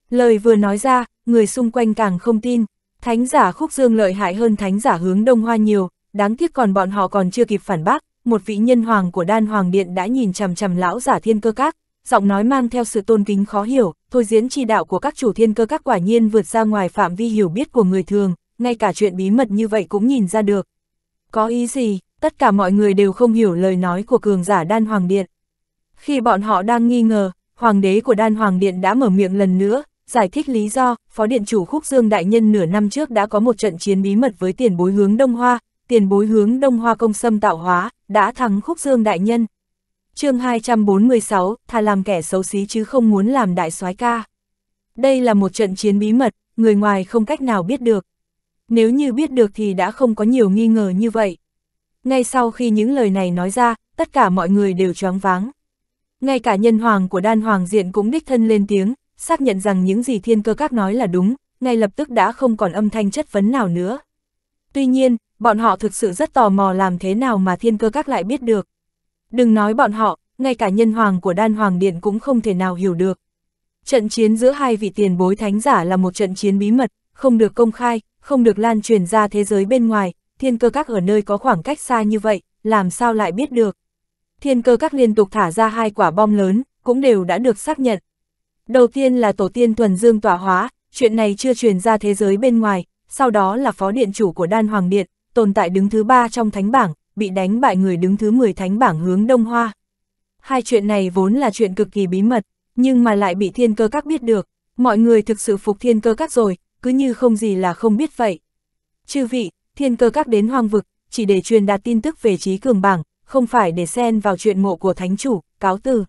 Speaker 1: Lời vừa nói ra, người xung quanh càng không tin, thánh giả khúc dương lợi hại hơn thánh giả hướng đông hoa nhiều, đáng tiếc còn bọn họ còn chưa kịp phản bác, một vị nhân hoàng của đan hoàng điện đã nhìn chằm chằm lão giả thiên cơ các, giọng nói mang theo sự tôn kính khó hiểu, thôi diễn chỉ đạo của các chủ thiên cơ các quả nhiên vượt ra ngoài phạm vi hiểu biết của người thường, ngay cả chuyện bí mật như vậy cũng nhìn ra được. Có ý gì, tất cả mọi người đều không hiểu lời nói của cường giả đan hoàng điện. Khi bọn họ đang nghi ngờ, hoàng đế của đan hoàng điện đã mở miệng lần nữa, giải thích lý do, phó điện chủ khúc dương đại nhân nửa năm trước đã có một trận chiến bí mật với tiền bối hướng Đông Hoa, tiền bối hướng Đông Hoa công xâm tạo hóa, đã thắng khúc dương đại nhân. chương 246, thà làm kẻ xấu xí chứ không muốn làm đại soái ca. Đây là một trận chiến bí mật, người ngoài không cách nào biết được. Nếu như biết được thì đã không có nhiều nghi ngờ như vậy. Ngay sau khi những lời này nói ra, tất cả mọi người đều choáng váng. Ngay cả nhân hoàng của đan hoàng diện cũng đích thân lên tiếng, xác nhận rằng những gì thiên cơ các nói là đúng, ngay lập tức đã không còn âm thanh chất vấn nào nữa. Tuy nhiên, bọn họ thực sự rất tò mò làm thế nào mà thiên cơ các lại biết được. Đừng nói bọn họ, ngay cả nhân hoàng của đan hoàng điện cũng không thể nào hiểu được. Trận chiến giữa hai vị tiền bối thánh giả là một trận chiến bí mật, không được công khai, không được lan truyền ra thế giới bên ngoài, thiên cơ các ở nơi có khoảng cách xa như vậy, làm sao lại biết được. Thiên cơ các liên tục thả ra hai quả bom lớn, cũng đều đã được xác nhận. Đầu tiên là tổ tiên thuần dương tỏa hóa, chuyện này chưa truyền ra thế giới bên ngoài, sau đó là phó điện chủ của đan hoàng điện, tồn tại đứng thứ 3 trong thánh bảng, bị đánh bại người đứng thứ 10 thánh bảng hướng Đông Hoa. Hai chuyện này vốn là chuyện cực kỳ bí mật, nhưng mà lại bị thiên cơ các biết được, mọi người thực sự phục thiên cơ các rồi, cứ như không gì là không biết vậy. Chư vị, thiên cơ các đến hoang vực, chỉ để truyền đạt tin tức về trí cường bảng, không phải để xen vào chuyện mộ của thánh chủ, cáo từ.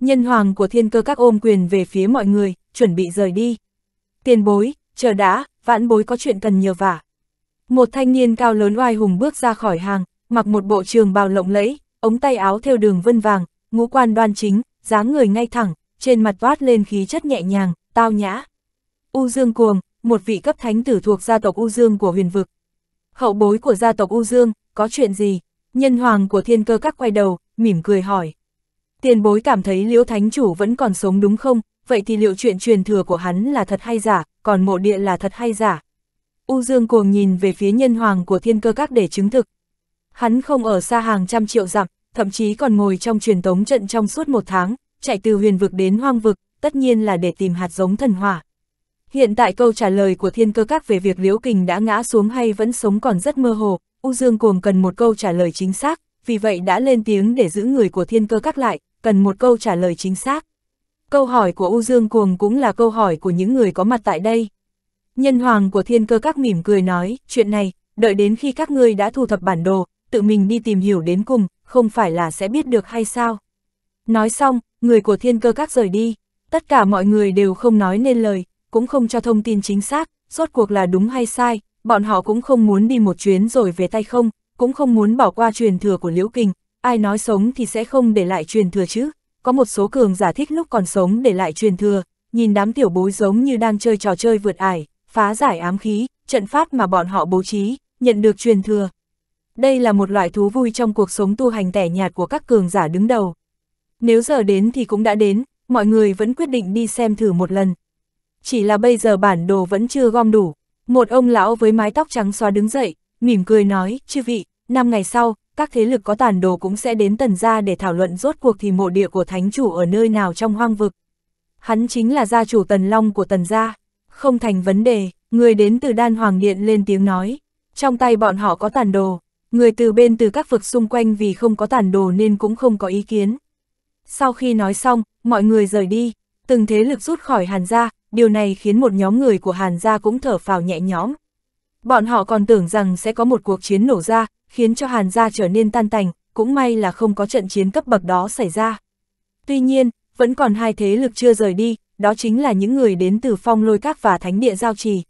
Speaker 1: Nhân hoàng của thiên cơ các ôm quyền về phía mọi người, chuẩn bị rời đi. Tiền bối, chờ đã, vãn bối có chuyện cần nhờ vả. Một thanh niên cao lớn oai hùng bước ra khỏi hàng, mặc một bộ trường bào lộng lẫy, ống tay áo theo đường vân vàng, ngũ quan đoan chính, dáng người ngay thẳng, trên mặt toát lên khí chất nhẹ nhàng, tao nhã. U Dương Cuồng, một vị cấp thánh tử thuộc gia tộc U Dương của huyền vực. Hậu bối của gia tộc U Dương, có chuyện gì? Nhân hoàng của thiên cơ các quay đầu, mỉm cười hỏi. Tiền bối cảm thấy liễu thánh chủ vẫn còn sống đúng không? Vậy thì liệu chuyện truyền thừa của hắn là thật hay giả, còn mộ địa là thật hay giả? U Dương cuồng nhìn về phía nhân hoàng của thiên cơ các để chứng thực. Hắn không ở xa hàng trăm triệu dặm, thậm chí còn ngồi trong truyền tống trận trong suốt một tháng, chạy từ huyền vực đến hoang vực, tất nhiên là để tìm hạt giống thần hỏa. Hiện tại câu trả lời của thiên cơ các về việc Liễu Kình đã ngã xuống hay vẫn sống còn rất mơ hồ, U Dương Cuồng cần một câu trả lời chính xác, vì vậy đã lên tiếng để giữ người của thiên cơ các lại, cần một câu trả lời chính xác. Câu hỏi của U Dương Cuồng cũng là câu hỏi của những người có mặt tại đây. Nhân hoàng của thiên cơ các mỉm cười nói, chuyện này, đợi đến khi các ngươi đã thu thập bản đồ, tự mình đi tìm hiểu đến cùng, không phải là sẽ biết được hay sao. Nói xong, người của thiên cơ các rời đi, tất cả mọi người đều không nói nên lời, cũng không cho thông tin chính xác, rốt cuộc là đúng hay sai, bọn họ cũng không muốn đi một chuyến rồi về tay không, cũng không muốn bỏ qua truyền thừa của Liễu Kình, ai nói sống thì sẽ không để lại truyền thừa chứ, có một số cường giả thích lúc còn sống để lại truyền thừa, nhìn đám tiểu bối giống như đang chơi trò chơi vượt ải, phá giải ám khí, trận pháp mà bọn họ bố trí, nhận được truyền thừa. Đây là một loại thú vui trong cuộc sống tu hành tẻ nhạt của các cường giả đứng đầu. Nếu giờ đến thì cũng đã đến, mọi người vẫn quyết định đi xem thử một lần. Chỉ là bây giờ bản đồ vẫn chưa gom đủ. Một ông lão với mái tóc trắng xóa đứng dậy, mỉm cười nói, chư vị, năm ngày sau, các thế lực có tàn đồ cũng sẽ đến tần gia để thảo luận rốt cuộc thì mộ địa của thánh chủ ở nơi nào trong hoang vực. Hắn chính là gia chủ tần long của tần gia. Không thành vấn đề, người đến từ đan hoàng điện lên tiếng nói. Trong tay bọn họ có tàn đồ, người từ bên từ các vực xung quanh vì không có tàn đồ nên cũng không có ý kiến. Sau khi nói xong, mọi người rời đi, từng thế lực rút khỏi hàn gia, điều này khiến một nhóm người của hàn gia cũng thở phào nhẹ nhõm. Bọn họ còn tưởng rằng sẽ có một cuộc chiến nổ ra, khiến cho hàn gia trở nên tan tành, cũng may là không có trận chiến cấp bậc đó xảy ra. Tuy nhiên, vẫn còn hai thế lực chưa rời đi, đó chính là những người đến từ phong lôi các và thánh địa giao trì.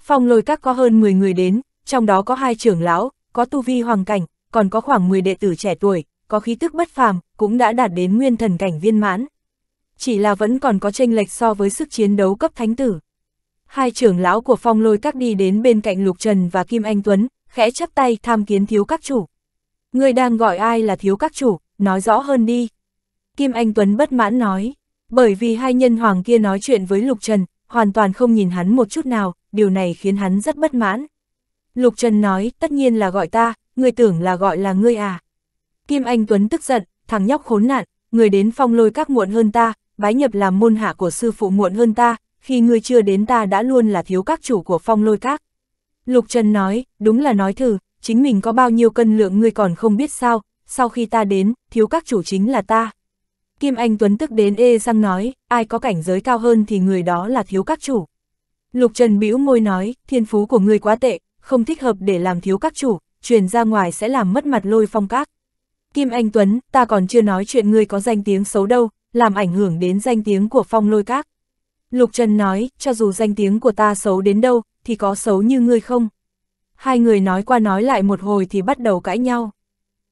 Speaker 1: Phong lôi các có hơn 10 người đến, trong đó có hai trưởng lão, có tu vi hoàng cảnh, còn có khoảng 10 đệ tử trẻ tuổi, có khí tức bất phàm, cũng đã đạt đến nguyên thần cảnh viên mãn. Chỉ là vẫn còn có tranh lệch so với sức chiến đấu cấp thánh tử. Hai trưởng lão của phong lôi các đi đến bên cạnh Lục Trần và Kim Anh Tuấn, khẽ chắp tay tham kiến thiếu các chủ. Người đang gọi ai là thiếu các chủ, nói rõ hơn đi. Kim Anh Tuấn bất mãn nói. Bởi vì hai nhân hoàng kia nói chuyện với Lục Trần, hoàn toàn không nhìn hắn một chút nào, điều này khiến hắn rất bất mãn. Lục Trần nói, tất nhiên là gọi ta, người tưởng là gọi là ngươi à. Kim Anh Tuấn tức giận, thằng nhóc khốn nạn, người đến phong lôi các muộn hơn ta, bái nhập làm môn hạ của sư phụ muộn hơn ta, khi ngươi chưa đến ta đã luôn là thiếu các chủ của phong lôi các. Lục Trần nói, đúng là nói thử, chính mình có bao nhiêu cân lượng ngươi còn không biết sao, sau khi ta đến, thiếu các chủ chính là ta. Kim Anh Tuấn tức đến ê răng nói, ai có cảnh giới cao hơn thì người đó là thiếu các chủ. Lục Trần bĩu môi nói, thiên phú của ngươi quá tệ, không thích hợp để làm thiếu các chủ, truyền ra ngoài sẽ làm mất mặt lôi phong các. Kim Anh Tuấn, ta còn chưa nói chuyện ngươi có danh tiếng xấu đâu, làm ảnh hưởng đến danh tiếng của phong lôi các. Lục Trần nói, cho dù danh tiếng của ta xấu đến đâu, thì có xấu như ngươi không? Hai người nói qua nói lại một hồi thì bắt đầu cãi nhau.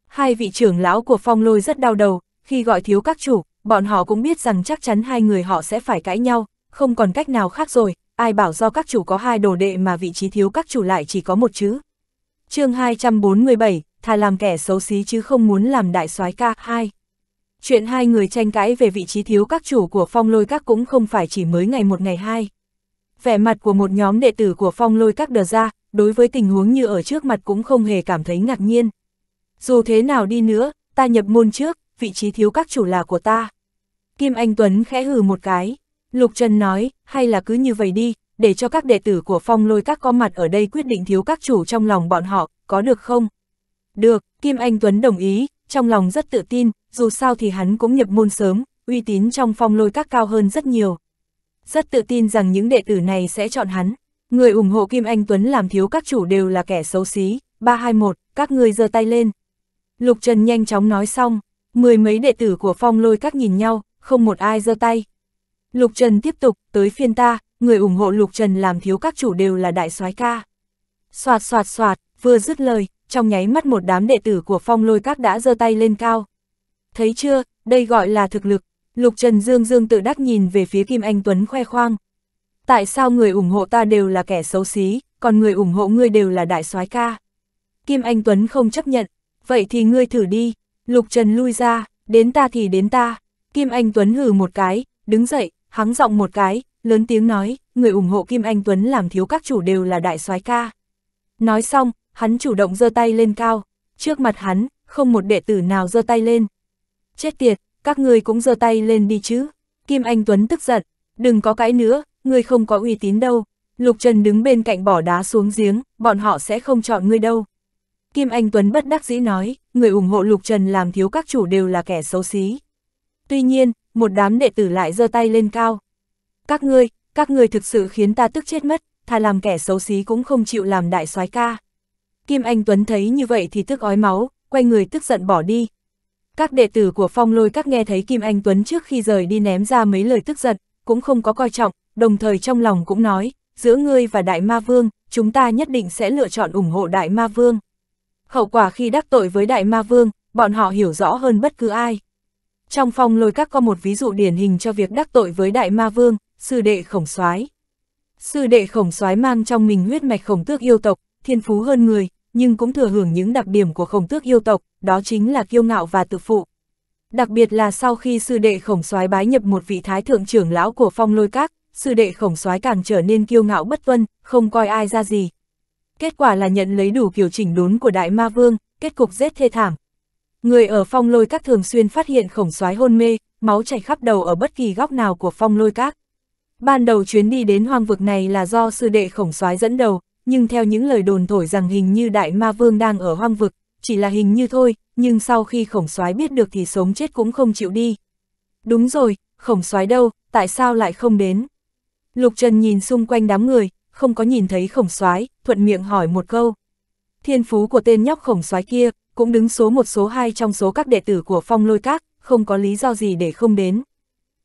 Speaker 1: Hai vị trưởng lão của phong lôi rất đau đầu, khi gọi thiếu các chủ, bọn họ cũng biết rằng chắc chắn hai người họ sẽ phải cãi nhau, không còn cách nào khác rồi, ai bảo do các chủ có hai đồ đệ mà vị trí thiếu các chủ lại chỉ có một chữ. chương 247, thà làm kẻ xấu xí chứ không muốn làm đại soái ca 2. Chuyện hai người tranh cãi về vị trí thiếu các chủ của phong lôi các cũng không phải chỉ mới ngày một ngày hai. Vẻ mặt của một nhóm đệ tử của phong lôi các đờ ra, đối với tình huống như ở trước mặt cũng không hề cảm thấy ngạc nhiên. Dù thế nào đi nữa, ta nhập môn trước, vị trí thiếu các chủ là của ta. Kim Anh Tuấn khẽ hừ một cái, Lục Trần nói, hay là cứ như vậy đi, để cho các đệ tử của phong lôi các có mặt ở đây quyết định thiếu các chủ trong lòng bọn họ, có được không? Được, Kim Anh Tuấn đồng ý, trong lòng rất tự tin, dù sao thì hắn cũng nhập môn sớm, uy tín trong phong lôi các cao hơn rất nhiều. Rất tự tin rằng những đệ tử này sẽ chọn hắn. Người ủng hộ Kim Anh Tuấn làm thiếu các chủ đều là kẻ xấu xí, 321, các người giơ tay lên. Lục Trần nhanh chóng nói xong, Mười mấy đệ tử của phong lôi các nhìn nhau, không một ai giơ tay. Lục Trần tiếp tục, tới phiên ta, người ủng hộ Lục Trần làm thiếu các chủ đều là đại soái ca. Soạt soạt soạt, vừa dứt lời, trong nháy mắt một đám đệ tử của phong lôi các đã giơ tay lên cao. Thấy chưa, đây gọi là thực lực. Lục Trần Dương Dương tự đắc nhìn về phía Kim Anh Tuấn khoe khoang. Tại sao người ủng hộ ta đều là kẻ xấu xí, còn người ủng hộ ngươi đều là đại soái ca? Kim Anh Tuấn không chấp nhận. Vậy thì ngươi thử đi, Lục Trần lui ra, đến ta thì đến ta. Kim Anh Tuấn hừ một cái, đứng dậy, hắng giọng một cái, lớn tiếng nói, người ủng hộ Kim Anh Tuấn làm thiếu các chủ đều là đại soái ca. Nói xong, hắn chủ động giơ tay lên cao, trước mặt hắn, không một đệ tử nào giơ tay lên. Chết tiệt, các ngươi cũng giơ tay lên đi chứ. Kim Anh Tuấn tức giận, đừng có cãi nữa, ngươi không có uy tín đâu. Lục Trần đứng bên cạnh bỏ đá xuống giếng, bọn họ sẽ không chọn ngươi đâu. Kim Anh Tuấn bất đắc dĩ nói, người ủng hộ Lục Trần làm thiếu các chủ đều là kẻ xấu xí. Tuy nhiên, một đám đệ tử lại giơ tay lên cao. Các ngươi, các ngươi thực sự khiến ta tức chết mất, thà làm kẻ xấu xí cũng không chịu làm đại soái ca. Kim Anh Tuấn thấy như vậy thì tức ói máu, quay người tức giận bỏ đi. Các đệ tử của phong lôi các nghe thấy Kim Anh Tuấn trước khi rời đi ném ra mấy lời tức giận, cũng không có coi trọng, đồng thời trong lòng cũng nói, giữa ngươi và Đại Ma Vương, chúng ta nhất định sẽ lựa chọn ủng hộ Đại Ma Vương. Hậu quả khi đắc tội với Đại Ma Vương, bọn họ hiểu rõ hơn bất cứ ai. Trong phong lôi các có một ví dụ điển hình cho việc đắc tội với Đại Ma Vương, sư đệ khổng soái Sư đệ khổng soái mang trong mình huyết mạch khổng tước yêu tộc, thiên phú hơn người, nhưng cũng thừa hưởng những đặc điểm của khổng tước yêu tộc, đó chính là kiêu ngạo và tự phụ. Đặc biệt là sau khi sư đệ khổng soái bái nhập một vị thái thượng trưởng lão của phong lôi các, sư đệ khổng soái càng trở nên kiêu ngạo bất tuân, không coi ai ra gì, Kết quả là nhận lấy đủ kiểu chỉnh đốn của đại ma vương, kết cục rất thê thảm. Người ở phong lôi các thường xuyên phát hiện khổng soái hôn mê, máu chảy khắp đầu ở bất kỳ góc nào của phong lôi các. Ban đầu chuyến đi đến hoang vực này là do sư đệ khổng soái dẫn đầu, nhưng theo những lời đồn thổi rằng hình như đại ma vương đang ở hoang vực, chỉ là hình như thôi, nhưng sau khi khổng soái biết được thì sống chết cũng không chịu đi. Đúng rồi, khổng soái đâu, tại sao lại không đến? Lục Trần nhìn xung quanh đám người, không có nhìn thấy khổng soái thuận miệng hỏi một câu. Thiên phú của tên nhóc khổng soái kia, cũng đứng số một số hai trong số các đệ tử của phong lôi các, không có lý do gì để không đến.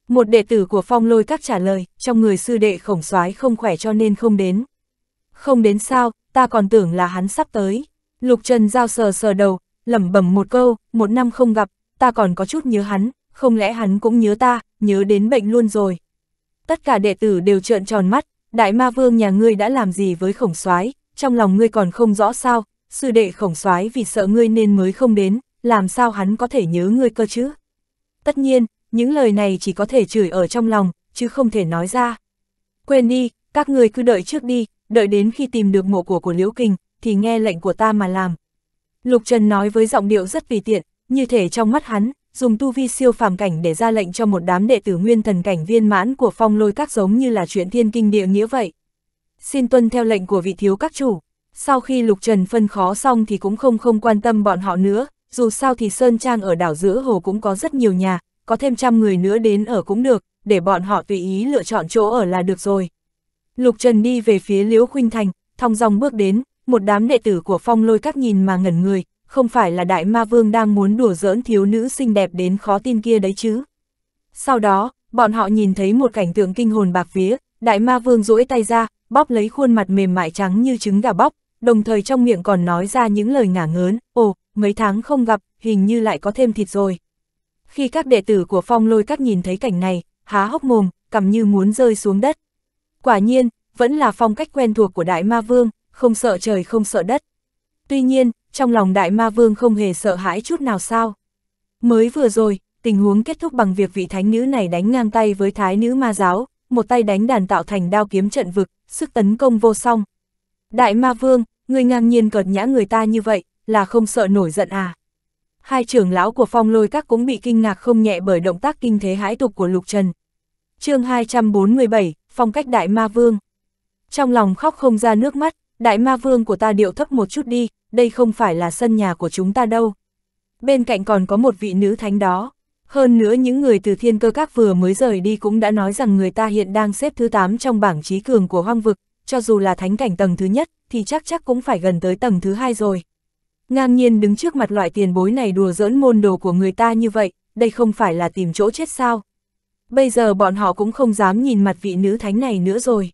Speaker 1: Một đệ tử của phong lôi các trả lời, trong người sư đệ khổng soái không khỏe cho nên không đến. Không đến sao, ta còn tưởng là hắn sắp tới. Lục Trần Giao sờ sờ đầu, lẩm bẩm một câu, một năm không gặp, ta còn có chút nhớ hắn, không lẽ hắn cũng nhớ ta, nhớ đến bệnh luôn rồi. Tất cả đệ tử đều trợn tròn mắt, đại ma vương nhà ngươi đã làm gì với khổng soái trong lòng ngươi còn không rõ sao, sư đệ khổng soái vì sợ ngươi nên mới không đến, làm sao hắn có thể nhớ ngươi cơ chứ? Tất nhiên, những lời này chỉ có thể chửi ở trong lòng, chứ không thể nói ra. Quên đi, các ngươi cứ đợi trước đi, đợi đến khi tìm được mộ của của Liễu Kình, thì nghe lệnh của ta mà làm. Lục Trần nói với giọng điệu rất tùy tiện, như thể trong mắt hắn, dùng tu vi siêu phàm cảnh để ra lệnh cho một đám đệ tử nguyên thần cảnh viên mãn của phong lôi các giống như là chuyện thiên kinh địa nghĩa vậy. Xin tuân theo lệnh của vị thiếu các chủ. Sau khi Lục Trần phân khó xong thì cũng không không quan tâm bọn họ nữa, dù sao thì Sơn Trang ở đảo giữa hồ cũng có rất nhiều nhà, có thêm trăm người nữa đến ở cũng được, để bọn họ tùy ý lựa chọn chỗ ở là được rồi. Lục Trần đi về phía Liễu Khuynh Thành, thong dòng bước đến, một đám đệ tử của phong lôi các nhìn mà ngẩn người, không phải là đại ma vương đang muốn đùa giỡn thiếu nữ xinh đẹp đến khó tin kia đấy chứ. Sau đó, bọn họ nhìn thấy một cảnh tượng kinh hồn bạc vía, đại ma vương duỗi tay ra, bóp lấy khuôn mặt mềm mại trắng như trứng gà bóp, đồng thời trong miệng còn nói ra những lời ngả ngớn, ồ, mấy tháng không gặp, hình như lại có thêm thịt rồi. Khi các đệ tử của phong lôi các nhìn thấy cảnh này, há hốc mồm, cầm như muốn rơi xuống đất. Quả nhiên, vẫn là phong cách quen thuộc của đại ma vương, không sợ trời không sợ đất. Tuy nhiên, trong lòng đại ma vương không hề sợ hãi chút nào sao. Mới vừa rồi, tình huống kết thúc bằng việc vị thánh nữ này đánh ngang tay với thái nữ ma giáo, một tay đánh đàn tạo thành đao kiếm trận vực, sức tấn công vô song. Đại ma vương, người ngang nhiên cợt nhã người ta như vậy, là không sợ nổi giận à. Hai trưởng lão của phong lôi các cũng bị kinh ngạc không nhẹ bởi động tác kinh thế hãi tục của Lục Trần. chương 247, phong cách đại ma vương. Trong lòng khóc không ra nước mắt, Đại ma vương của ta điệu thấp một chút đi, đây không phải là sân nhà của chúng ta đâu. Bên cạnh còn có một vị nữ thánh đó. Hơn nữa những người từ thiên cơ các vừa mới rời đi cũng đã nói rằng người ta hiện đang xếp thứ 8 trong bảng trí cường của hoang vực, cho dù là thánh cảnh tầng thứ nhất, thì chắc chắc cũng phải gần tới tầng thứ hai rồi. Ngang nhiên đứng trước mặt loại tiền bối này đùa giỡn môn đồ của người ta như vậy, đây không phải là tìm chỗ chết sao. Bây giờ bọn họ cũng không dám nhìn mặt vị nữ thánh này nữa rồi.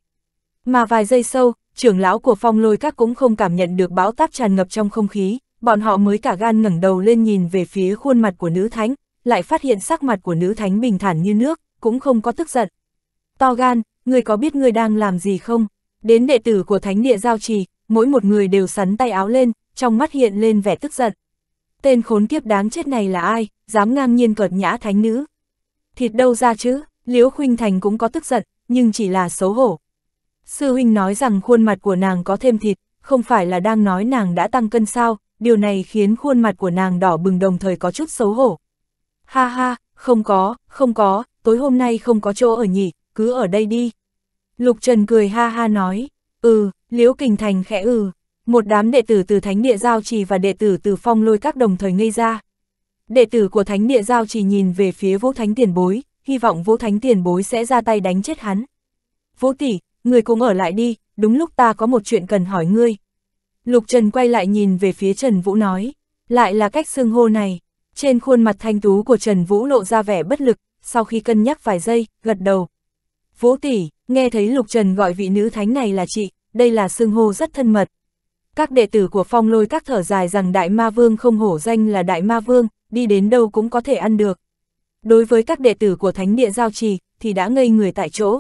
Speaker 1: Mà vài giây sau, trưởng lão của phong lôi các cũng không cảm nhận được bão táp tràn ngập trong không khí, bọn họ mới cả gan ngẩng đầu lên nhìn về phía khuôn mặt của nữ thánh, lại phát hiện sắc mặt của nữ thánh bình thản như nước, cũng không có tức giận. To gan, người có biết người đang làm gì không? Đến đệ tử của thánh địa giao trì, mỗi một người đều sắn tay áo lên, trong mắt hiện lên vẻ tức giận. Tên khốn kiếp đáng chết này là ai, dám ngang nhiên cợt nhã thánh nữ. Thịt đâu ra chứ, Liễu Khuynh Thành cũng có tức giận, nhưng chỉ là xấu hổ, Sư huynh nói rằng khuôn mặt của nàng có thêm thịt, không phải là đang nói nàng đã tăng cân sao, điều này khiến khuôn mặt của nàng đỏ bừng đồng thời có chút xấu hổ. Ha ha, không có, không có, tối hôm nay không có chỗ ở nhỉ, cứ ở đây đi. Lục Trần cười ha ha nói, ừ, Liễu Kình Thành khẽ ừ, một đám đệ tử từ Thánh Địa Giao Trì và đệ tử từ Phong Lôi các đồng thời ngây ra. Đệ tử của Thánh Địa Giao Trì nhìn về phía Vũ Thánh Tiền Bối, hy vọng Vũ Thánh Tiền Bối sẽ ra tay đánh chết hắn. Vũ Tỷ, người cùng ở lại đi, đúng lúc ta có một chuyện cần hỏi ngươi. Lục Trần quay lại nhìn về phía Trần Vũ nói, lại là cách xưng hô này. Trên khuôn mặt thanh tú của Trần Vũ lộ ra vẻ bất lực, sau khi cân nhắc vài giây, gật đầu. Vũ tỷ, nghe thấy Lục Trần gọi vị nữ thánh này là chị, đây là xưng hô rất thân mật. Các đệ tử của phong lôi các thở dài rằng Đại Ma Vương không hổ danh là Đại Ma Vương, đi đến đâu cũng có thể ăn được. Đối với các đệ tử của Thánh Địa Giao Trì, thì đã ngây người tại chỗ.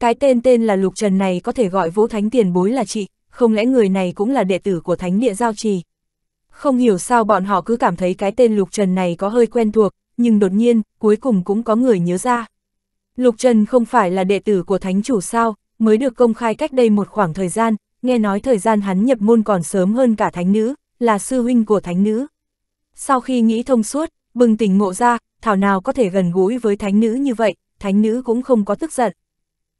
Speaker 1: Cái tên tên là Lục Trần này có thể gọi Vũ Thánh tiền bối là chị, không lẽ người này cũng là đệ tử của Thánh địa giao trì. Không hiểu sao bọn họ cứ cảm thấy cái tên Lục Trần này có hơi quen thuộc, nhưng đột nhiên, cuối cùng cũng có người nhớ ra. Lục Trần không phải là đệ tử của Thánh chủ sao, mới được công khai cách đây một khoảng thời gian, nghe nói thời gian hắn nhập môn còn sớm hơn cả Thánh nữ, là sư huynh của Thánh nữ. Sau khi nghĩ thông suốt, bừng tỉnh ngộ ra, thảo nào có thể gần gũi với Thánh nữ như vậy, Thánh nữ cũng không có tức giận.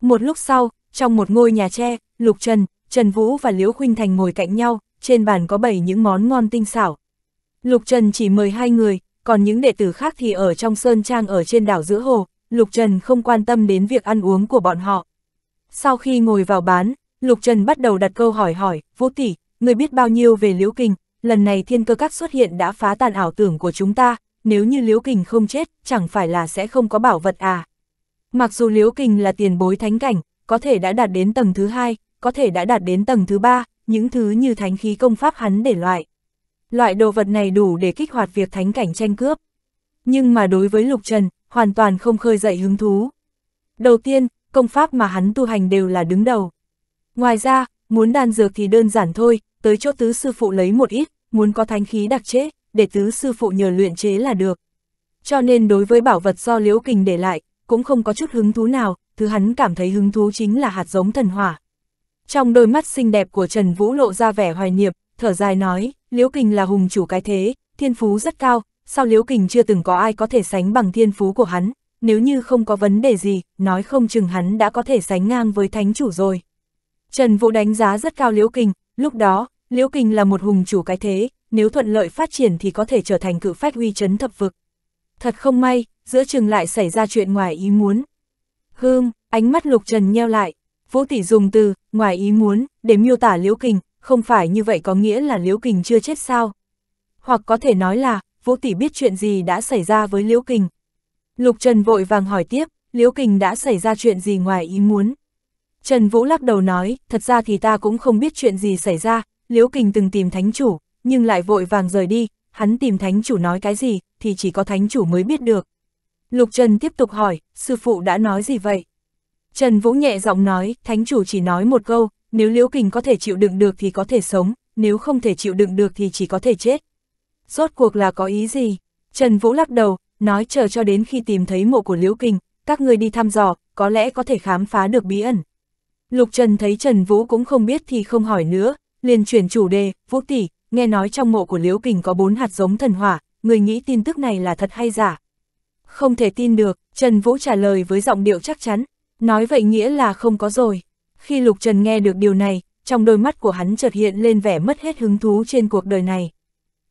Speaker 1: Một lúc sau, trong một ngôi nhà tre, Lục Trần, Trần Vũ và Liễu Khuynh Thành ngồi cạnh nhau, trên bàn có bảy những món ngon tinh xảo. Lục Trần chỉ mời hai người, còn những đệ tử khác thì ở trong sơn trang ở trên đảo giữa hồ, Lục Trần không quan tâm đến việc ăn uống của bọn họ. Sau khi ngồi vào bán, Lục Trần bắt đầu đặt câu hỏi hỏi, Vũ Tỷ, người biết bao nhiêu về Liễu Kình, lần này thiên cơ các xuất hiện đã phá tan ảo tưởng của chúng ta, nếu như Liễu Kình không chết, chẳng phải là sẽ không có bảo vật à. Mặc dù Liễu Kình là tiền bối thánh cảnh, có thể đã đạt đến tầng thứ hai, có thể đã đạt đến tầng thứ ba, những thứ như thánh khí công pháp hắn để loại. Loại đồ vật này đủ để kích hoạt việc thánh cảnh tranh cướp. Nhưng mà đối với Lục Trần, hoàn toàn không khơi dậy hứng thú. Đầu tiên, công pháp mà hắn tu hành đều là đứng đầu. Ngoài ra, muốn đan dược thì đơn giản thôi, tới chỗ tứ sư phụ lấy một ít, muốn có thánh khí đặc chế, để tứ sư phụ nhờ luyện chế là được. Cho nên đối với bảo vật do Liễu Kình để lại, cũng không có chút hứng thú nào, thứ hắn cảm thấy hứng thú chính là hạt giống thần hỏa. Trong đôi mắt xinh đẹp của Trần Vũ lộ ra vẻ hoài niệm, thở dài nói, Liễu Kình là hùng chủ cái thế, thiên phú rất cao, sao Liễu Kình chưa từng có ai có thể sánh bằng thiên phú của hắn, nếu như không có vấn đề gì, nói không chừng hắn đã có thể sánh ngang với thánh chủ rồi. Trần Vũ đánh giá rất cao Liễu Kình, lúc đó, Liễu Kình là một hùng chủ cái thế, nếu thuận lợi phát triển thì có thể trở thành cự phách uy chấn thập vực. Thật không may, giữa chừng lại xảy ra chuyện ngoài ý muốn. Hương, ánh mắt lục trần nheo lại, vũ tỷ dùng từ, ngoài ý muốn, để miêu tả liễu kình, không phải như vậy có nghĩa là liễu kình chưa chết sao. Hoặc có thể nói là, vũ tỷ biết chuyện gì đã xảy ra với liễu kình. Lục trần vội vàng hỏi tiếp, liễu kình đã xảy ra chuyện gì ngoài ý muốn. Trần Vũ lắc đầu nói, thật ra thì ta cũng không biết chuyện gì xảy ra, Liễu Kình từng tìm thánh chủ, nhưng lại vội vàng rời đi, hắn tìm thánh chủ nói cái gì, thì chỉ có thánh chủ mới biết được. Lục Trần tiếp tục hỏi, sư phụ đã nói gì vậy? Trần Vũ nhẹ giọng nói, thánh chủ chỉ nói một câu, nếu Liễu Kình có thể chịu đựng được thì có thể sống, nếu không thể chịu đựng được thì chỉ có thể chết. Rốt cuộc là có ý gì? Trần Vũ lắc đầu, nói chờ cho đến khi tìm thấy mộ của Liễu Kình, các người đi thăm dò, có lẽ có thể khám phá được bí ẩn. Lục Trần thấy Trần Vũ cũng không biết thì không hỏi nữa, liền chuyển chủ đề, Vũ Tỷ, nghe nói trong mộ của Liễu Kình có bốn hạt giống thần hỏa, người nghĩ tin tức này là thật hay giả? Không thể tin được, Trần Vũ trả lời với giọng điệu chắc chắn, nói vậy nghĩa là không có rồi. Khi Lục Trần nghe được điều này, trong đôi mắt của hắn chợt hiện lên vẻ mất hết hứng thú trên cuộc đời này.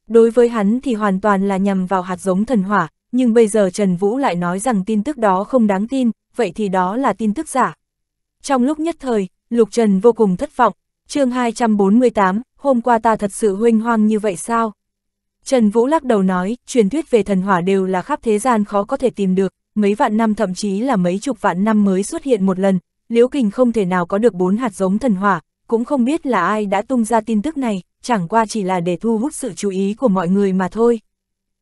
Speaker 1: Đối với hắn thì hoàn toàn là nhằm vào hạt giống thần hỏa, nhưng bây giờ Trần Vũ lại nói rằng tin tức đó không đáng tin, vậy thì đó là tin tức giả. Trong lúc nhất thời, Lục Trần vô cùng thất vọng, chương 248, hôm qua ta thật sự huynh hoang như vậy sao? Trần Vũ lắc đầu nói, truyền thuyết về thần hỏa đều là khắp thế gian khó có thể tìm được, mấy vạn năm thậm chí là mấy chục vạn năm mới xuất hiện một lần, Liễu Kình không thể nào có được bốn hạt giống thần hỏa, cũng không biết là ai đã tung ra tin tức này, chẳng qua chỉ là để thu hút sự chú ý của mọi người mà thôi.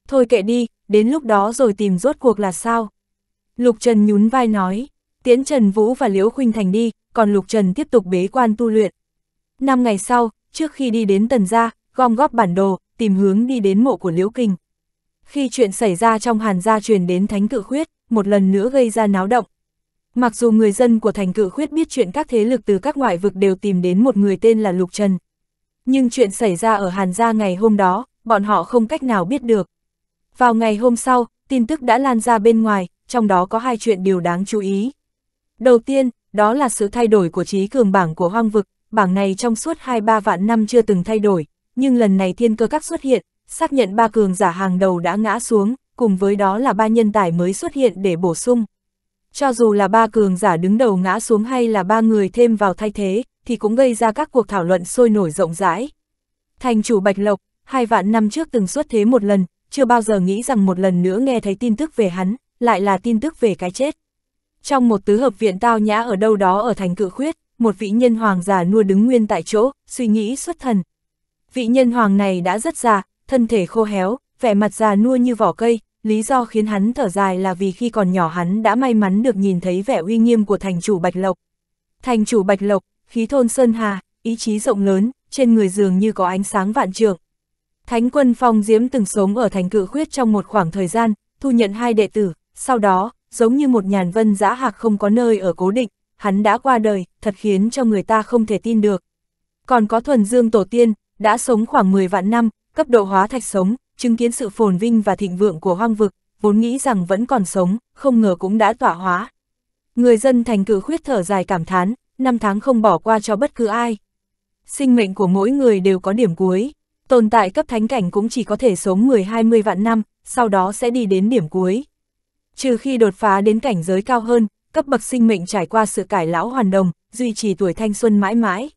Speaker 1: Thôi kệ đi, đến lúc đó rồi tìm rốt cuộc là sao? Lục Trần nhún vai nói, tiễn Trần Vũ và Liễu Khuynh Thành đi, còn Lục Trần tiếp tục bế quan tu luyện. Năm ngày sau, trước khi đi đến Tần Gia, gom góp bản đồ, tìm hướng đi đến mộ của Liễu Kinh. Khi chuyện xảy ra trong Hàn gia truyền đến Thánh Cự Khuyết, một lần nữa gây ra náo động. Mặc dù người dân của Thành Cự Khuyết biết chuyện các thế lực từ các ngoại vực đều tìm đến một người tên là Lục Trần. Nhưng chuyện xảy ra ở Hàn gia ngày hôm đó, bọn họ không cách nào biết được. Vào ngày hôm sau, tin tức đã lan ra bên ngoài, trong đó có hai chuyện điều đáng chú ý. Đầu tiên, đó là sự thay đổi của trí cường bảng của hoang vực, bảng này trong suốt 2-3 vạn năm chưa từng thay đổi, nhưng lần này thiên cơ các xuất hiện, xác nhận ba cường giả hàng đầu đã ngã xuống, cùng với đó là ba nhân tài mới xuất hiện để bổ sung. Cho dù là ba cường giả đứng đầu ngã xuống hay là ba người thêm vào thay thế, thì cũng gây ra các cuộc thảo luận sôi nổi rộng rãi. Thành chủ Bạch Lộc, hai vạn năm trước từng xuất thế một lần, chưa bao giờ nghĩ rằng một lần nữa nghe thấy tin tức về hắn, lại là tin tức về cái chết. Trong một tứ hợp viện tao nhã ở đâu đó ở thành cự khuyết, một vị nhân hoàng già nua đứng nguyên tại chỗ, suy nghĩ xuất thần, Vị nhân hoàng này đã rất già, thân thể khô héo, vẻ mặt già nua như vỏ cây, lý do khiến hắn thở dài là vì khi còn nhỏ hắn đã may mắn được nhìn thấy vẻ uy nghiêm của thành chủ Bạch Lộc. Thành chủ Bạch Lộc, khí thôn Sơn Hà, ý chí rộng lớn, trên người dường như có ánh sáng vạn trường. Thánh quân Phong Diễm từng sống ở thành cự khuyết trong một khoảng thời gian, thu nhận hai đệ tử, sau đó, giống như một nhàn vân giã hạc không có nơi ở cố định, hắn đã qua đời, thật khiến cho người ta không thể tin được. Còn có thuần dương tổ tiên, đã sống khoảng 10 vạn năm, cấp độ hóa thạch sống, chứng kiến sự phồn vinh và thịnh vượng của hoang vực, vốn nghĩ rằng vẫn còn sống, không ngờ cũng đã tỏa hóa. Người dân thành cử khuyết thở dài cảm thán, năm tháng không bỏ qua cho bất cứ ai. Sinh mệnh của mỗi người đều có điểm cuối, tồn tại cấp thánh cảnh cũng chỉ có thể sống 10-20 vạn năm, sau đó sẽ đi đến điểm cuối. Trừ khi đột phá đến cảnh giới cao hơn, cấp bậc sinh mệnh trải qua sự cải lão hoàn đồng, duy trì tuổi thanh xuân mãi mãi.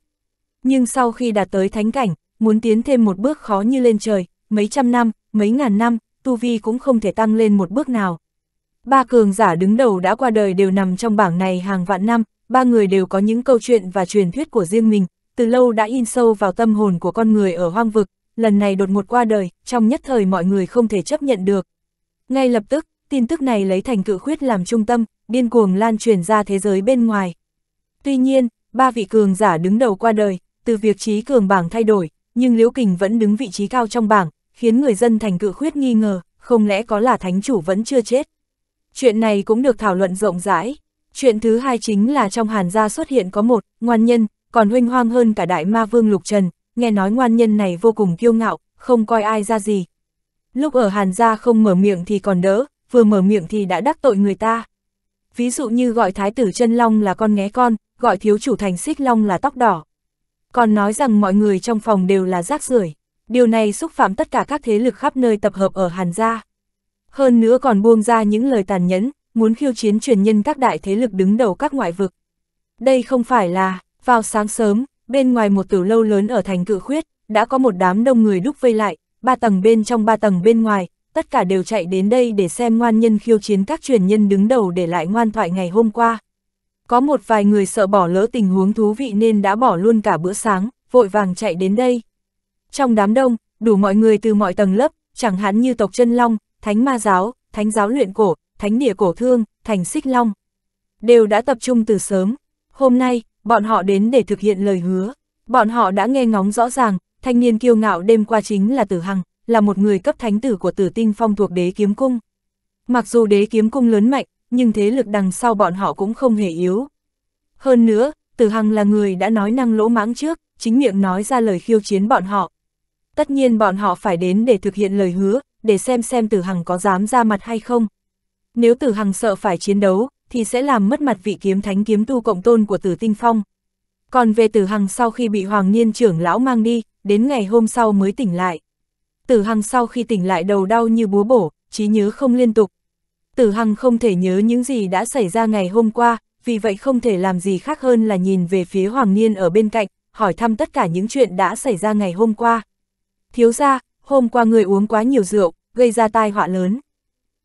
Speaker 1: Nhưng sau khi đạt tới thánh cảnh, muốn tiến thêm một bước khó như lên trời, mấy trăm năm, mấy ngàn năm, tu vi cũng không thể tăng lên một bước nào. Ba cường giả đứng đầu đã qua đời đều nằm trong bảng này hàng vạn năm, ba người đều có những câu chuyện và truyền thuyết của riêng mình, từ lâu đã in sâu vào tâm hồn của con người ở hoang vực, lần này đột ngột qua đời, trong nhất thời mọi người không thể chấp nhận được. Ngay lập tức, tin tức này lấy thành cự khuyết làm trung tâm, điên cuồng lan truyền ra thế giới bên ngoài. Tuy nhiên, ba vị cường giả đứng đầu qua đời, từ việc trí cường bảng thay đổi, nhưng Liễu Kình vẫn đứng vị trí cao trong bảng, khiến người dân thành cự khuyết nghi ngờ, không lẽ có là thánh chủ vẫn chưa chết. Chuyện này cũng được thảo luận rộng rãi. Chuyện thứ hai chính là trong hàn gia xuất hiện có một, ngoan nhân, còn huynh hoang hơn cả đại ma vương Lục Trần, nghe nói ngoan nhân này vô cùng kiêu ngạo, không coi ai ra gì. Lúc ở hàn gia không mở miệng thì còn đỡ, vừa mở miệng thì đã đắc tội người ta. Ví dụ như gọi thái tử chân long là con nghé con, gọi thiếu chủ thành xích long là tóc đỏ còn nói rằng mọi người trong phòng đều là rác rưởi. Điều này xúc phạm tất cả các thế lực khắp nơi tập hợp ở Hàn gia. Hơn nữa còn buông ra những lời tàn nhẫn, muốn khiêu chiến truyền nhân các đại thế lực đứng đầu các ngoại vực. Đây không phải là, vào sáng sớm, bên ngoài một tử lâu lớn ở thành cự khuyết, đã có một đám đông người đúc vây lại, ba tầng bên trong ba tầng bên ngoài, tất cả đều chạy đến đây để xem ngoan nhân khiêu chiến các truyền nhân đứng đầu để lại ngoan thoại ngày hôm qua. Có một vài người sợ bỏ lỡ tình huống thú vị nên đã bỏ luôn cả bữa sáng, vội vàng chạy đến đây. Trong đám đông, đủ mọi người từ mọi tầng lớp, chẳng hạn như tộc chân long, thánh ma giáo, thánh giáo luyện cổ, thánh địa cổ thương, thành xích long. Đều đã tập trung từ sớm. Hôm nay, bọn họ đến để thực hiện lời hứa. Bọn họ đã nghe ngóng rõ ràng, thanh niên kiêu ngạo đêm qua chính là Tử Hằng, là một người cấp thánh tử của Tử Tinh Phong thuộc Đế Kiếm Cung. Mặc dù Đế Kiếm Cung lớn mạnh, nhưng thế lực đằng sau bọn họ cũng không hề yếu. Hơn nữa, Tử Hằng là người đã nói năng lỗ mãng trước, chính miệng nói ra lời khiêu chiến bọn họ. Tất nhiên bọn họ phải đến để thực hiện lời hứa, để xem xem Tử Hằng có dám ra mặt hay không. Nếu Tử Hằng sợ phải chiến đấu, thì sẽ làm mất mặt vị kiếm thánh kiếm tu cộng tôn của Tử Tinh Phong. Còn về Tử Hằng sau khi bị Hoàng Niên trưởng lão mang đi, đến ngày hôm sau mới tỉnh lại. Tử Hằng sau khi tỉnh lại đầu đau như búa bổ, trí nhớ không liên tục, Tử Hằng không thể nhớ những gì đã xảy ra ngày hôm qua, vì vậy không thể làm gì khác hơn là nhìn về phía Hoàng Niên ở bên cạnh, hỏi thăm tất cả những chuyện đã xảy ra ngày hôm qua. Thiếu ra, hôm qua người uống quá nhiều rượu, gây ra tai họa lớn.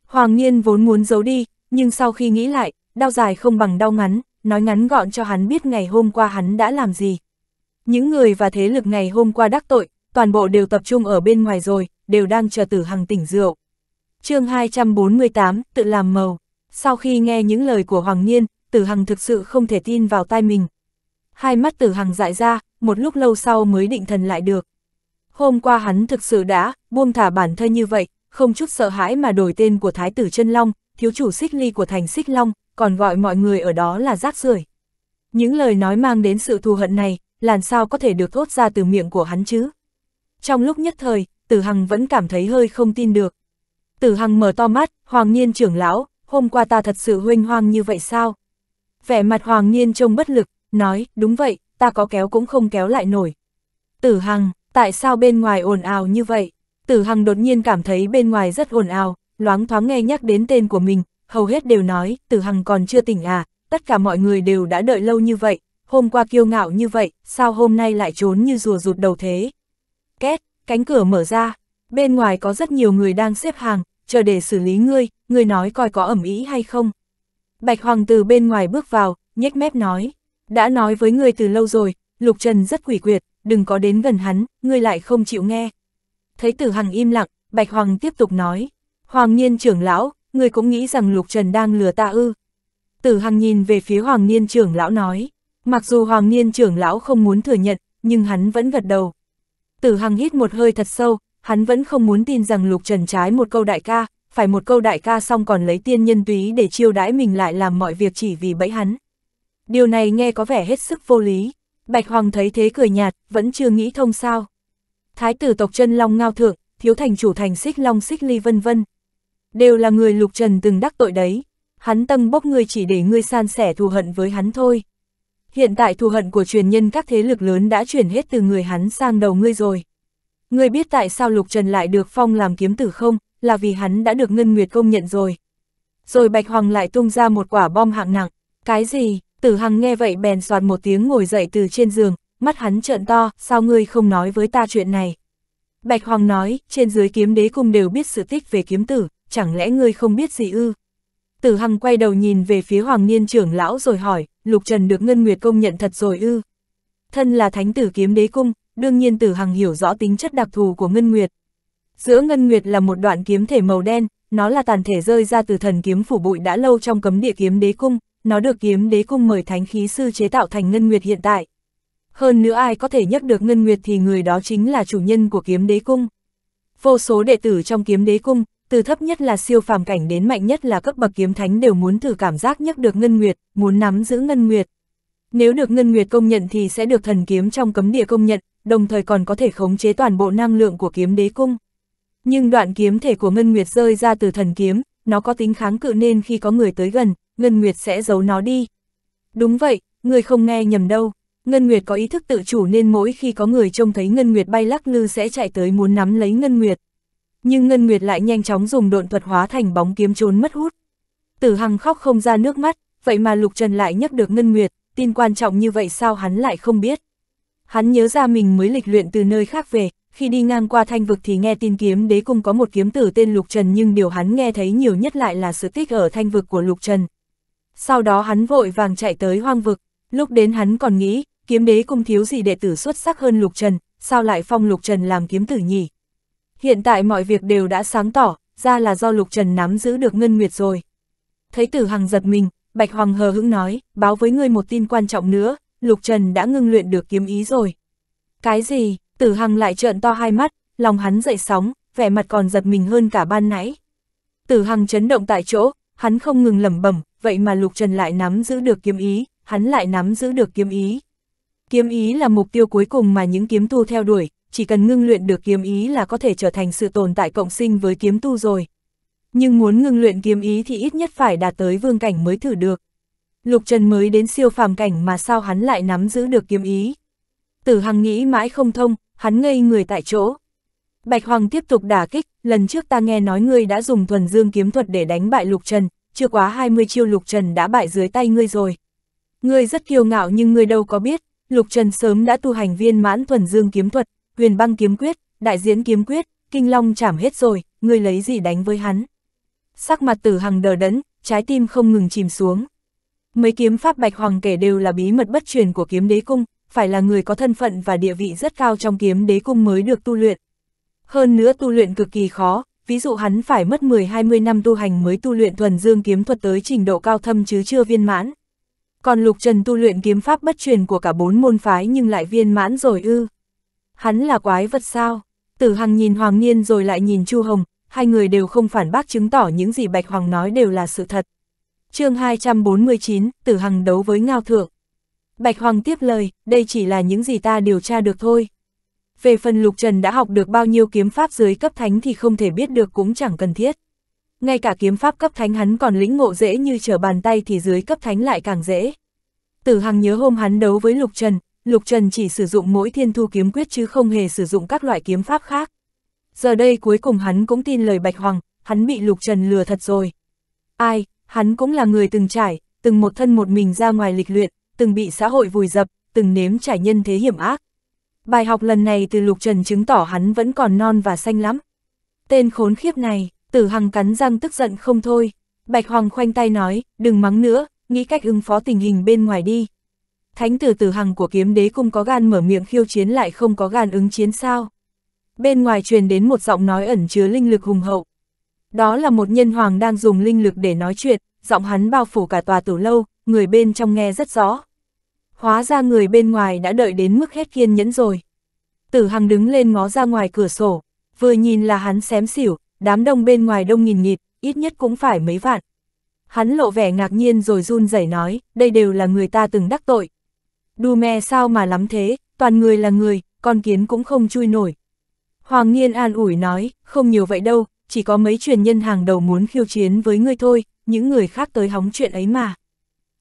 Speaker 1: Hoàng Niên vốn muốn giấu đi, nhưng sau khi nghĩ lại, đau dài không bằng đau ngắn, nói ngắn gọn cho hắn biết ngày hôm qua hắn đã làm gì. Những người và thế lực ngày hôm qua đắc tội, toàn bộ đều tập trung ở bên ngoài rồi, đều đang chờ tử hằng tỉnh rượu chương 248, tự làm màu. Sau khi nghe những lời của Hoàng Niên, Tử Hằng thực sự không thể tin vào tai mình. Hai mắt Tử Hằng dại ra, một lúc lâu sau mới định thần lại được. Hôm qua hắn thực sự đã buông thả bản thân như vậy, không chút sợ hãi mà đổi tên của Thái tử Chân Long, thiếu chủ Xích Ly của thành Xích Long, còn gọi mọi người ở đó là rác rưởi. Những lời nói mang đến sự thù hận này, làm sao có thể được thốt ra từ miệng của hắn chứ? Trong lúc nhất thời, Tử Hằng vẫn cảm thấy hơi không tin được. Tử Hằng mở to mắt, Hoàng Niên trưởng lão, hôm qua ta thật sự huynh hoang như vậy sao? Vẻ mặt Hoàng Niên trông bất lực, nói, đúng vậy, ta có kéo cũng không kéo lại nổi. Tử Hằng, tại sao bên ngoài ồn ào như vậy? Tử Hằng đột nhiên cảm thấy bên ngoài rất ồn ào, loáng thoáng nghe nhắc đến tên của mình, hầu hết đều nói, Tử Hằng còn chưa tỉnh à, tất cả mọi người đều đã đợi lâu như vậy, hôm qua kiêu ngạo như vậy, sao hôm nay lại trốn như rùa rụt đầu thế? Két, cánh cửa mở ra, bên ngoài có rất nhiều người đang xếp hàng, chờ để xử lý ngươi, ngươi nói coi có ẩm ý hay không. Bạch Hoàng từ bên ngoài bước vào, nhếch mép nói, đã nói với ngươi từ lâu rồi, Lục Trần rất quỷ quyệt, đừng có đến gần hắn, ngươi lại không chịu nghe. Thấy tử hằng im lặng, Bạch Hoàng tiếp tục nói, Hoàng Niên trưởng lão, ngươi cũng nghĩ rằng Lục Trần đang lừa ta ư. Tử Hằng nhìn về phía Hoàng Niên trưởng lão nói, mặc dù Hoàng Niên trưởng lão không muốn thừa nhận, nhưng hắn vẫn gật đầu. Tử Hằng hít một hơi thật sâu, hắn vẫn không muốn tin rằng Lục Trần trái một câu đại ca, phải một câu đại ca xong còn lấy tiên nhân túy để chiêu đãi mình lại làm mọi việc chỉ vì bẫy hắn. Điều này nghe có vẻ hết sức vô lý. Bạch Hoàng thấy thế cười nhạt, vẫn chưa nghĩ thông sao. Thái tử tộc chân Long Ngao Thượng, thiếu thành chủ thành xích Long xích Ly vân vân. Đều là người Lục Trần từng đắc tội đấy. Hắn tâm bốc ngươi chỉ để ngươi san sẻ thù hận với hắn thôi. Hiện tại thù hận của truyền nhân các thế lực lớn đã chuyển hết từ người hắn sang đầu ngươi rồi. Ngươi biết tại sao Lục Trần lại được phong làm kiếm tử không, là vì hắn đã được Ngân Nguyệt công nhận rồi. Rồi Bạch Hoàng lại tung ra một quả bom hạng nặng. Cái gì? Tử Hằng nghe vậy bèn soạt một tiếng ngồi dậy từ trên giường, mắt hắn trợn to, sao ngươi không nói với ta chuyện này? Bạch Hoàng nói, trên dưới kiếm đế cung đều biết sự tích về kiếm tử, chẳng lẽ ngươi không biết gì ư? Tử Hằng quay đầu nhìn về phía Hoàng Niên trưởng lão rồi hỏi, Lục Trần được Ngân Nguyệt công nhận thật rồi ư? Thân là thánh tử kiếm đế cung, đương nhiên Tử Hằng hiểu rõ tính chất đặc thù của Ngân Nguyệt. Giữa Ngân Nguyệt là một đoạn kiếm thể màu đen, nó là tàn thể rơi ra từ thần kiếm phủ bụi đã lâu trong cấm địa kiếm đế cung, nó được kiếm đế cung mời thánh khí sư chế tạo thành Ngân Nguyệt hiện tại. Hơn nữa ai có thể nhắc được Ngân Nguyệt thì người đó chính là chủ nhân của kiếm đế cung. Vô số đệ tử trong kiếm đế cung, từ thấp nhất là siêu phàm cảnh đến mạnh nhất là cấp bậc kiếm thánh đều muốn thử cảm giác nhắc được Ngân Nguyệt, muốn nắm giữ Ngân Nguyệt. Nếu được Ngân Nguyệt công nhận thì sẽ được thần kiếm trong cấm địa công nhận, đồng thời còn có thể khống chế toàn bộ năng lượng của kiếm đế cung. Nhưng đoạn kiếm thể của Ngân Nguyệt rơi ra từ thần kiếm, nó có tính kháng cự nên khi có người tới gần, Ngân Nguyệt sẽ giấu nó đi. Đúng vậy, người không nghe nhầm đâu. Ngân Nguyệt có ý thức tự chủ nên mỗi khi có người trông thấy Ngân Nguyệt bay lắc lư sẽ chạy tới muốn nắm lấy Ngân Nguyệt. Nhưng Ngân Nguyệt lại nhanh chóng dùng độn thuật hóa thành bóng kiếm trốn mất hút. Tử Hằng khóc không ra nước mắt, vậy mà Lục Trần lại nhấc được Ngân Nguyệt, tin quan trọng như vậy sao hắn lại không biết. Hắn nhớ ra mình mới lịch luyện từ nơi khác về, khi đi ngang qua thanh vực thì nghe tin kiếm đế cung có một kiếm tử tên Lục Trần nhưng điều hắn nghe thấy nhiều nhất lại là sự tích ở thanh vực của Lục Trần. Sau đó hắn vội vàng chạy tới hoang vực, lúc đến hắn còn nghĩ, kiếm đế cung thiếu gì đệ tử xuất sắc hơn Lục Trần, sao lại phong Lục Trần làm kiếm tử nhỉ? Hiện tại mọi việc đều đã sáng tỏ, ra là do Lục Trần nắm giữ được Ngân Nguyệt rồi. Thấy tử hằng giật mình, Bạch Hoàng hờ hững nói, báo với ngươi một tin quan trọng nữa, Lục Trần đã ngưng luyện được kiếm ý rồi. Cái gì, tử hằng lại trợn to hai mắt, lòng hắn dậy sóng, vẻ mặt còn giật mình hơn cả ban nãy. Tử hằng chấn động tại chỗ, hắn không ngừng lẩm bẩm, vậy mà Lục Trần lại nắm giữ được kiếm ý, hắn lại nắm giữ được kiếm ý. Kiếm ý là mục tiêu cuối cùng mà những kiếm tu theo đuổi, chỉ cần ngưng luyện được kiếm ý là có thể trở thành sự tồn tại cộng sinh với kiếm tu rồi. Nhưng muốn ngưng luyện kiếm ý thì ít nhất phải đạt tới vương cảnh mới thử được. Lục Trần mới đến siêu phàm cảnh mà sao hắn lại nắm giữ được kiếm ý. Tử Hằng nghĩ mãi không thông, hắn ngây người tại chỗ. Bạch Hoàng tiếp tục đả kích, lần trước ta nghe nói ngươi đã dùng thuần dương kiếm thuật để đánh bại Lục Trần, chưa quá 20 chiêu Lục Trần đã bại dưới tay ngươi rồi. Ngươi rất kiêu ngạo nhưng ngươi đâu có biết, Lục Trần sớm đã tu hành viên mãn thuần dương kiếm thuật, huyền băng kiếm quyết, đại diễn kiếm quyết, kinh long chảm hết rồi, ngươi lấy gì đánh với hắn. Sắc mặt tử hằng đờ đẫn, trái tim không ngừng chìm xuống. Mấy kiếm pháp Bạch Hoàng kể đều là bí mật bất truyền của kiếm đế cung, phải là người có thân phận và địa vị rất cao trong kiếm đế cung mới được tu luyện. Hơn nữa tu luyện cực kỳ khó, ví dụ hắn phải mất 10-20 năm tu hành mới tu luyện thuần dương kiếm thuật tới trình độ cao thâm chứ chưa viên mãn. Còn Lục Trần tu luyện kiếm pháp bất truyền của cả bốn môn phái nhưng lại viên mãn rồi ư. Hắn là quái vật sao? Tử Hằng nhìn Hoàng Niên rồi lại nhìn Chu Hồng, hai người đều không phản bác chứng tỏ những gì Bạch Hoàng nói đều là sự thật chương 249, Tử Hằng đấu với Ngao Thượng. Bạch Hoàng tiếp lời, đây chỉ là những gì ta điều tra được thôi. Về phần Lục Trần đã học được bao nhiêu kiếm pháp dưới cấp thánh thì không thể biết được cũng chẳng cần thiết. Ngay cả kiếm pháp cấp thánh hắn còn lĩnh ngộ dễ như trở bàn tay thì dưới cấp thánh lại càng dễ. Tử Hằng nhớ hôm hắn đấu với Lục Trần, Lục Trần chỉ sử dụng mỗi thiên thu kiếm quyết chứ không hề sử dụng các loại kiếm pháp khác. Giờ đây cuối cùng hắn cũng tin lời Bạch Hoàng, hắn bị Lục Trần lừa thật rồi. Ai, hắn cũng là người từng trải, từng một thân một mình ra ngoài lịch luyện, từng bị xã hội vùi dập, từng nếm trải nhân thế hiểm ác. Bài học lần này từ Lục Trần chứng tỏ hắn vẫn còn non và xanh lắm. Tên khốn khiếp này, tử hằng cắn răng tức giận không thôi. Bạch Hoàng khoanh tay nói, đừng mắng nữa, nghĩ cách ứng phó tình hình bên ngoài đi. Thánh tử tử hằng của kiếm đế cung có gan mở miệng khiêu chiến lại không có gan ứng chiến sao. Bên ngoài truyền đến một giọng nói ẩn chứa linh lực hùng hậu, đó là một nhân hoàng đang dùng linh lực để nói chuyện, giọng hắn bao phủ cả tòa tử lâu, người bên trong nghe rất rõ. Hóa ra người bên ngoài đã đợi đến mức hết kiên nhẫn rồi. Tử Hằng đứng lên ngó ra ngoài cửa sổ, vừa nhìn là hắn xém xỉu, đám đông bên ngoài đông nghìn nghịt, ít nhất cũng phải mấy vạn. Hắn lộ vẻ ngạc nhiên rồi run rẩy nói, đây đều là người ta từng đắc tội. Đù mè sao mà lắm thế, toàn người là người, con kiến cũng không chui nổi. Hoàng Niên an ủi nói, không nhiều vậy đâu, chỉ có mấy truyền nhân hàng đầu muốn khiêu chiến với ngươi thôi, những người khác tới hóng chuyện ấy mà.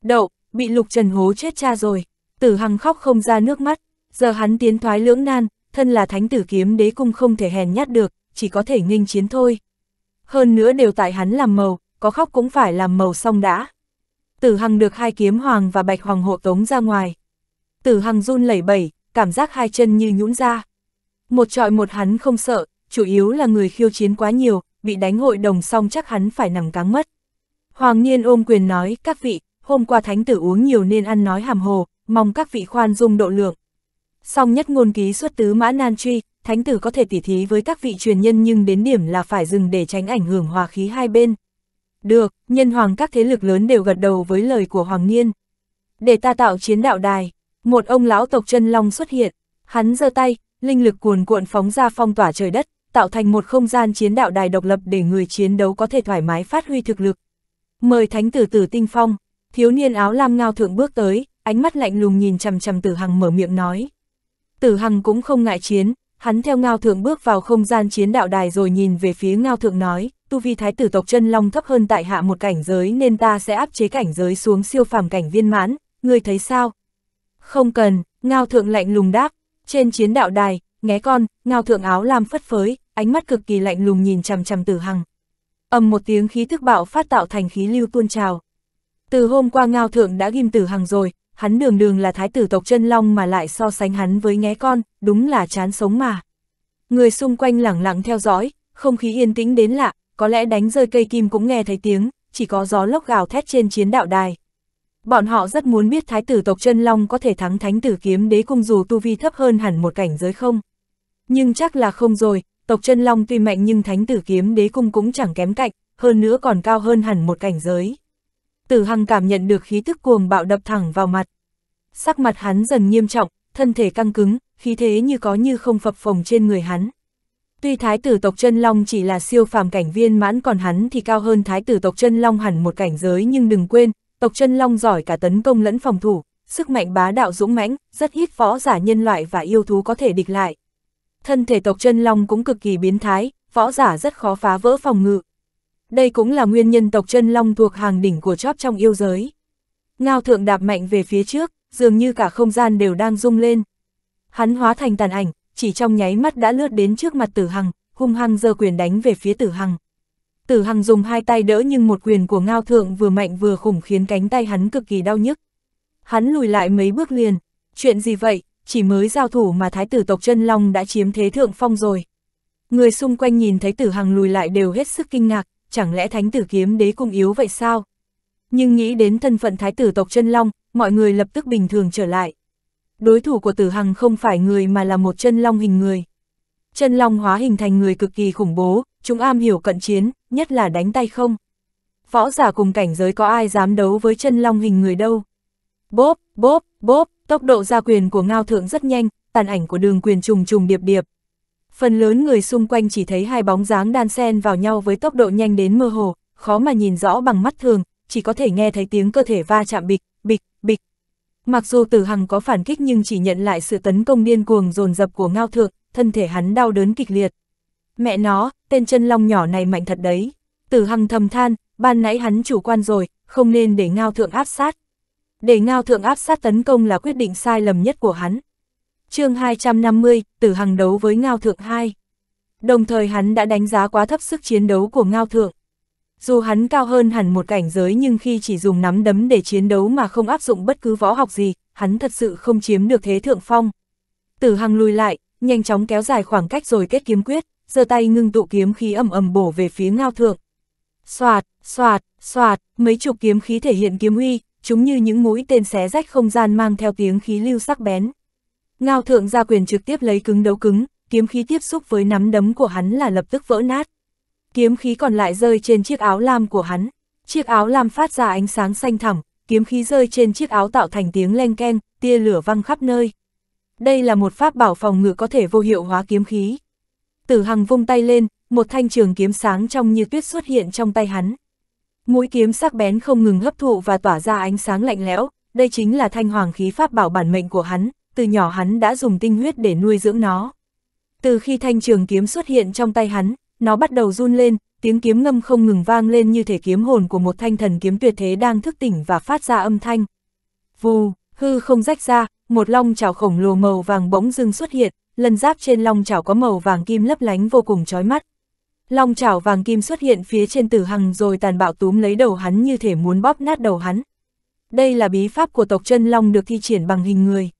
Speaker 1: Đậu, bị Lục Trần hố chết cha rồi, tử hằng khóc không ra nước mắt, giờ hắn tiến thoái lưỡng nan, thân là thánh tử kiếm đế cung không thể hèn nhát được, chỉ có thể nghênh chiến thôi. Hơn nữa đều tại hắn làm màu, có khóc cũng phải làm màu xong đã. Tử Hằng được hai kiếm hoàng và bạch hoàng hộ tống ra ngoài. Tử Hằng run lẩy bẩy, cảm giác hai chân như nhũn ra. Một trọi một hắn không sợ, chủ yếu là người khiêu chiến quá nhiều, bị đánh hội đồng xong chắc hắn phải nằm cắn mất. Hoàng Niên ôm quyền nói, các vị, hôm qua thánh tử uống nhiều nên ăn nói hàm hồ, mong các vị khoan dung độ lượng. Song nhất ngôn ký xuất tứ mã nan truy, thánh tử có thể tỉ thí với các vị truyền nhân nhưng đến điểm là phải dừng để tránh ảnh hưởng hòa khí hai bên. Được, nhân hoàng các thế lực lớn đều gật đầu với lời của Hoàng Niên. Để ta tạo chiến đạo đài, một ông lão tộc chân long xuất hiện, hắn giơ tay, linh lực cuồn cuộn phóng ra phong tỏa trời đất, tạo thành một không gian chiến đạo đài độc lập để người chiến đấu có thể thoải mái phát huy thực lực. Mời thánh tử tử tinh phong, thiếu niên áo lam ngao thượng bước tới, ánh mắt lạnh lùng nhìn chằm chằm tử hằng mở miệng nói. Tử hằng cũng không ngại chiến, hắn theo ngao thượng bước vào không gian chiến đạo đài rồi nhìn về phía ngao thượng nói, tu vi thái tử tộc chân long thấp hơn tại hạ một cảnh giới nên ta sẽ áp chế cảnh giới xuống siêu phàm cảnh viên mãn, ngươi thấy sao? Không cần, ngao thượng lạnh lùng đáp, trên chiến đạo đài, nghe con, ngao thượng áo lam phất phới, ánh mắt cực kỳ lạnh lùng nhìn chằm chằm Tử Hằng. Ầm một tiếng khí thức bạo phát tạo thành khí lưu tuôn trào. Từ hôm qua Ngao Thượng đã ghim Tử Hằng rồi, hắn đường đường là thái tử tộc chân long mà lại so sánh hắn với nghé con, đúng là chán sống mà. Người xung quanh lẳng lặng theo dõi, không khí yên tĩnh đến lạ, có lẽ đánh rơi cây kim cũng nghe thấy tiếng, chỉ có gió lốc gào thét trên chiến đạo đài. Bọn họ rất muốn biết thái tử tộc chân long có thể thắng thánh tử kiếm đế cung dù tu vi thấp hơn hẳn một cảnh giới không. Nhưng chắc là không rồi, tộc chân long tuy mạnh nhưng thánh tử kiếm đế cung cũng chẳng kém cạnh, hơn nữa còn cao hơn hẳn một cảnh giới. Tử Hằng cảm nhận được khí tức cuồng bạo đập thẳng vào mặt. Sắc mặt hắn dần nghiêm trọng, thân thể căng cứng, khí thế như có như không phập phồng trên người hắn. Tuy thái tử tộc chân long chỉ là siêu phàm cảnh viên mãn còn hắn thì cao hơn thái tử tộc chân long hẳn một cảnh giới nhưng đừng quên, tộc chân long giỏi cả tấn công lẫn phòng thủ, sức mạnh bá đạo dũng mãnh, rất ít võ giả nhân loại và yêu thú có thể địch lại. Thân thể tộc chân long cũng cực kỳ biến thái, võ giả rất khó phá vỡ phòng ngự. Đây cũng là nguyên nhân tộc chân long thuộc hàng đỉnh của chóp trong yêu giới. Ngao thượng đạp mạnh về phía trước, dường như cả không gian đều đang rung lên. Hắn hóa thành tàn ảnh, chỉ trong nháy mắt đã lướt đến trước mặt tử hằng, hung hăng giơ quyền đánh về phía tử hằng. Tử hằng dùng hai tay đỡ nhưng một quyền của ngao thượng vừa mạnh vừa khủng khiến cánh tay hắn cực kỳ đau nhức. Hắn lùi lại mấy bước liền. Chuyện gì vậy, chỉ mới giao thủ mà thái tử tộc chân long đã chiếm thế thượng phong rồi. Người xung quanh nhìn thấy tử hằng lùi lại đều hết sức kinh ngạc, chẳng lẽ thánh tử kiếm đế cung yếu vậy sao? Nhưng nghĩ đến thân phận thái tử tộc chân long, mọi người lập tức bình thường trở lại. Đối thủ của tử hằng không phải người mà là một chân long hình người. Chân long hóa hình thành người cực kỳ khủng bố, chúng am hiểu cận chiến, nhất là đánh tay không. Võ giả cùng cảnh giới có ai dám đấu với chân long hình người đâu. Bốp, bốp, bốp, Tốc độ ra quyền của Ngao Thượng rất nhanh, tàn ảnh của đường quyền trùng trùng điệp điệp. Phần lớn người xung quanh chỉ thấy hai bóng dáng đan xen vào nhau với tốc độ nhanh đến mơ hồ, khó mà nhìn rõ bằng mắt thường, chỉ có thể nghe thấy tiếng cơ thể va chạm bịch, bịch, bịch. Mặc dù Tử Hằng có phản kích nhưng chỉ nhận lại sự tấn công điên cuồng dồn dập của Ngao Thượng, thân thể hắn đau đớn kịch liệt. Mẹ nó, tên chân long nhỏ này mạnh thật đấy. Tử Hằng thầm than, ban nãy hắn chủ quan rồi, không nên để Ngao Thượng áp sát, để ngao thượng áp sát tấn công là quyết định sai lầm nhất của hắn. chương 250, tử hằng đấu với ngao thượng 2. Đồng thời hắn đã đánh giá quá thấp sức chiến đấu của ngao thượng. Dù hắn cao hơn hẳn một cảnh giới nhưng khi chỉ dùng nắm đấm để chiến đấu mà không áp dụng bất cứ võ học gì, hắn thật sự không chiếm được thế thượng phong. Tử Hằng lùi lại, nhanh chóng kéo dài khoảng cách rồi kết kiếm quyết, giơ tay ngưng tụ kiếm khí ầm ầm bổ về phía ngao thượng. Xoạt, xoạt, xoạt, mấy chục kiếm khí thể hiện kiếm uy, chúng như những mũi tên xé rách không gian mang theo tiếng khí lưu sắc bén. Ngao thượng gia quyền trực tiếp lấy cứng đấu cứng, kiếm khí tiếp xúc với nắm đấm của hắn là lập tức vỡ nát. Kiếm khí còn lại rơi trên chiếc áo lam của hắn, chiếc áo lam phát ra ánh sáng xanh thẳm, kiếm khí rơi trên chiếc áo tạo thành tiếng len ken, tia lửa văng khắp nơi. Đây là một pháp bảo phòng ngự có thể vô hiệu hóa kiếm khí. Tử Hằng vung tay lên, một thanh trường kiếm sáng trong như tuyết xuất hiện trong tay hắn. Mũi kiếm sắc bén không ngừng hấp thụ và tỏa ra ánh sáng lạnh lẽo, đây chính là thanh hoàng khí pháp bảo bản mệnh của hắn, từ nhỏ hắn đã dùng tinh huyết để nuôi dưỡng nó. Từ khi thanh trường kiếm xuất hiện trong tay hắn, nó bắt đầu run lên, tiếng kiếm ngâm không ngừng vang lên như thể kiếm hồn của một thanh thần kiếm tuyệt thế đang thức tỉnh và phát ra âm thanh. Vù, hư không rách ra, một long chảo khổng lồ màu vàng bỗng dưng xuất hiện, lân giáp trên long chảo có màu vàng kim lấp lánh vô cùng chói mắt. Long chảo vàng kim xuất hiện phía trên tử hằng rồi tàn bạo túm lấy đầu hắn như thể muốn bóp nát đầu hắn. Đây là bí pháp của tộc chân Long được thi triển bằng hình người.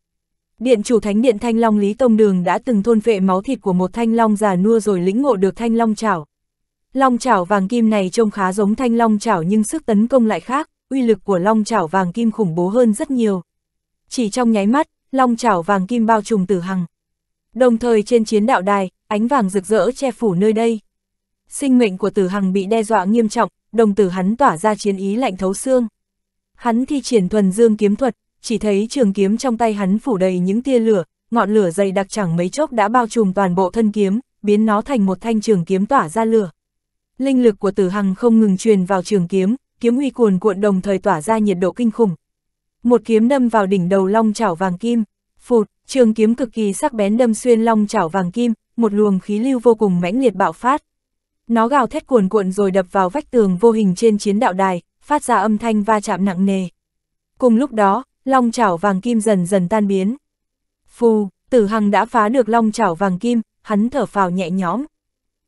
Speaker 1: Điện chủ thánh điện Thanh Long Lý Tông Đường đã từng thôn vệ máu thịt của một Thanh Long già nua rồi lĩnh ngộ được Thanh Long chảo. Long chảo vàng kim này trông khá giống Thanh Long chảo nhưng sức tấn công lại khác, uy lực của Long chảo vàng kim khủng bố hơn rất nhiều. Chỉ trong nháy mắt, Long chảo vàng kim bao trùm tử hằng. Đồng thời trên chiến đạo đài, ánh vàng rực rỡ che phủ nơi đây sinh mệnh của tử hằng bị đe dọa nghiêm trọng, đồng tử hắn tỏa ra chiến ý lạnh thấu xương. Hắn thi triển thuần dương kiếm thuật, chỉ thấy trường kiếm trong tay hắn phủ đầy những tia lửa, ngọn lửa dày đặc chẳng mấy chốc đã bao trùm toàn bộ thân kiếm, biến nó thành một thanh trường kiếm tỏa ra lửa. Linh lực của tử hằng không ngừng truyền vào trường kiếm, kiếm uy cuồn cuộn đồng thời tỏa ra nhiệt độ kinh khủng. Một kiếm đâm vào đỉnh đầu long chảo vàng kim, phụt, trường kiếm cực kỳ sắc bén đâm xuyên long chảo vàng kim, một luồng khí lưu vô cùng mãnh liệt bạo phát. Nó gào thét cuồn cuộn rồi đập vào vách tường vô hình trên chiến đạo đài, phát ra âm thanh va chạm nặng nề. Cùng lúc đó, long chảo vàng kim dần dần tan biến. Phù, tử hằng đã phá được long chảo vàng kim, hắn thở phào nhẹ nhõm.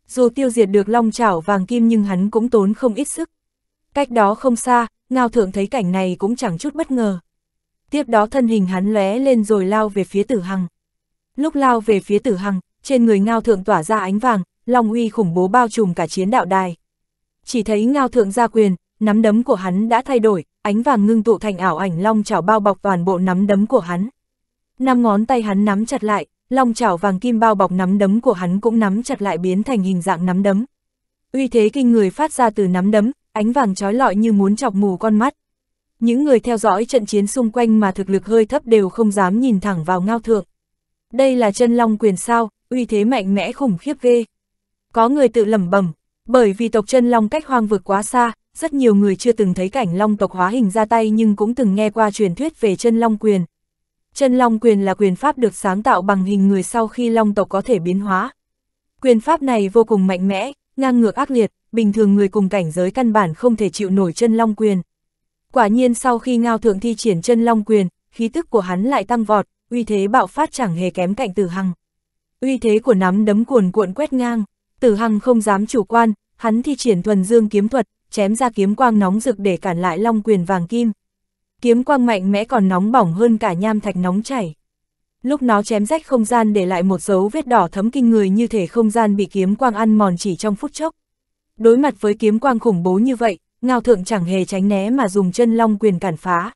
Speaker 1: Dù tiêu diệt được long chảo vàng kim nhưng hắn cũng tốn không ít sức. Cách đó không xa, ngao thượng thấy cảnh này cũng chẳng chút bất ngờ. Tiếp đó thân hình hắn lóe lên rồi lao về phía tử hằng. Lúc lao về phía tử hằng, trên người ngao thượng tỏa ra ánh vàng, long uy khủng bố bao trùm cả chiến đạo đài. Chỉ thấy ngao thượng gia quyền, nắm đấm của hắn đã thay đổi, ánh vàng ngưng tụ thành ảo ảnh long chảo bao bọc toàn bộ nắm đấm của hắn. Năm ngón tay hắn nắm chặt lại, long chảo vàng kim bao bọc nắm đấm của hắn cũng nắm chặt lại biến thành hình dạng nắm đấm. Uy thế kinh người phát ra từ nắm đấm, ánh vàng trói lọi như muốn chọc mù con mắt. Những người theo dõi trận chiến xung quanh mà thực lực hơi thấp đều không dám nhìn thẳng vào ngao thượng. Đây là chân long quyền sao, uy thế mạnh mẽ khủng khiếp ghê. Có người tự lẩm bẩm, bởi vì tộc chân long cách hoang vực quá xa, rất nhiều người chưa từng thấy cảnh long tộc hóa hình ra tay nhưng cũng từng nghe qua truyền thuyết về chân long quyền. Chân long quyền là quyền pháp được sáng tạo bằng hình người sau khi long tộc có thể biến hóa. Quyền pháp này vô cùng mạnh mẽ, ngang ngược ác liệt, bình thường người cùng cảnh giới căn bản không thể chịu nổi chân long quyền. Quả nhiên sau khi Ngao Thượng thi triển chân long quyền, khí tức của hắn lại tăng vọt, uy thế bạo phát chẳng hề kém cạnh Tử Hằng. Uy thế của nắm đấm cuồn cuộn quét ngang, Tử Hằng không dám chủ quan, hắn thi triển thuần dương kiếm thuật, chém ra kiếm quang nóng rực để cản lại long quyền vàng kim. Kiếm quang mạnh mẽ còn nóng bỏng hơn cả nham thạch nóng chảy. Lúc nó chém rách không gian để lại một dấu vết đỏ thấm kinh người như thể không gian bị kiếm quang ăn mòn chỉ trong phút chốc. Đối mặt với kiếm quang khủng bố như vậy, Ngao Thượng chẳng hề tránh né mà dùng chân long quyền cản phá.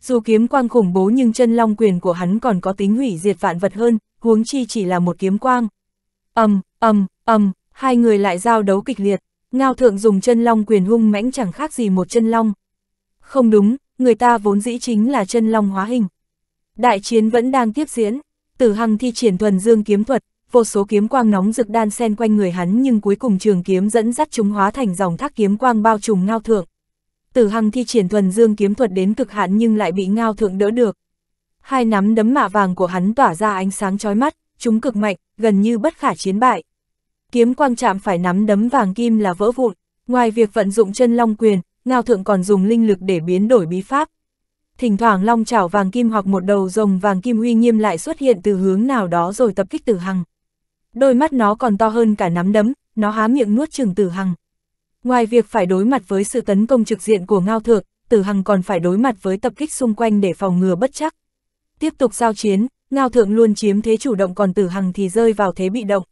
Speaker 1: Dù kiếm quang khủng bố nhưng chân long quyền của hắn còn có tính hủy diệt vạn vật hơn, huống chi chỉ là một kiếm quang. Ầm, um, ầm, um, ầm, um, hai người lại giao đấu kịch liệt, Ngao Thượng dùng chân long quyền hung mãnh chẳng khác gì một chân long. Không đúng, người ta vốn dĩ chính là chân long hóa hình. Đại chiến vẫn đang tiếp diễn, Tử Hằng thi triển thuần dương kiếm thuật, vô số kiếm quang nóng rực đan xen quanh người hắn nhưng cuối cùng trường kiếm dẫn dắt chúng hóa thành dòng thác kiếm quang bao trùm Ngao Thượng. Tử Hằng thi triển thuần dương kiếm thuật đến cực hạn nhưng lại bị Ngao Thượng đỡ được. Hai nắm đấm mạ vàng của hắn tỏa ra ánh sáng chói mắt, chúng cực mạnh, gần như bất khả chiến bại kiếm quang chạm phải nắm đấm vàng kim là vỡ vụn, ngoài việc vận dụng chân long quyền, Ngao Thượng còn dùng linh lực để biến đổi bí pháp. Thỉnh thoảng long chảo vàng kim hoặc một đầu rồng vàng kim uy nghiêm lại xuất hiện từ hướng nào đó rồi tập kích Tử Hằng. Đôi mắt nó còn to hơn cả nắm đấm, nó há miệng nuốt chừng Tử Hằng. Ngoài việc phải đối mặt với sự tấn công trực diện của Ngao Thượng, Tử Hằng còn phải đối mặt với tập kích xung quanh để phòng ngừa bất chắc. Tiếp tục giao chiến, Ngao Thượng luôn chiếm thế chủ động còn Tử Hằng thì rơi vào thế bị động.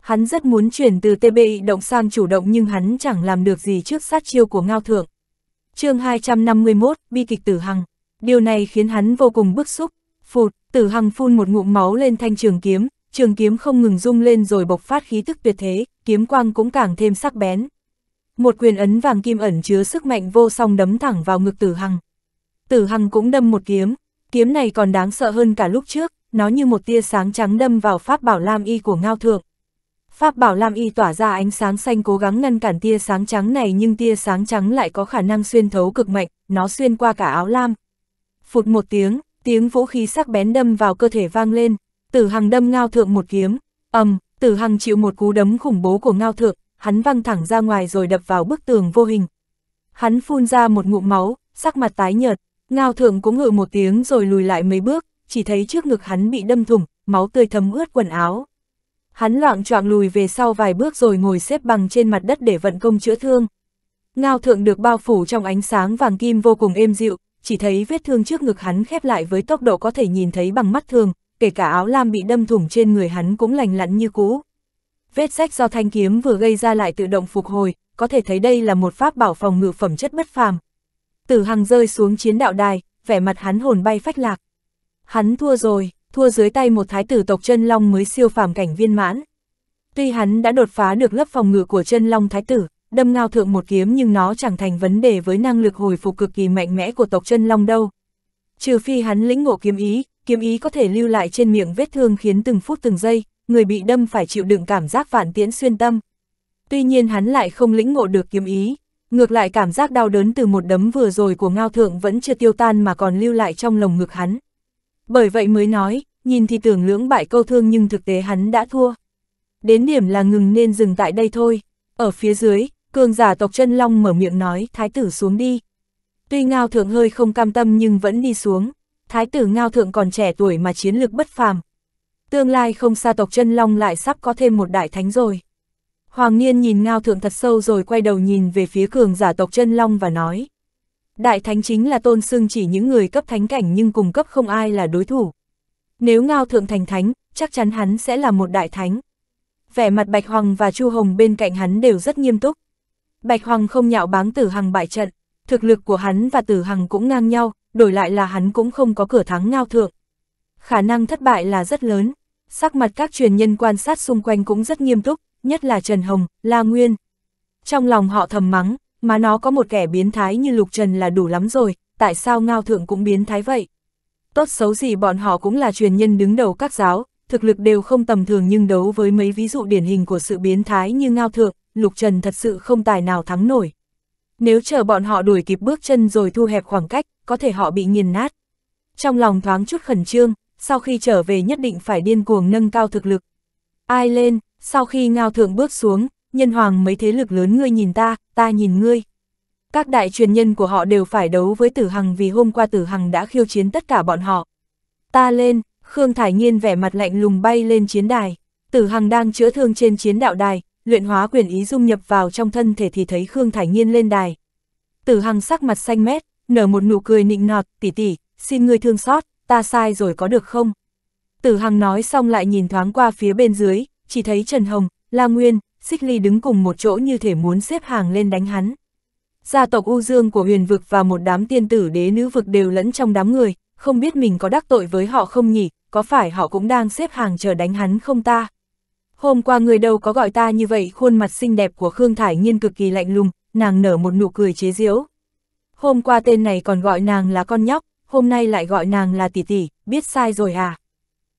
Speaker 1: Hắn rất muốn chuyển từ TBI động sang chủ động nhưng hắn chẳng làm được gì trước sát chiêu của Ngao Thượng. chương 251, bi kịch Tử Hằng. Điều này khiến hắn vô cùng bức xúc. Phụt, Tử Hằng phun một ngụm máu lên thanh trường kiếm, trường kiếm không ngừng rung lên rồi bộc phát khí tức tuyệt thế, kiếm quang cũng càng thêm sắc bén. Một quyền ấn vàng kim ẩn chứa sức mạnh vô song đấm thẳng vào ngực Tử Hằng. Tử Hằng cũng đâm một kiếm, kiếm này còn đáng sợ hơn cả lúc trước, nó như một tia sáng trắng đâm vào pháp bảo lam y của Ngao Thượng. Pháp bảo Lam Y tỏa ra ánh sáng xanh cố gắng ngăn cản tia sáng trắng này nhưng tia sáng trắng lại có khả năng xuyên thấu cực mạnh, nó xuyên qua cả áo Lam. Phụt một tiếng, tiếng vũ khí sắc bén đâm vào cơ thể vang lên, tử hằng đâm ngao thượng một kiếm, ầm, tử hằng chịu một cú đấm khủng bố của ngao thượng, hắn văng thẳng ra ngoài rồi đập vào bức tường vô hình. Hắn phun ra một ngụm máu, sắc mặt tái nhợt, ngao thượng cũng ngự một tiếng rồi lùi lại mấy bước, chỉ thấy trước ngực hắn bị đâm thủng, máu tươi thấm ướt quần áo. Hắn loạn choạng lùi về sau vài bước rồi ngồi xếp bằng trên mặt đất để vận công chữa thương. Ngao thượng được bao phủ trong ánh sáng vàng kim vô cùng êm dịu, chỉ thấy vết thương trước ngực hắn khép lại với tốc độ có thể nhìn thấy bằng mắt thường, kể cả áo lam bị đâm thủng trên người hắn cũng lành lặn như cũ. Vết rách do thanh kiếm vừa gây ra lại tự động phục hồi, có thể thấy đây là một pháp bảo phòng ngự phẩm chất bất phàm. Tử Hằng rơi xuống chiến đạo đài, vẻ mặt hắn hồn bay phách lạc. Hắn thua rồi, thua dưới tay một thái tử tộc chân long mới siêu phàm cảnh viên mãn. Tuy hắn đã đột phá được lớp phòng ngự của chân long thái tử, đâm ngao thượng một kiếm nhưng nó chẳng thành vấn đề với năng lực hồi phục cực kỳ mạnh mẽ của tộc chân long đâu. Trừ phi hắn lĩnh ngộ kiếm ý, kiếm ý có thể lưu lại trên miệng vết thương khiến từng phút từng giây, người bị đâm phải chịu đựng cảm giác vạn tiễn xuyên tâm. Tuy nhiên hắn lại không lĩnh ngộ được kiếm ý, ngược lại cảm giác đau đớn từ một đấm vừa rồi của ngao thượng vẫn chưa tiêu tan mà còn lưu lại trong lồng ngực hắn. Bởi vậy mới nói, nhìn thì tưởng lưỡng bại câu thương nhưng thực tế hắn đã thua. Đến điểm là ngừng nên dừng tại đây thôi. Ở phía dưới, cường giả tộc chân long mở miệng nói thái tử xuống đi. Tuy ngao thượng hơi không cam tâm nhưng vẫn đi xuống. Thái tử ngao thượng còn trẻ tuổi mà chiến lược bất phàm. Tương lai không xa tộc chân long lại sắp có thêm một đại thánh rồi. Hoàng Niên nhìn ngao thượng thật sâu rồi quay đầu nhìn về phía cường giả tộc chân long và nói. Đại thánh chính là tôn xưng chỉ những người cấp thánh cảnh nhưng cùng cấp không ai là đối thủ. Nếu ngao thượng thành thánh, chắc chắn hắn sẽ là một đại thánh. Vẻ mặt Bạch Hoàng và Chu Hồng bên cạnh hắn đều rất nghiêm túc. Bạch Hoàng không nhạo báng tử hằng bại trận, thực lực của hắn và tử hằng cũng ngang nhau, đổi lại là hắn cũng không có cửa thắng ngao thượng. Khả năng thất bại là rất lớn, sắc mặt các truyền nhân quan sát xung quanh cũng rất nghiêm túc, nhất là Trần Hồng, La Nguyên. Trong lòng họ thầm mắng, mà nó có một kẻ biến thái như Lục Trần là đủ lắm rồi, tại sao Ngao Thượng cũng biến thái vậy? Tốt xấu gì bọn họ cũng là truyền nhân đứng đầu các giáo, thực lực đều không tầm thường nhưng đấu với mấy ví dụ điển hình của sự biến thái như Ngao Thượng, Lục Trần thật sự không tài nào thắng nổi. Nếu chờ bọn họ đuổi kịp bước chân rồi thu hẹp khoảng cách, có thể họ bị nghiền nát. Trong lòng thoáng chút khẩn trương, sau khi trở về nhất định phải điên cuồng nâng cao thực lực. Ai lên, sau khi Ngao Thượng bước xuống, nhân hoàng mấy thế lực lớn ngươi nhìn ta, ta nhìn ngươi. Các đại truyền nhân của họ đều phải đấu với Tử Hằng vì hôm qua Tử Hằng đã khiêu chiến tất cả bọn họ. Ta lên, Khương Thải Nhiên vẻ mặt lạnh lùng bay lên chiến đài. Tử Hằng đang chữa thương trên chiến đạo đài, luyện hóa quyền ý dung nhập vào trong thân thể thì thấy Khương Thải Nhiên lên đài. Tử Hằng sắc mặt xanh mét, nở một nụ cười nịnh nọt, tỉ tỉ, xin ngươi thương xót, ta sai rồi có được không? Tử Hằng nói xong lại nhìn thoáng qua phía bên dưới, chỉ thấy Trần Hồng, La Nguyên, xích ly đứng cùng một chỗ như thể muốn xếp hàng lên đánh hắn. Gia tộc U Dương của huyền vực và một đám tiên tử đế nữ vực đều lẫn trong đám người, không biết mình có đắc tội với họ không nhỉ, có phải họ cũng đang xếp hàng chờ đánh hắn không ta? Hôm qua người đâu có gọi ta như vậy, khuôn mặt xinh đẹp của Khương Thải Nhiên cực kỳ lạnh lùng, nàng nở một nụ cười chế giễu. Hôm qua tên này còn gọi nàng là con nhóc, hôm nay lại gọi nàng là tỷ tỷ, biết sai rồi à?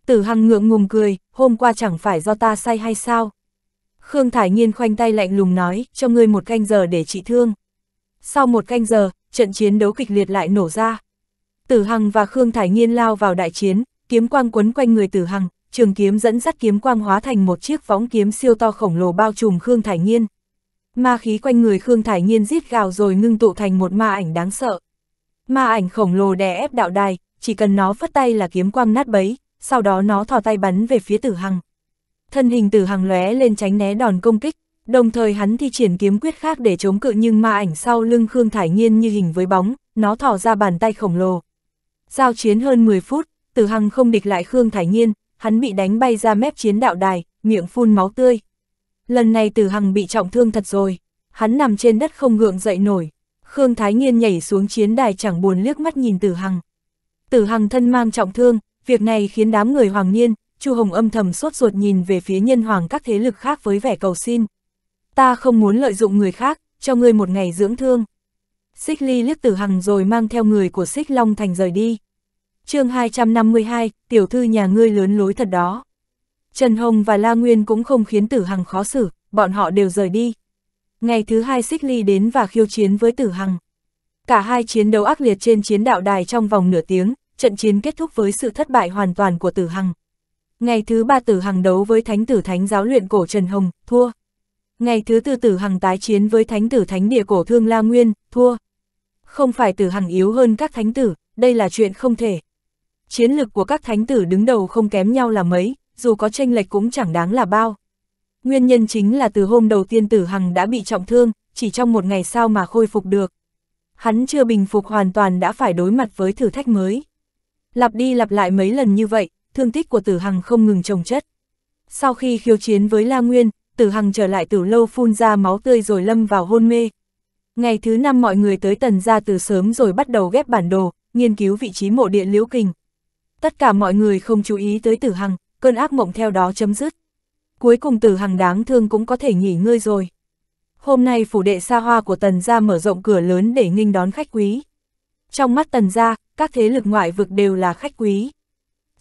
Speaker 1: Tử Hằng ngượng ngùng cười, hôm qua chẳng phải do ta sai hay sao? Khương Thải Nhiên khoanh tay lạnh lùng nói, cho ngươi một canh giờ để trị thương. Sau một canh giờ, trận chiến đấu kịch liệt lại nổ ra. Tử Hằng và Khương Thải Nhiên lao vào đại chiến, kiếm quang quấn quanh người Tử Hằng, trường kiếm dẫn dắt kiếm quang hóa thành một chiếc võng kiếm siêu to khổng lồ bao trùm Khương Thải Nhiên. Ma khí quanh người Khương Thải Nhiên rít gào rồi ngưng tụ thành một ma ảnh đáng sợ. Ma ảnh khổng lồ đè ép đạo đài, chỉ cần nó phất tay là kiếm quang nát bấy, sau đó nó thò tay bắn về phía Tử Hằng thân hình từ hàng lóe lên tránh né đòn công kích, đồng thời hắn thi triển kiếm quyết khác để chống cự nhưng ma ảnh sau lưng Khương Thải Nhiên như hình với bóng, nó thỏ ra bàn tay khổng lồ. Giao chiến hơn 10 phút, Tử Hằng không địch lại Khương Thải Nhiên, hắn bị đánh bay ra mép chiến đạo đài, miệng phun máu tươi. Lần này Tử Hằng bị trọng thương thật rồi, hắn nằm trên đất không ngượng dậy nổi. Khương Thái Nhiên nhảy xuống chiến đài chẳng buồn liếc mắt nhìn Tử Hằng. Tử Hằng thân mang trọng thương, việc này khiến đám người Hoàng Niên, Chu Hồng âm thầm sốt ruột nhìn về phía nhân hoàng các thế lực khác với vẻ cầu xin. Ta không muốn lợi dụng người khác, cho ngươi một ngày dưỡng thương. Xích Ly liếc Tử Hằng rồi mang theo người của Xích Long Thành rời đi. chương 252, tiểu thư nhà ngươi lớn lối thật đó. Trần Hồng và La Nguyên cũng không khiến Tử Hằng khó xử, bọn họ đều rời đi. Ngày thứ hai Xích Ly đến và khiêu chiến với Tử Hằng. Cả hai chiến đấu ác liệt trên chiến đạo đài trong vòng nửa tiếng, trận chiến kết thúc với sự thất bại hoàn toàn của Tử Hằng. Ngày thứ ba tử hằng đấu với thánh tử thánh giáo luyện cổ Trần Hồng, thua. Ngày thứ tư tử hằng tái chiến với thánh tử thánh địa cổ thương La Nguyên, thua. Không phải tử hằng yếu hơn các thánh tử, đây là chuyện không thể. Chiến lực của các thánh tử đứng đầu không kém nhau là mấy, dù có tranh lệch cũng chẳng đáng là bao. Nguyên nhân chính là từ hôm đầu tiên tử hằng đã bị trọng thương, chỉ trong một ngày sau mà khôi phục được. Hắn chưa bình phục hoàn toàn đã phải đối mặt với thử thách mới. Lặp đi lặp lại mấy lần như vậy, thương tích của Tử Hằng không ngừng trồng chất. Sau khi khiêu chiến với La Nguyên, Tử Hằng trở lại Tử lâu phun ra máu tươi rồi lâm vào hôn mê. Ngày thứ năm mọi người tới tần ra từ sớm rồi bắt đầu ghép bản đồ, nghiên cứu vị trí mộ điện Liễu Kình. Tất cả mọi người không chú ý tới Tử Hằng, cơn ác mộng theo đó chấm dứt. Cuối cùng Tử Hằng đáng thương cũng có thể nghỉ ngơi rồi. Hôm nay phủ đệ xa hoa của tần gia mở rộng cửa lớn để nghinh đón khách quý. Trong mắt tần gia, các thế lực ngoại vực đều là khách quý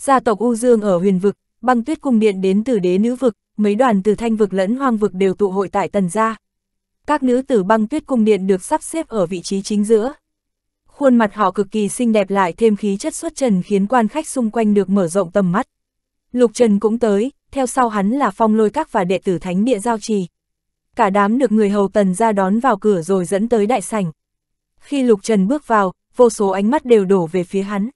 Speaker 1: gia tộc U Dương ở huyền vực, băng tuyết cung điện đến từ đế nữ vực, mấy đoàn từ thanh vực lẫn hoang vực đều tụ hội tại tần gia. Các nữ tử băng tuyết cung điện được sắp xếp ở vị trí chính giữa. Khuôn mặt họ cực kỳ xinh đẹp lại thêm khí chất xuất trần khiến quan khách xung quanh được mở rộng tầm mắt. Lục Trần cũng tới, theo sau hắn là phong lôi các và đệ tử thánh địa giao trì. Cả đám được người hầu tần ra đón vào cửa rồi dẫn tới đại sảnh. Khi Lục Trần bước vào, vô số ánh mắt đều đổ về phía hắn.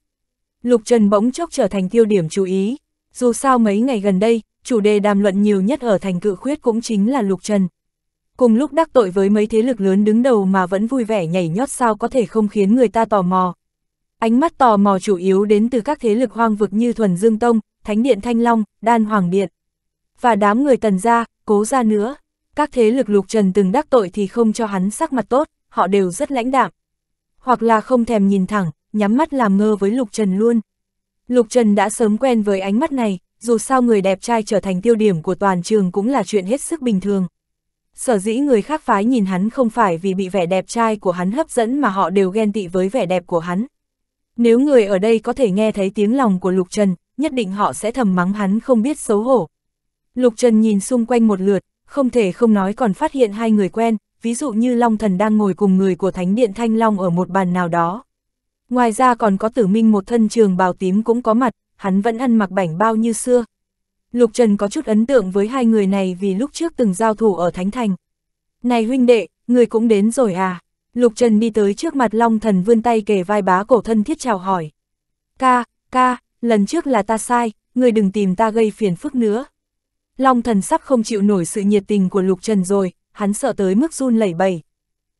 Speaker 1: Lục Trần bỗng chốc trở thành tiêu điểm chú ý. Dù sao mấy ngày gần đây, chủ đề đàm luận nhiều nhất ở thành cự khuyết cũng chính là Lục Trần. Cùng lúc đắc tội với mấy thế lực lớn đứng đầu mà vẫn vui vẻ nhảy nhót sao có thể không khiến người ta tò mò. Ánh mắt tò mò chủ yếu đến từ các thế lực hoang vực như Thuần Dương Tông, Thánh Điện Thanh Long, Đan Hoàng Điện. Và đám người tần gia, cố gia nữa. Các thế lực Lục Trần từng đắc tội thì không cho hắn sắc mặt tốt, họ đều rất lãnh đạm. Hoặc là không thèm nhìn thẳng, nhắm mắt làm ngơ với Lục Trần luôn. Lục Trần đã sớm quen với ánh mắt này, dù sao người đẹp trai trở thành tiêu điểm của toàn trường cũng là chuyện hết sức bình thường. Sở dĩ người khác phái nhìn hắn không phải vì bị vẻ đẹp trai của hắn hấp dẫn mà họ đều ghen tị với vẻ đẹp của hắn. Nếu người ở đây có thể nghe thấy tiếng lòng của Lục Trần, nhất định họ sẽ thầm mắng hắn không biết xấu hổ. Lục Trần nhìn xung quanh một lượt, không thể không nói còn phát hiện hai người quen, ví dụ như Long Thần đang ngồi cùng người của Thánh Điện Thanh Long ở một bàn nào đó. Ngoài ra còn có tử minh một thân trường bào tím cũng có mặt, hắn vẫn ăn mặc bảnh bao như xưa. Lục Trần có chút ấn tượng với hai người này vì lúc trước từng giao thủ ở Thánh Thành. Này huynh đệ, người cũng đến rồi à? Lục Trần đi tới trước mặt Long Thần vươn tay kề vai bá cổ thân thiết chào hỏi. Ca, ca, lần trước là ta sai, người đừng tìm ta gây phiền phức nữa. Long Thần sắp không chịu nổi sự nhiệt tình của Lục Trần rồi, hắn sợ tới mức run lẩy bẩy.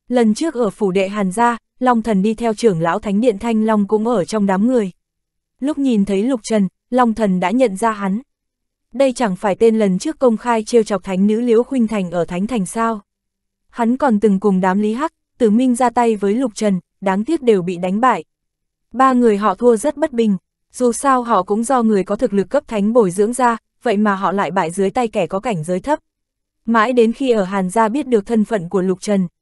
Speaker 1: Lần trước ở phủ đệ Hàn gia, Long Thần đi theo trưởng lão Thánh Điện Thanh Long cũng ở trong đám người. Lúc nhìn thấy Lục Trần, Long Thần đã nhận ra hắn. Đây chẳng phải tên lần trước công khai trêu chọc thánh nữ Liễu Khuynh Thành ở Thánh Thành sao. Hắn còn từng cùng đám Lý Hắc, Tử Minh ra tay với Lục Trần, đáng tiếc đều bị đánh bại. Ba người họ thua rất bất bình, dù sao họ cũng do người có thực lực cấp thánh bồi dưỡng ra, vậy mà họ lại bại dưới tay kẻ có cảnh giới thấp. Mãi đến khi ở Hàn gia biết được thân phận của Lục Trần,